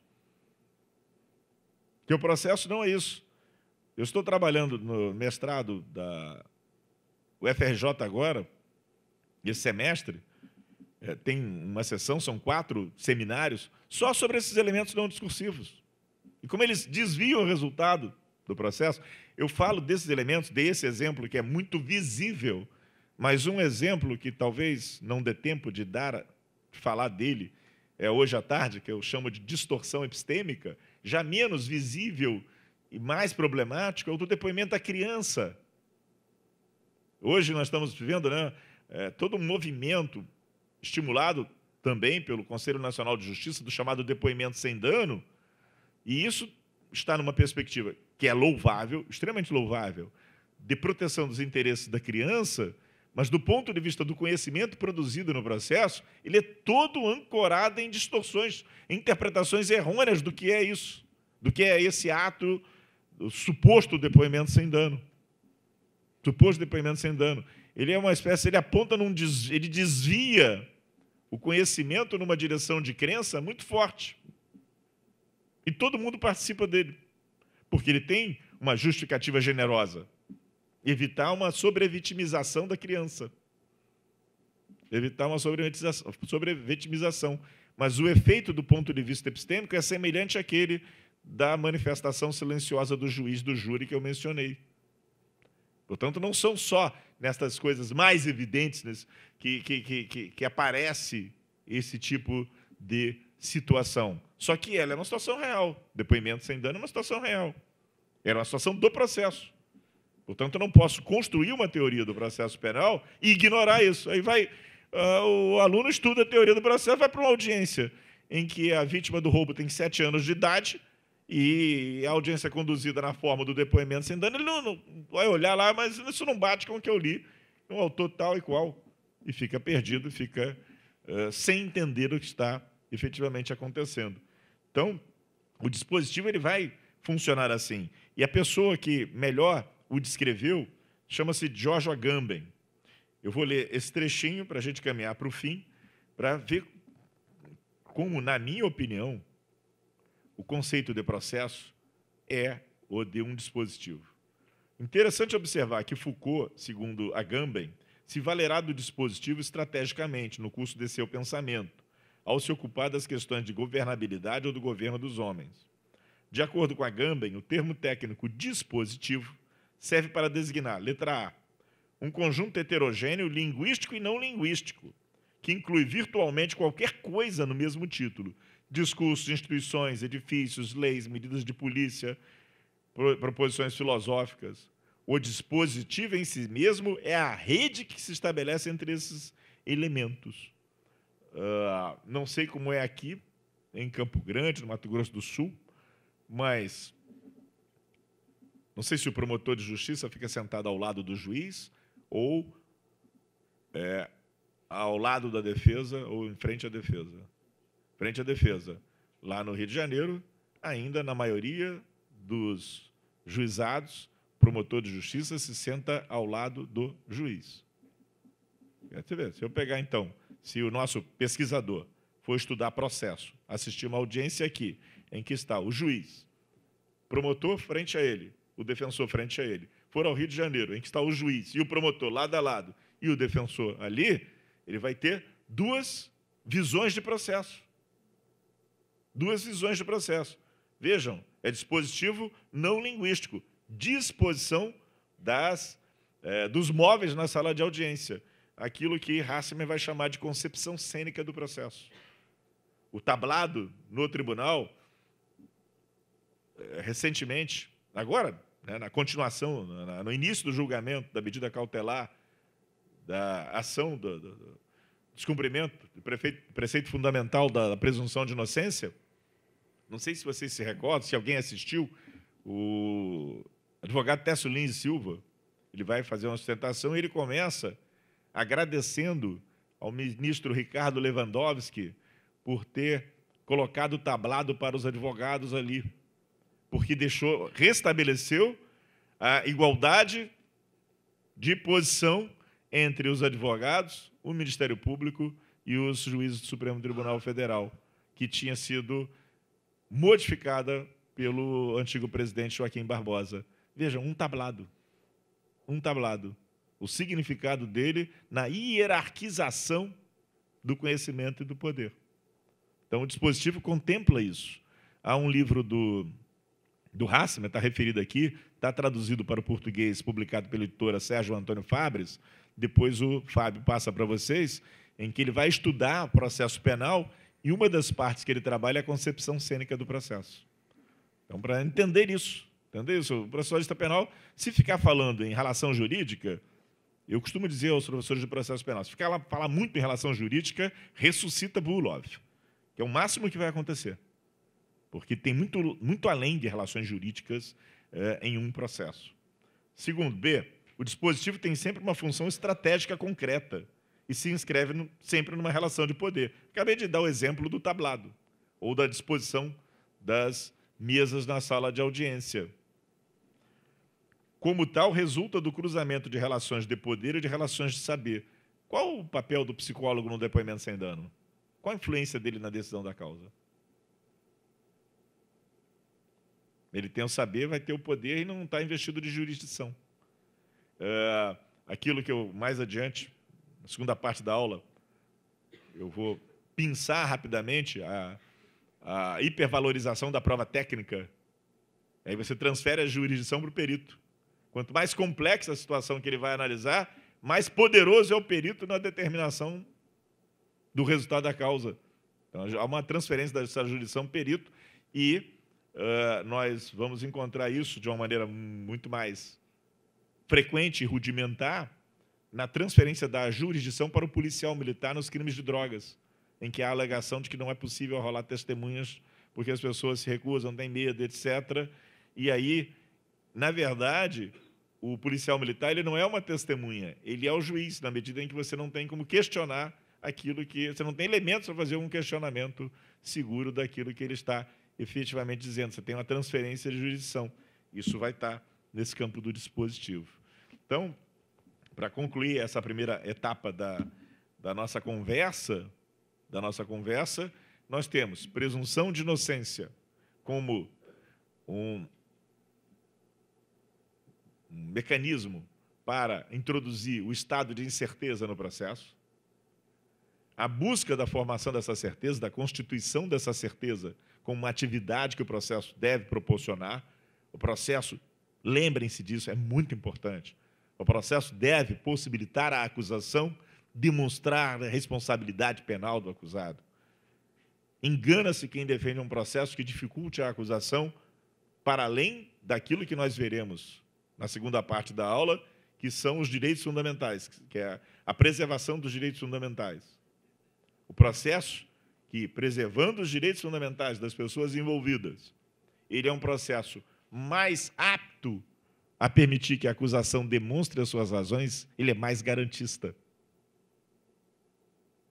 Que o processo não é isso. Eu estou trabalhando no mestrado da UFRJ agora, esse semestre, é, tem uma sessão, são quatro seminários, só sobre esses elementos não discursivos. E como eles desviam o resultado do processo, eu falo desses elementos, desse exemplo que é muito visível, mas um exemplo que talvez não dê tempo de dar, de falar dele, é hoje à tarde, que eu chamo de distorção epistêmica, já menos visível e mais problemático é o do depoimento da criança. Hoje nós estamos vivendo né, é, todo um movimento estimulado também pelo Conselho Nacional de Justiça, do chamado depoimento sem dano, e isso está numa perspectiva que é louvável, extremamente louvável, de proteção dos interesses da criança, mas do ponto de vista do conhecimento produzido no processo, ele é todo ancorado em distorções, em interpretações errôneas do que é isso, do que é esse ato o suposto depoimento sem dano. Suposto depoimento sem dano. Ele é uma espécie, ele aponta num ele desvia o conhecimento numa direção de crença muito forte. E todo mundo participa dele, porque ele tem uma justificativa generosa. Evitar uma sobrevitimização da criança. Evitar uma sobrevitimização. Mas o efeito do ponto de vista epistêmico é semelhante àquele da manifestação silenciosa do juiz do júri que eu mencionei. Portanto, não são só nestas coisas mais evidentes né, que, que, que, que, aparece esse tipo de situação. Só que ela é uma situação real. Depoimento sem dano é uma situação real. Era uma situação do processo. Portanto, eu não posso construir uma teoria do processo penal e ignorar isso. Aí vai. Uh, o aluno estuda a teoria do processo, vai para uma audiência em que a vítima do roubo tem sete anos de idade e a audiência conduzida na forma do depoimento sem dano, ele não, não, vai olhar lá, mas isso não bate com o que eu li, um autor tal e qual, e fica perdido, fica uh, sem entender o que está efetivamente acontecendo. Então, o dispositivo ele vai funcionar assim. E a pessoa que melhor o descreveu chama-se George Agamben. Eu vou ler esse trechinho para a gente caminhar para o fim, para ver como, na minha opinião, o conceito de processo é o de um dispositivo. Interessante observar que Foucault, segundo Agamben, se valerá do dispositivo estrategicamente no curso de seu pensamento, ao se ocupar das questões de governabilidade ou do governo dos homens. De acordo com Agamben, o termo técnico dispositivo serve para designar, letra A, um conjunto heterogêneo linguístico e não linguístico, que inclui virtualmente qualquer coisa no mesmo título, discursos, instituições, edifícios, leis, medidas de polícia, proposições filosóficas. O dispositivo em si mesmo é a rede que se estabelece entre esses elementos. Uh, não sei como é aqui, em Campo Grande, no Mato Grosso do Sul, mas não sei se o promotor de justiça fica sentado ao lado do juiz ou é, ao lado da defesa ou em frente à defesa frente à defesa. Lá no Rio de Janeiro, ainda na maioria dos juizados, promotor de justiça se senta ao lado do juiz. É, você vê, se eu pegar então, se o nosso pesquisador for estudar processo, assistir uma audiência aqui, em que está o juiz, promotor frente a ele, o defensor frente a ele, for ao Rio de Janeiro, em que está o juiz e o promotor lado a lado e o defensor ali, ele vai ter duas visões de processo. Duas visões de processo. Vejam, é dispositivo não linguístico, disposição das, é, dos móveis na sala de audiência. Aquilo que Hassemer vai chamar de concepção cênica do processo. O tablado no tribunal, eh, recentemente, agora, né, na continuação, no início do julgamento da medida cautelar da ação do, do, do descumprimento do prefeito, preceito fundamental da presunção de inocência, não sei se vocês se recordam, se alguém assistiu, o advogado Técio Lins Silva, ele vai fazer uma sustentação e ele começa agradecendo ao ministro Ricardo Lewandowski por ter colocado o tablado para os advogados ali, porque deixou, restabeleceu a igualdade de posição entre os advogados, o Ministério Público e os juízes do Supremo Tribunal Federal, que tinha sido modificada pelo antigo presidente Joaquim Barbosa. Vejam, um tablado. Um tablado. O significado dele na hierarquização do conhecimento e do poder. Então, o dispositivo contempla isso. Há um livro do, do Hassman, está referido aqui, está traduzido para o português, publicado pela editora Sérgio Antônio Fabres, depois o Fábio passa para vocês, em que ele vai estudar o processo penal e uma das partes que ele trabalha é a concepção cênica do processo. Então, para entender isso, entender isso, o processualista penal, se ficar falando em relação jurídica, eu costumo dizer aos professores de processo penal, se ficar lá falar muito em relação jurídica, ressuscita Bulov, que é o máximo que vai acontecer. Porque tem muito, muito além de relações jurídicas eh, em um processo. Segundo B, o dispositivo tem sempre uma função estratégica concreta e se inscreve no, sempre numa relação de poder. Acabei de dar o exemplo do tablado ou da disposição das mesas na sala de audiência. Como tal, resulta do cruzamento de relações de poder e de relações de saber. Qual o papel do psicólogo no depoimento sem dano? Qual a influência dele na decisão da causa? Ele tem o saber, vai ter o poder e não está investido de jurisdição. É, aquilo que eu mais adiante na segunda parte da aula, eu vou pensar rapidamente a, a hipervalorização da prova técnica. Aí você transfere a jurisdição para o perito. Quanto mais complexa a situação que ele vai analisar, mais poderoso é o perito na determinação do resultado da causa. Então, há uma transferência dessa jurisdição perito e uh, nós vamos encontrar isso de uma maneira muito mais frequente e rudimentar na transferência da jurisdição para o policial militar nos crimes de drogas, em que há a alegação de que não é possível rolar testemunhas porque as pessoas se recusam, têm medo, etc. E aí, na verdade, o policial militar ele não é uma testemunha, ele é o juiz, na medida em que você não tem como questionar aquilo que. Você não tem elementos para fazer um questionamento seguro daquilo que ele está efetivamente dizendo. Você tem uma transferência de jurisdição. Isso vai estar nesse campo do dispositivo. Então, para concluir essa primeira etapa da, da nossa conversa, da nossa conversa, nós temos presunção de inocência como um, um mecanismo para introduzir o estado de incerteza no processo, a busca da formação dessa certeza, da constituição dessa certeza, como uma atividade que o processo deve proporcionar. O processo, lembrem-se disso, é muito importante. O processo deve possibilitar à acusação demonstrar a responsabilidade penal do acusado. Engana-se quem defende um processo que dificulte a acusação para além daquilo que nós veremos na segunda parte da aula, que são os direitos fundamentais, que é a preservação dos direitos fundamentais. O processo que, preservando os direitos fundamentais das pessoas envolvidas, ele é um processo mais apto a permitir que a acusação demonstre as suas razões, ele é mais garantista.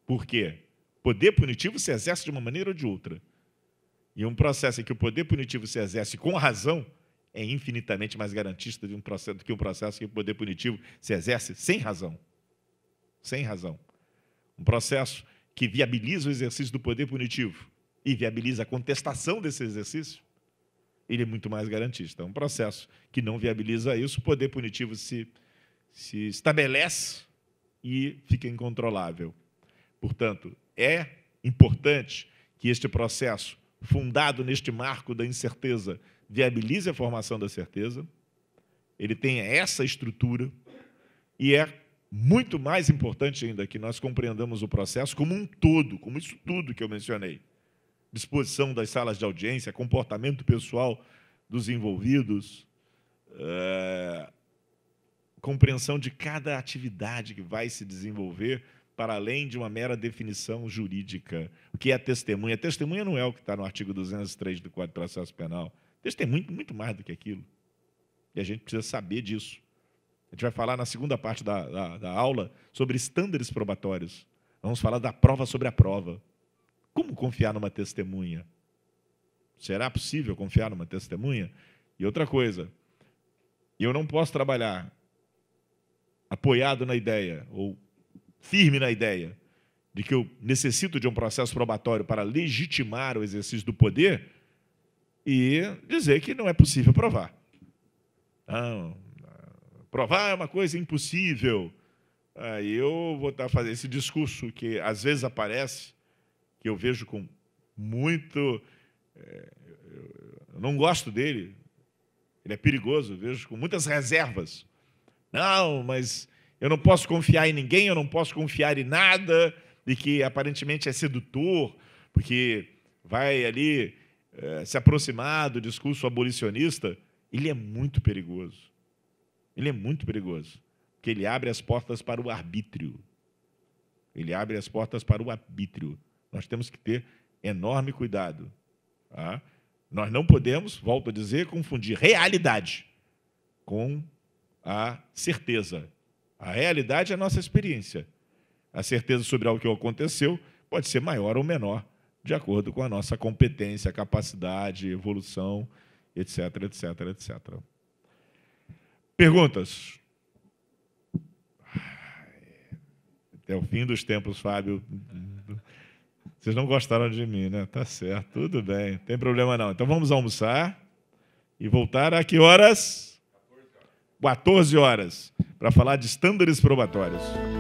Por quê? Poder punitivo se exerce de uma maneira ou de outra. E um processo em que o poder punitivo se exerce com razão é infinitamente mais garantista um processo, do que um processo em que o poder punitivo se exerce sem razão. Sem razão. Um processo que viabiliza o exercício do poder punitivo e viabiliza a contestação desse exercício ele é muito mais garantista. É um processo que não viabiliza isso, o poder punitivo se, se estabelece e fica incontrolável. Portanto, é importante que este processo, fundado neste marco da incerteza, viabilize a formação da certeza, ele tenha essa estrutura, e é muito mais importante ainda que nós compreendamos o processo como um todo, como isso tudo que eu mencionei disposição das salas de audiência, comportamento pessoal dos envolvidos, é, compreensão de cada atividade que vai se desenvolver, para além de uma mera definição jurídica. O que é testemunha? Testemunha não é o que está no artigo 203 do Código de Processo Penal. Testemunha é muito mais do que aquilo. E a gente precisa saber disso. A gente vai falar na segunda parte da, da, da aula sobre estándares probatórios. Vamos falar da prova sobre a prova. Como confiar numa testemunha? Será possível confiar numa testemunha? E outra coisa, eu não posso trabalhar apoiado na ideia ou firme na ideia de que eu necessito de um processo probatório para legitimar o exercício do poder e dizer que não é possível provar. Não, provar é uma coisa impossível. Aí eu vou estar tá, fazendo esse discurso que às vezes aparece que eu vejo com muito. É, eu não gosto dele, ele é perigoso, vejo com muitas reservas. Não, mas eu não posso confiar em ninguém, eu não posso confiar em nada, e que aparentemente é sedutor, porque vai ali é, se aproximar do discurso abolicionista. Ele é muito perigoso. Ele é muito perigoso, porque ele abre as portas para o arbítrio. Ele abre as portas para o arbítrio nós temos que ter enorme cuidado. Tá? Nós não podemos, volto a dizer, confundir realidade com a certeza. A realidade é a nossa experiência. A certeza sobre algo que aconteceu pode ser maior ou menor, de acordo com a nossa competência, capacidade, evolução, etc, etc, etc. Perguntas? Até o fim dos tempos, Fábio. Vocês não gostaram de mim, né? Tá certo, tudo bem, não tem problema não. Então vamos almoçar e voltar a que horas? 14 horas, para falar de estándares probatórios.